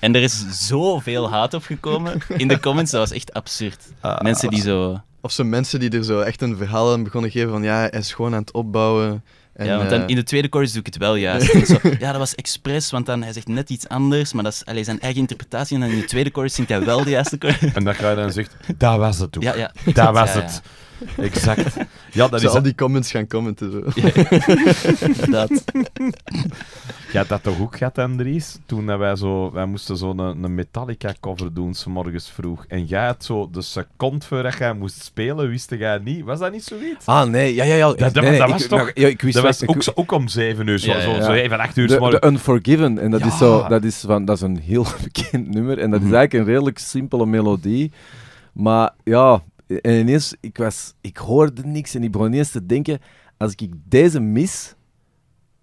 En er is zoveel haat op gekomen in de comments. Dat was echt absurd. Ah. mensen die zo... Of zo mensen die er zo echt een verhaal aan begonnen geven van ja, hij is gewoon aan het opbouwen ja, want dan eh, in de tweede chorus doe ik het wel juist. Zo, <laughs> ja, dat was expres, want dan hij zegt net iets anders, maar dat is allez zijn eigen interpretatie. En in de tweede chorus zingt hij wel de juiste chorus. En dat je dan zegt, <laughs> daar was het ook. Ja, ja. Daar <laughs> was het. <laughs> Exact. Ja, dat is al die comments gaan commenten. Zo. Ja, <laughs> dat. dat toch ook gehad, Andries? Toen dat wij zo... Wij moesten zo een, Metallica-cover doen, s morgens vroeg. En jij had zo de seconde voordat jij moest spelen, wist jij niet. Was dat niet zoiets? Ah, nee. Ja, ja, ja. Dat, was toch... ik wist dat was ook, ook, om zeven uur, zo, zo, even acht uur. De, de Unforgiven. En dat, is zo, dat, is van, dat is een heel <laughs> bekend nummer. En dat is mhm. eigenlijk een redelijk simpele melodie. Maar ja, en ineens, ik, was, ik hoorde niks en ik begon ineens te denken, als ik deze mis,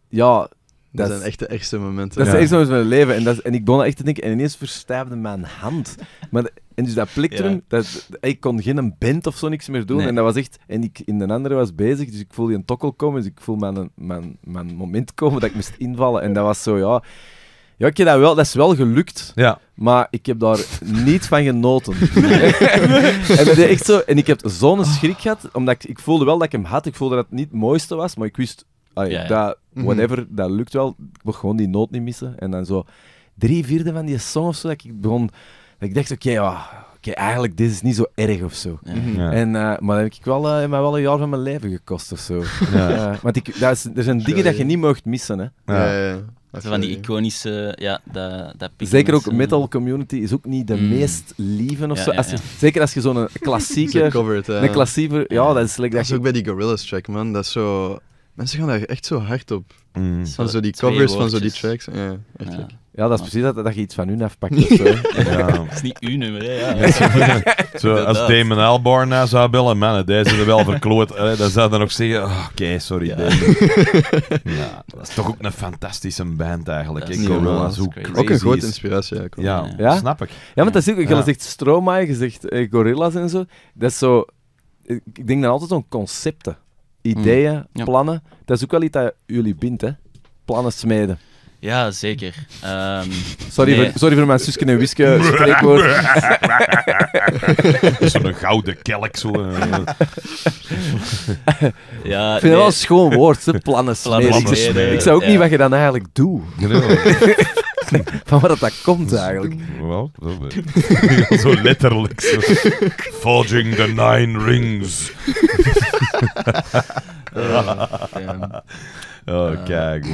ja... Dat, zijn echt de ergste momenten. Dat is zijn echt momenten van mijn leven. En, dat, en ik begon echt te denken, en ineens verstijfde mijn hand. Maar, en dus dat plikte ja. dat, ik kon geen band of zo niks meer doen. En dat was echt, en ik in de andere was bezig, dus ik voelde een tokkel komen, dus ik voelde mijn, mijn, mijn moment komen dat ik moest invallen. En dat was zo, ja... Ja, ik dat, wel, dat is wel gelukt. Ja. Maar ik heb daar <laughs> niet van genoten. <laughs> en, zo, en ik heb zo'n schrik gehad, omdat ik, ik voelde wel dat ik hem had. Ik voelde dat het niet het mooiste was, maar ik wist, allee, dat, mhm. whatever, dat lukt wel. Ik mocht gewoon die noot niet missen. En dan zo drie vierde van die song of zo, dat ik begon... Dat ik dacht, oké, oké, eigenlijk, dit is niet zo erg of zo. Mhm. En, eh, maar dat heb ik wel, uh, eh, mij wel een jaar van mijn leven gekost of zo. Ja. Eh, want ik, dat is, er zijn dingen dat je niet mocht missen. Hè. Ja van die iconische, ja, dat, dat Zeker ook eh. metal community is ook niet de mm. meest lieve of zo. Als Zeker als je zo'n <laughs> klassieke, een eh. klassieker, ja, dat is lekker. dat is ook bij die Gorillaz track man, dat is zo, mensen gaan daar echt zo hard op. Mm. van zo die covers van zo die tracks, ja, echt ja, dat is ah. precies dat, dat je iets van hun afpakt. pakt. zo. <laughs> ja. is niet uw nummer, hè? Ja. Zo, als Damon Albarn naar zou bellen, mannen, deze is wel verkloot. dan zou dan ook zeggen, ah, oké, sorry. Ja. <laughs> ja. dat is toch ook een fantastische band eigenlijk. Ik hoe Ook een grote inspiratie eigenlijk. Ja, snap ik. Ja, want dat is ook, je zegt Stromae, je zegt eh, Gorillas en zo. Dat is zo... Eh, ik denk dan altijd zo'n concepten. Mm. Ideeën, plannen. Dat is ook wel iets dat jullie bindt, hè? Plannen smeden. Ja, zeker. Ehm, <laughs> sorry, voor, sorry voor mijn zusken en wiske <laughs> spreekwoord. Zo'n gouden kelk. Zo, eh. ja, ik vind het wel een schoon woord, hè, plannen <laughs> smeren. Ik zou ook ja. niet wat je dan eigenlijk doet. Van waar dat, dat komt eigenlijk. zo letterlijk. Zo. Forging the Nine Rings. oh, kijk.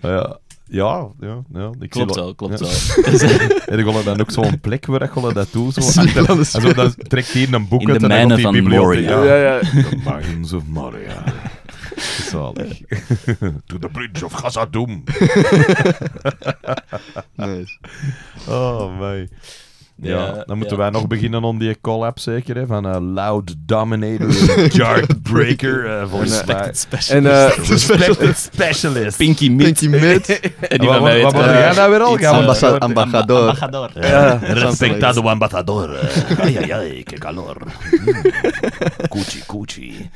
Ja. Ja, ja, ja. Ik klopt wel, klopt ja. wel. <laughs> en ik wilde dan ook zo'n plek waar je dat doen. Zo. <laughs> en zo, dan trekt hier een boek In uit de mijnen van Moria. Ja, ja. The mines of Moria. Zalig. <laughs> to the bridge of Gazadum. nice. Oh, my. Ja, dan moeten wij nog beginnen om die collab zeker, hè, van uh, Loud Dominator, Jark <laughs> Breaker, uh, eh, van eh, Respected Specialist. En, respected Specialist. Pinky Mid. Pinky Mid. <laughs> en die van mij Wat ben jij nou weer al? Ambassador. Ambassador. Respectado ambassador. <laughs> Ay, ay, ay, que calor. Cuchi, cuchi.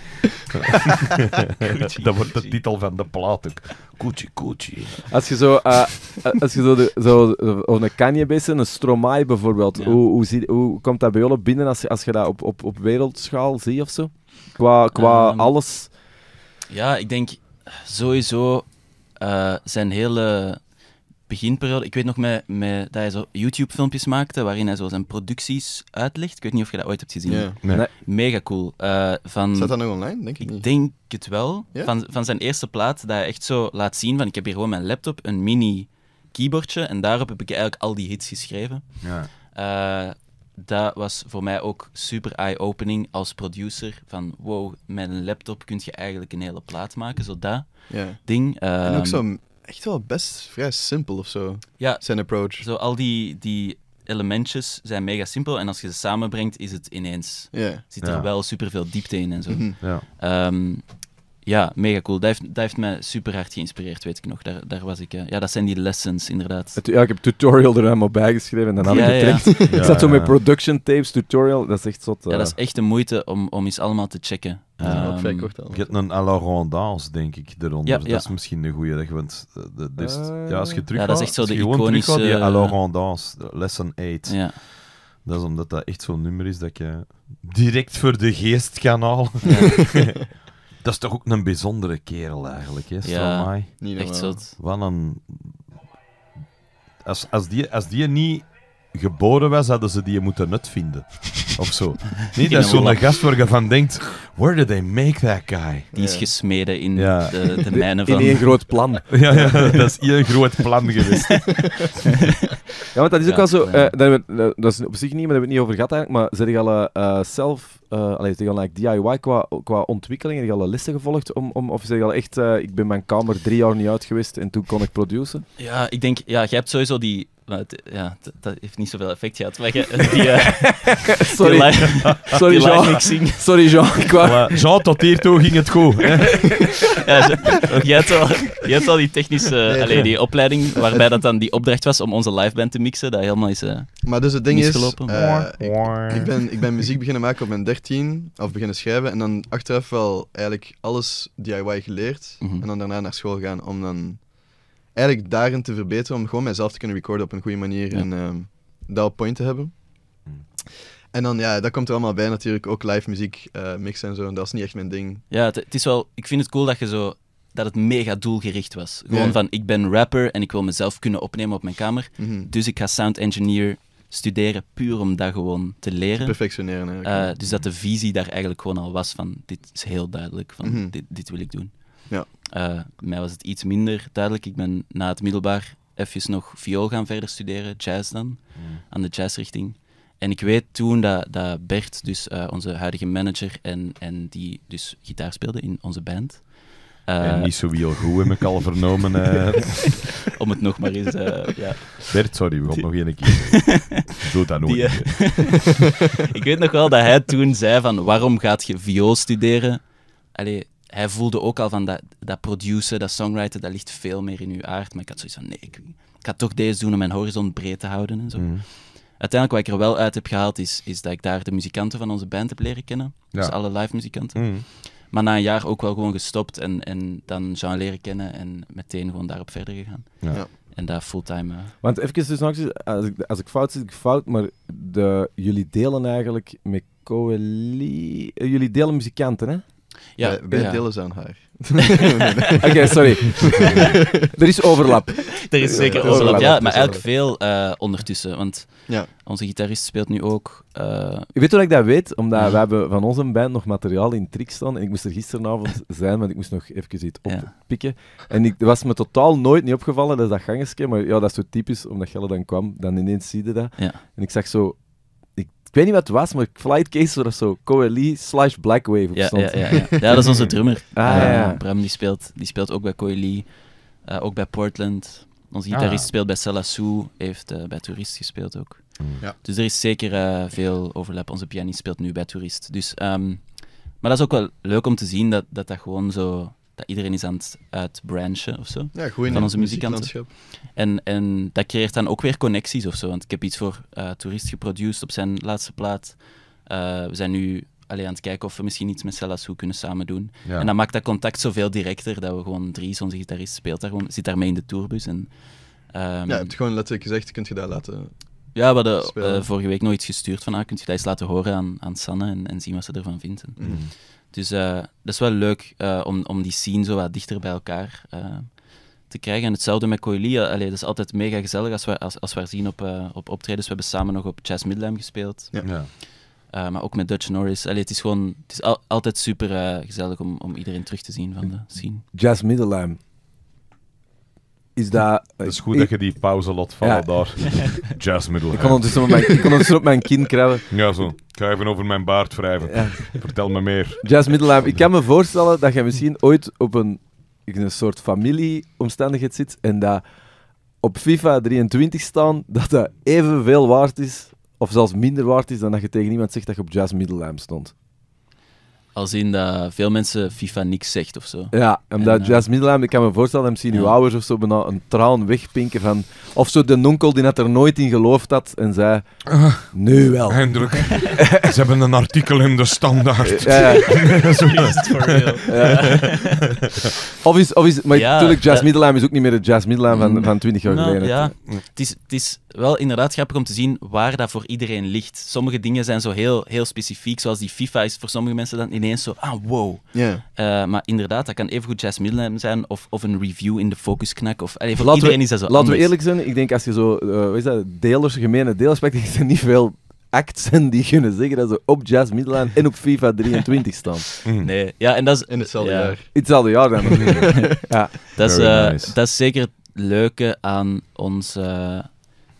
Dat wordt de titel van de plaat ook. Gucci, Gucci. Als je zo, uh, als je zo, de, zo eh, een kanje een stromai bijvoorbeeld, hoe, hoe, hoe komt dat bij jullie binnen als je, als je dat op, op, op wereldschaal ziet of zo? Qua, qua ehm, alles? Ja, ik denk sowieso zijn hele beginperiode. Ik weet nog met, met, dat hij zo YouTube-filmpjes maakte waarin hij zo zijn producties uitlegt. Ik weet niet of je dat ooit hebt gezien. Mega cool. Zat eh, van, dat nog online? Denk ik, ik denk het wel. Van, van zijn eerste plaat dat hij echt zo laat zien van ik heb hier gewoon mijn laptop, een mini keyboardje en daarop heb ik eigenlijk al die hits geschreven. Ja. Uh, dat was voor mij ook super eye-opening als producer. Van wow, met een laptop kun je eigenlijk een hele plaat maken, zo dat ding. en ook ehm, zo'n echt wel best vrij simpel of zo. Ja. Zijn approach. Zo, al die, die elementjes zijn mega simpel. En als je ze samenbrengt, is het ineens. Ja. Zit er wel super veel diepte in en zo. Mhm. ja. um, ja, mega cool. Dat heeft, mij super hard geïnspireerd, weet ik nog. Daar, daar was ik, eh, ja, dat zijn die lessons inderdaad. ja, ik heb tutorial er helemaal bij geschreven en dan had ik het ja. <laughs> ik zat zo met production tapes, tutorial, dat is echt zot. Ja, dat is eh. echt de moeite om, om eens allemaal te checken. Ja, um, je hebt een à la Rondance, denk ik, eronder. Dat is misschien de goede. Dat, want, eh, de, de, is, dus, ja, als je terug ja, dat is echt zo de iconische... Teruggaat, die à la lesson 8. Ja. Dat is omdat dat echt zo'n nummer is dat je direct voor de geest kan halen. <laughs> <laughs> Dat is toch ook een bijzondere kerel eigenlijk, hè? Stromae. Ja, niet echt zo. Wat een... Als, als, die, als die niet geboren was, hadden ze die je moeten nut vinden. Of zo. <laughs> Niet dat zo'n gast waar je van denkt, where did they make that guy? Die is gesmeden in de, de <laughs> mijnen van... In één groot plan. <laughs> ja, ja, dat is één groot plan geweest. ja, want dat is ook wel zo... Eh, dat, we, eh, dat, is op zich niet, maar daar hebben we het niet over gehad eigenlijk, maar zijn je al eh, zelf... alleen allee, je al DIY qua, qua ontwikkeling? Heb je al lessen gevolgd? Om, om, of zeg je al echt, ik ben mijn kamer drie jaar niet uit geweest en toen kon ik produceren? Ja, ik denk, ja, je hebt sowieso die maar nou, ja, dat, heeft niet zoveel effect gehad. die, uh, Sorry. Sorry, Jean. Sorry, Jean. Jean, tot hier toe ging het goed. Hè? <laughs> ja, je, hebt al, je hebt al die technische... Nee, die opleiding waarbij dat dan die opdracht was om onze liveband te mixen. Dat helemaal is uh, Maar dus het ding is... Eh, ik, ben, ik ben muziek beginnen maken op mijn 13. Of beginnen schrijven. En dan achteraf wel eigenlijk alles DIY geleerd. Mhm. En dan daarna naar school gaan om dan eigenlijk daarin te verbeteren om gewoon mezelf te kunnen recorden op een goede manier en ehm, dat point te hebben. Hmm. En dan, ja, dat komt er allemaal bij natuurlijk. Ook live muziek, uh, eh, mixen en zo. En dat is niet echt mijn ding. Ja, het, is wel... Ik vind het cool dat je zo... Dat het mega doelgericht was. Gewoon van, ik ben rapper en ik wil mezelf kunnen opnemen op mijn kamer. Mhm. Dus ik ga sound engineer studeren puur om dat gewoon te leren. perfectioneren, uh, dus dat de visie daar eigenlijk gewoon al was van, dit is heel duidelijk, van mhm. dit, dit wil ik doen. Ja. Eh, mij was het iets minder duidelijk. Ik ben na het middelbaar even nog viool gaan verder studeren, jazz dan, aan de jazzrichting. En ik weet toen dat, dat Bert, dus eh, onze huidige manager, en, en die dus gitaar speelde in onze band. Eh, en niet zo heel goed, heb ik al vernomen. <laughs> Om het nog maar eens... ja. Bert, sorry, we gaan nog één keer. <laughs> Doe dat nooit. <laughs> ik weet nog wel dat hij toen zei van, waarom gaat je viool studeren? Allee, hij voelde ook al van dat, dat produceren, dat songwriten, dat ligt veel meer in uw aard. Maar ik had zoiets van, nee, ik, ik ga toch deze doen om mijn horizon breed te houden en zo. Mhm. Uiteindelijk, wat ik er wel uit heb gehaald, is, is dat ik daar de muzikanten van onze band heb leren kennen. Dus alle live muzikanten. Mhm. Maar na een jaar ook wel gewoon gestopt en, en dan Jean leren kennen en meteen gewoon daarop verder gegaan. Ja. En daar fulltime... Eh, Want even dus nog eens, als ik, als fout zit, ik fout, maar de, jullie delen eigenlijk met Coeli... Eh, jullie delen muzikanten, hè? Ja, bij wij ja. aan haar. <laughs> Oké, sorry. <laughs> er is overlap. Er is zeker overlap, ja. Maar eigenlijk veel eh, ondertussen. Want ja. onze gitarist speelt nu ook... Eh, je weet hoe ik dat weet? Omdat we hebben van onze band nog materiaal in trick staan. En ik moest er gisteravond <laughs> zijn, want ik moest nog even iets oppikken. En ik was me totaal nooit niet opgevallen, dat is dat gangetje. Maar ja, dat is zo typisch, omdat Gelle dan kwam, dan ineens zie dat. En ik zag zo ik weet niet wat het was, maar Flight case of zo. Coeli slash Blackwave ja, ja, ja, ja, ja. dat is onze drummer. Ah, ja. Eh, Bram die speelt, die speelt ook bij Coeli, eh, ook bij Portland. Onze ah. gitarist speelt bij Salassou, heeft uh, bij Tourist gespeeld ook. Hmm. Ja. Dus er is zeker veel overlap. Onze pianist speelt nu bij Tourist. Dus, ehm, maar dat is ook wel leuk om te zien dat dat, dat gewoon zo dat iedereen is aan het branchen of zo. Ja, van onze muzikanten. En, en dat creëert dan ook weer connecties of zo. Want ik heb iets voor uh, Toerist geproduceerd op zijn laatste plaat. Eh, we zijn nu alleen aan het kijken of we misschien iets met Selassou kunnen samen doen. En dan maakt dat contact zoveel directer dat we gewoon drie, onze gitarist speelt daar gewoon, zit daarmee in de tourbus. En, ehm, ja, je hebt gewoon letterlijk gezegd, kun je dat laten ja, we hadden eh, vorige week nog iets gestuurd van, ah, kun je dat eens laten horen aan, aan Sanne en, en zien wat ze ervan vindt. Mm. Dus uh, dat is wel leuk eh, om, om die scene zo wat dichter bij elkaar eh, te krijgen. En hetzelfde met Coelia. Allee, dat is altijd mega gezellig als we, als, als we zien op, op optredens. We hebben samen nog op Jazz Midlam gespeeld. Ja. maar ook met Dutch Norris. het is gewoon het is altijd super gezellig om, om iedereen terug te zien van de scene. Jazz Middelheim. Is dat... Het is goed dat je die pauze lot vallen daar. <laughs> Jazz Middelheim. Ik kon ondertussen op mijn, ik kon op mijn kind krabben. Ja, zo. Ik ga even over mijn baard wrijven. Ja. <laughs> Vertel me meer. Jazz Middelheim, ik kan me voorstellen dat je misschien ooit op een, een soort familieomstandigheid zit en dat op FIFA 23 staan, dat dat evenveel waard is, of zelfs minder waard is, dan dat je tegen iemand zegt dat je op Jazz Middelheim stond. Als in dat veel mensen FIFA niks zegt of zo. Ja, omdat en, eh, Jazz Middelheim, ik kan me voorstellen dat misschien uw ouders of zo een traan wegpinken van... Of zo de nonkel die net er nooit in geloofd had en zei... Ah, nu wel. <laughs> ze hebben een artikel in de standaard. Ja, <laughs> of is, of is, maar natuurlijk, Jazz eh, Middelheim is ook niet meer de Jazz Middelheim van, mm. van 20 jaar nou, geleden. Ja. Het, is, het is wel inderdaad grappig om te zien waar dat voor iedereen ligt. Sommige dingen zijn zo heel, heel specifiek, zoals die FIFA is voor sommige mensen dan in zo, ah wow. Yeah. maar inderdaad, dat kan evengoed Jazz Midland zijn of, of een review in de focus knak. Of, allee, laten we, zo Laten we eerlijk zijn, ik denk als je zo, uh, is dat, deelers, gemene <laughs> is zijn niet veel acten die kunnen zeggen dat ze op Jazz Midland en op FIFA 23 <laughs> staan. Nee, ja, en dat is... In hetzelfde ja. jaar. Hetzelfde jaar dan. <laughs> ja. dat, is, eh, dat is zeker het leuke aan onze... Eh,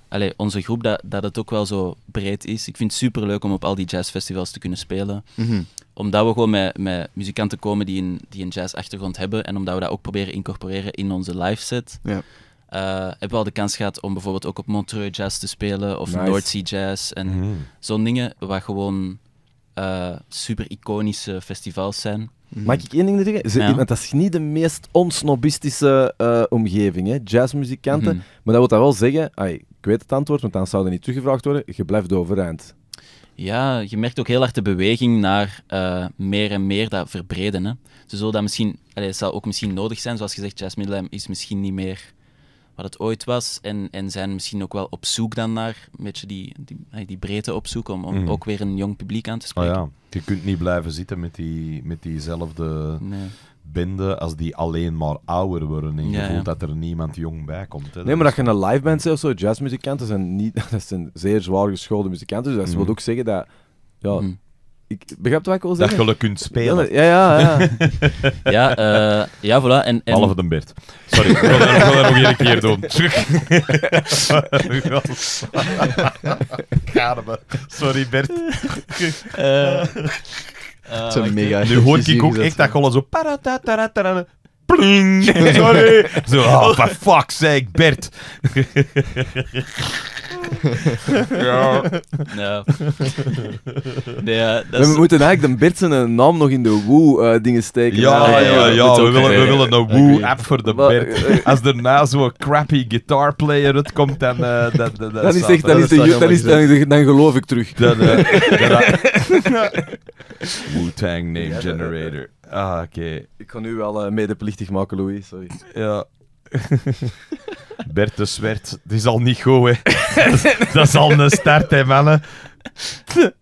allee, onze groep, dat, dat het ook wel zo breed is. Ik vind het super leuk om op al die jazzfestivals te kunnen spelen. Mhm omdat we gewoon met, met muzikanten komen die een, die een jazz-achtergrond hebben en omdat we dat ook proberen incorporeren in onze live set, ja. Eh, hebben we al de kans gehad om bijvoorbeeld ook op Montreux Jazz te spelen of North Sea Jazz en mhm. zo'n dingen, wat gewoon eh, super iconische festivals zijn. Mhm. Mag ik één ding zeggen? Ze, dat is niet de meest onsnobistische eh, omgeving, hè? jazzmuzikanten. Mhm. Maar dat wil dat wel zeggen, ik weet het antwoord, want dan zou er niet teruggevraagd worden, je blijft overeind. Ja, je merkt ook heel hard de beweging naar eh, meer en meer dat verbreden. Hè? Dus zo dat misschien, het zal ook misschien nodig zijn, zoals gezegd, jazz middeleeuw is misschien niet meer wat het ooit was. En, en zijn misschien ook wel op zoek dan naar een beetje die, die, die breedte op zoek om, om mhm. ook weer een jong publiek aan te ah spreken. Oh ja. Je kunt niet blijven zitten met, die, met diezelfde nee binden als die alleen maar ouder worden. En je voelt dat er niemand jong bij komt. Hè. Nee, maar dat je een live band of zo, jazzmuzikanten zijn, niet, <laughs> dat zijn zeer zwaar geschoolde muzikanten. Dus dat mm wil ook zeggen dat... Ja, mhm. Ik begrijp wat ik wil zeggen. Dat je kunt spelen. Ja, ja, ja. ja, <laughs> ja, eh, ja voilà. En, en... Halve de Bert. Sorry, ik wil dat nog een keer doen. <laughs> Sorry, Bert. Eh, uh, mega nu hoor ik ook echt dat gewoon zo... Pling! <laughs> Sorry! Zo, oh, for fuck's sake, Bert! ja. ja. Nee, We moeten eigenlijk de Bert zijn naam nog in de Woo-dingen eh, steken. Ja, ja, ja, we, willen, we willen een Woo-app voor de Bert. Als er na zo'n crappy guitar uitkomt, dan... Uh, eh, dan, dan, dan, is echt, dan, is de, dan, is, dan, dan geloof ik terug. Dan, eh, <laughs> Wu-Tang Name Generator. Ah, oké. Ik ga nu wel uh, medeplichtig maken, Louis, sorry. Ja. <laughs> Bert de Zwert, die is al niet goed, hè. <laughs> dat is al een start, hè, mannen.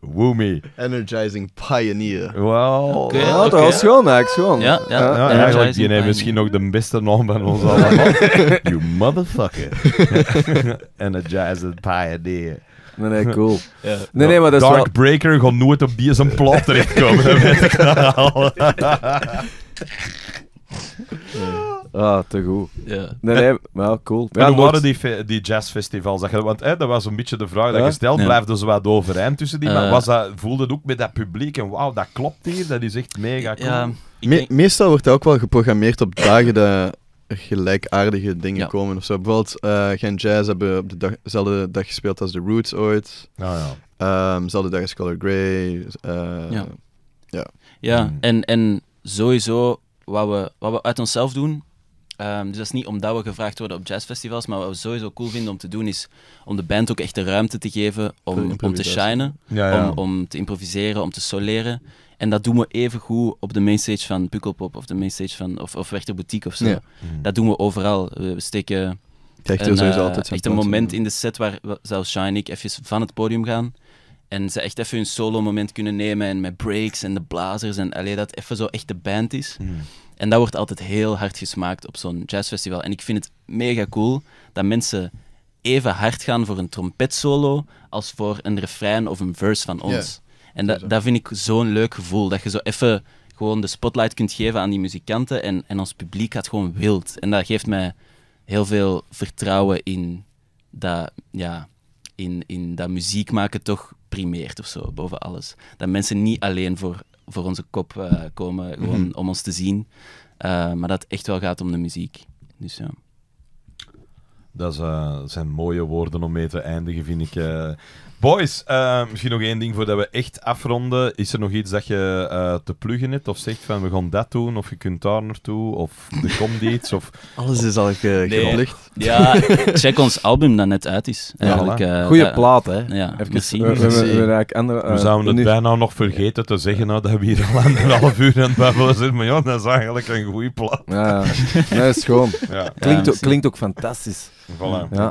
Woomy. Energizing Pioneer. Wow. Okay, ja, dat was gewoon, eigenlijk schoon. Ja, ja. ja eigenlijk die neemt misschien nog de beste naam van ons allemaal. <laughs> you motherfucker. Energizing Pioneer. Nee, nee, cool. <laughs> Ja. Nee, nee, maar dat is wel... nooit op die zijn plat terechtkomen, dat weet ik al. Nou <laughs> ah, te goed. Ja. Nee, nee, maar cool. Ja, hoe waren die, die jazzfestivals? want hè, dat was een beetje de vraag dat je stelt. Blijft er zo wat overeind tussen die? maar eh. was dat, voelde het ook met dat publiek? En wauw, dat klopt hier. Dat is echt mega cool. meestal wordt dat ook wel geprogrammeerd op dagen dat gelijkaardige dingen komen ofzo. Bijvoorbeeld, geen eh, Gen Jazz hebben op dezelfde dag, gespeeld als The Roots ooit. Oh, ja. um, dag als Color Grey. Eh, ja. Ja, ja hmm. en, en sowieso wat we, wat we uit onszelf doen. Ehm, dus dat is niet omdat we gevraagd worden op jazzfestivals, maar wat we sowieso cool vinden om te doen is om de band ook echt de ruimte te geven om, om te shinen, Om, om te improviseren, om te soleren. En dat doen we even goed op de mainstage van Pukkelpop of de mainstage van of, of Werchter Boutique of zo. Mhm. Dat doen we overal. We steken eh, altijd echt een moment in de set waar zelfs Shine en ik even van het podium gaan. En ze echt even hun solo moment kunnen nemen en met breaks en de blazers en alleen dat even zo echt de band is. Mhm. En dat wordt altijd heel hard gesmaakt op zo'n jazzfestival. En ik vind het mega cool dat mensen even hard gaan voor een trompet solo als voor een refrein of een verse van ons. En dat, vind ik zo'n leuk gevoel. Dat je zo even gewoon de spotlight kunt geven aan die muzikanten. En, en ons publiek gaat gewoon wild. En dat geeft mij heel veel vertrouwen in dat, ja, in, in dat muziek maken toch primeert of zo, boven alles. Dat mensen niet alleen voor, voor onze kop eh, komen gewoon mhm. om ons te zien, eh, maar dat het echt wel gaat om de muziek. Dus ja. Dat, eh, zijn mooie woorden om mee te eindigen, vind ik. Boys, eh, misschien nog één ding voordat we echt afronden. Is er nog iets dat je eh, te pluggen hebt? Of zegt van we gaan dat doen, of je kunt daar naartoe, of er komt iets? Of, <laughs> Alles is al ge nee. Ja, check ons album dat net uit is. ja, eh, Goeie plaat, hè? Ja, Even, zien. we, we, zouden het bijna nog vergeten te zeggen nou, dat we hier al anderhalf uur aan het zitten. Maar ja, dat is eigenlijk een goede plaat. Ja, ja. schoon. Ja. Klinkt, klinkt ook fantastisch. Voilà. Ja,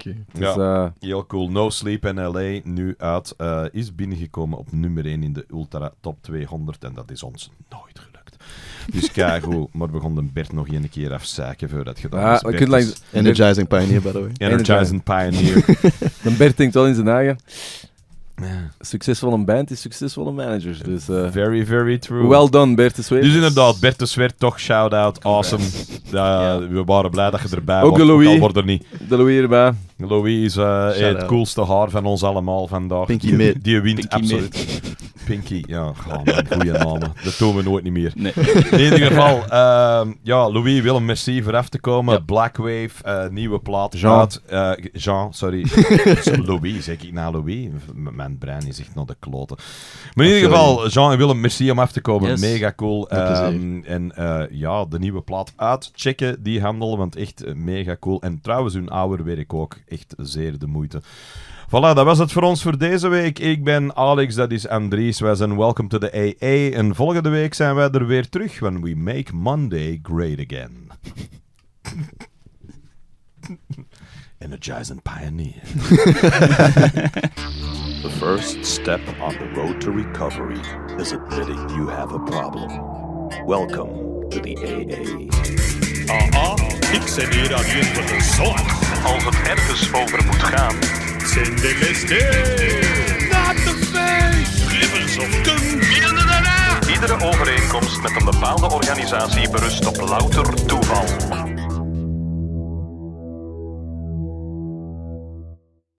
dus, Heel cool. No Sleep in LA, nu uit, eh, is binnengekomen op nummer 1 in de Ultra Top 200. En dat is ons nooit gelukt. Dus hoe <laughs> Maar we konden Bert nog een keer afzaken voor dat gedaan Energizing Pioneer, by the way. Energizing Pioneer. Dan <laughs> Bert denkt wel in zijn eigen. <laughs> Ja. Succesvol een band is succesvolle managers. Dus, eh, very, very true. Well done, Bertus Zwer. Dus inderdaad, Bertus Zwer, toch shout-out. Awesome. we waren blij dat je erbij was. Ook de Louis. wordt er niet. De Louis erbij. Louis is eh, het coolste haar van ons allemaal vandaag. Pinky Die, <laughs> die wint, Pinky absoluut. Pinky, ja, goede <laughs> namen. Dat doen we nooit niet meer. Nee. In ieder geval, ehm, ja, Louis, Willem, merci voor te komen. Black Blackwave, eh, nieuwe plaat. Jean. Jean, sorry. <laughs> Louis, zeg ik na nou Louis mijn brein is echt nog de kloten. Maar in ieder geval, Jean en Willem, merci om af te komen. Mega cool. Ehm, en eh, ja, de nieuwe plaat uitchecken, die handel, want echt mega cool. En trouwens, hun ouder werk ook. Echt zeer de moeite. Voilà, dat was het voor ons voor deze week. Ik ben Alex, dat is Andries. Wij zijn Welcome to the AA. En volgende week zijn wij er weer terug, when we make Monday great again. <laughs> Energizing Pioneer. <laughs> the first step on the road to recovery is admitting you have a problem. Welcome to the AA. ah ik zit hier aan hier voor de zorg. Als het ergens over moet gaan, zijn de meeste. Not the face! Rivers of Kung, daarna! Iedere overeenkomst met een bepaalde organisatie berust op louter toeval.